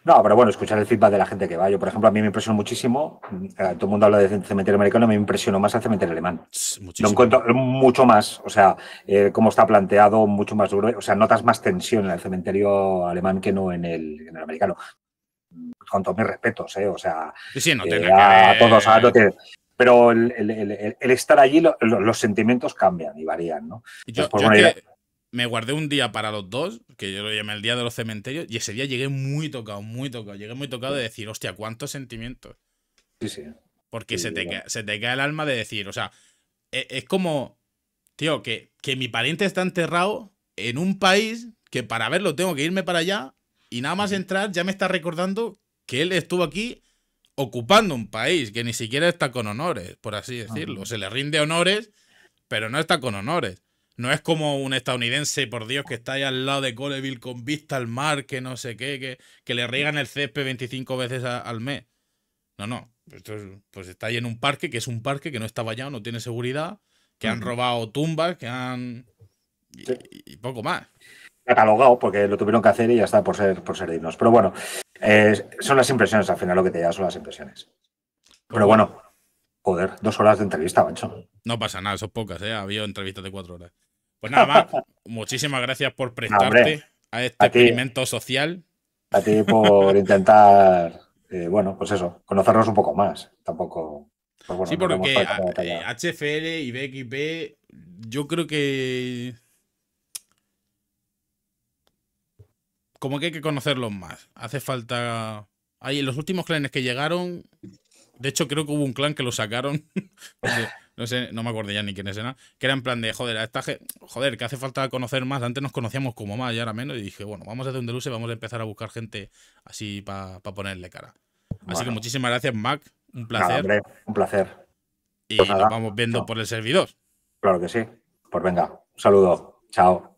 No, pero bueno, escuchar el feedback de la gente que va. Yo, por ejemplo, a mí me impresionó muchísimo. Eh, todo el mundo habla de cementerio americano, me impresionó más el cementerio alemán. Muchísimo. Lo encuentro mucho más, o sea, eh, como está planteado, mucho más duro. O sea, notas más tensión en el cementerio alemán que no en el, americano. Con todos mis respetos, ¿eh? O sea, sí, no eh, a, todos, a todos, pero el, estar allí, los sentimientos cambian y varían, ¿no? Yo, pues me guardé un día para los dos, que yo lo llamé el día de los cementerios, y ese día llegué muy tocado, muy tocado, llegué muy tocado de decir, hostia, cuántos sentimientos. Sí, sí. Porque se, te cae, se te cae el alma de decir, o sea, e, es, como, tío, que, que mi pariente está enterrado en un país que para verlo tengo que irme para allá y nada más entrar ya me está recordando que él estuvo aquí ocupando un país que ni siquiera está con honores, por así decirlo. Ah. Se le rinde honores, pero no está con honores. No es como un estadounidense, por Dios, que está ahí al lado de Coleville con vista al mar, que no sé qué, que, le riegan el césped 25 veces al mes. No, no. pues está ahí en un parque, que es un parque que no está vallado, no tiene seguridad, que han robado tumbas, que han... y, poco más catalogado porque lo tuvieron que hacer y ya está por ser por ser dignos. Pero bueno, son las impresiones, al final lo que te lleva son las impresiones. Pero bueno, joder, dos horas de entrevista, macho. No pasa nada, son pocas, ¿eh? Ha habido entrevistas de cuatro horas. Pues nada más, muchísimas gracias por prestarte a este experimento social. A ti por intentar, eh, bueno, pues eso, conocernos un poco más. Tampoco. Pues sí, porque HFL eh, y BXP, yo creo que como que hay que conocerlos más. Hace falta. Ahí, los últimos clanes que llegaron. De hecho, creo que hubo un clan que lo sacaron. no sé, no me acuerdo ya ni quiénes eran. Que era en plan de, joder, esta joder, que hace falta conocer más. Antes nos conocíamos como más y ahora menos. Y dije, bueno, vamos a hacer un deluxe, vamos a empezar a buscar gente así para ponerle cara. Así que muchísimas gracias, Mac. Un placer. un placer. Y pues nos vamos viendo por el servidor. Claro que sí. Pues venga, un saludo. Chao.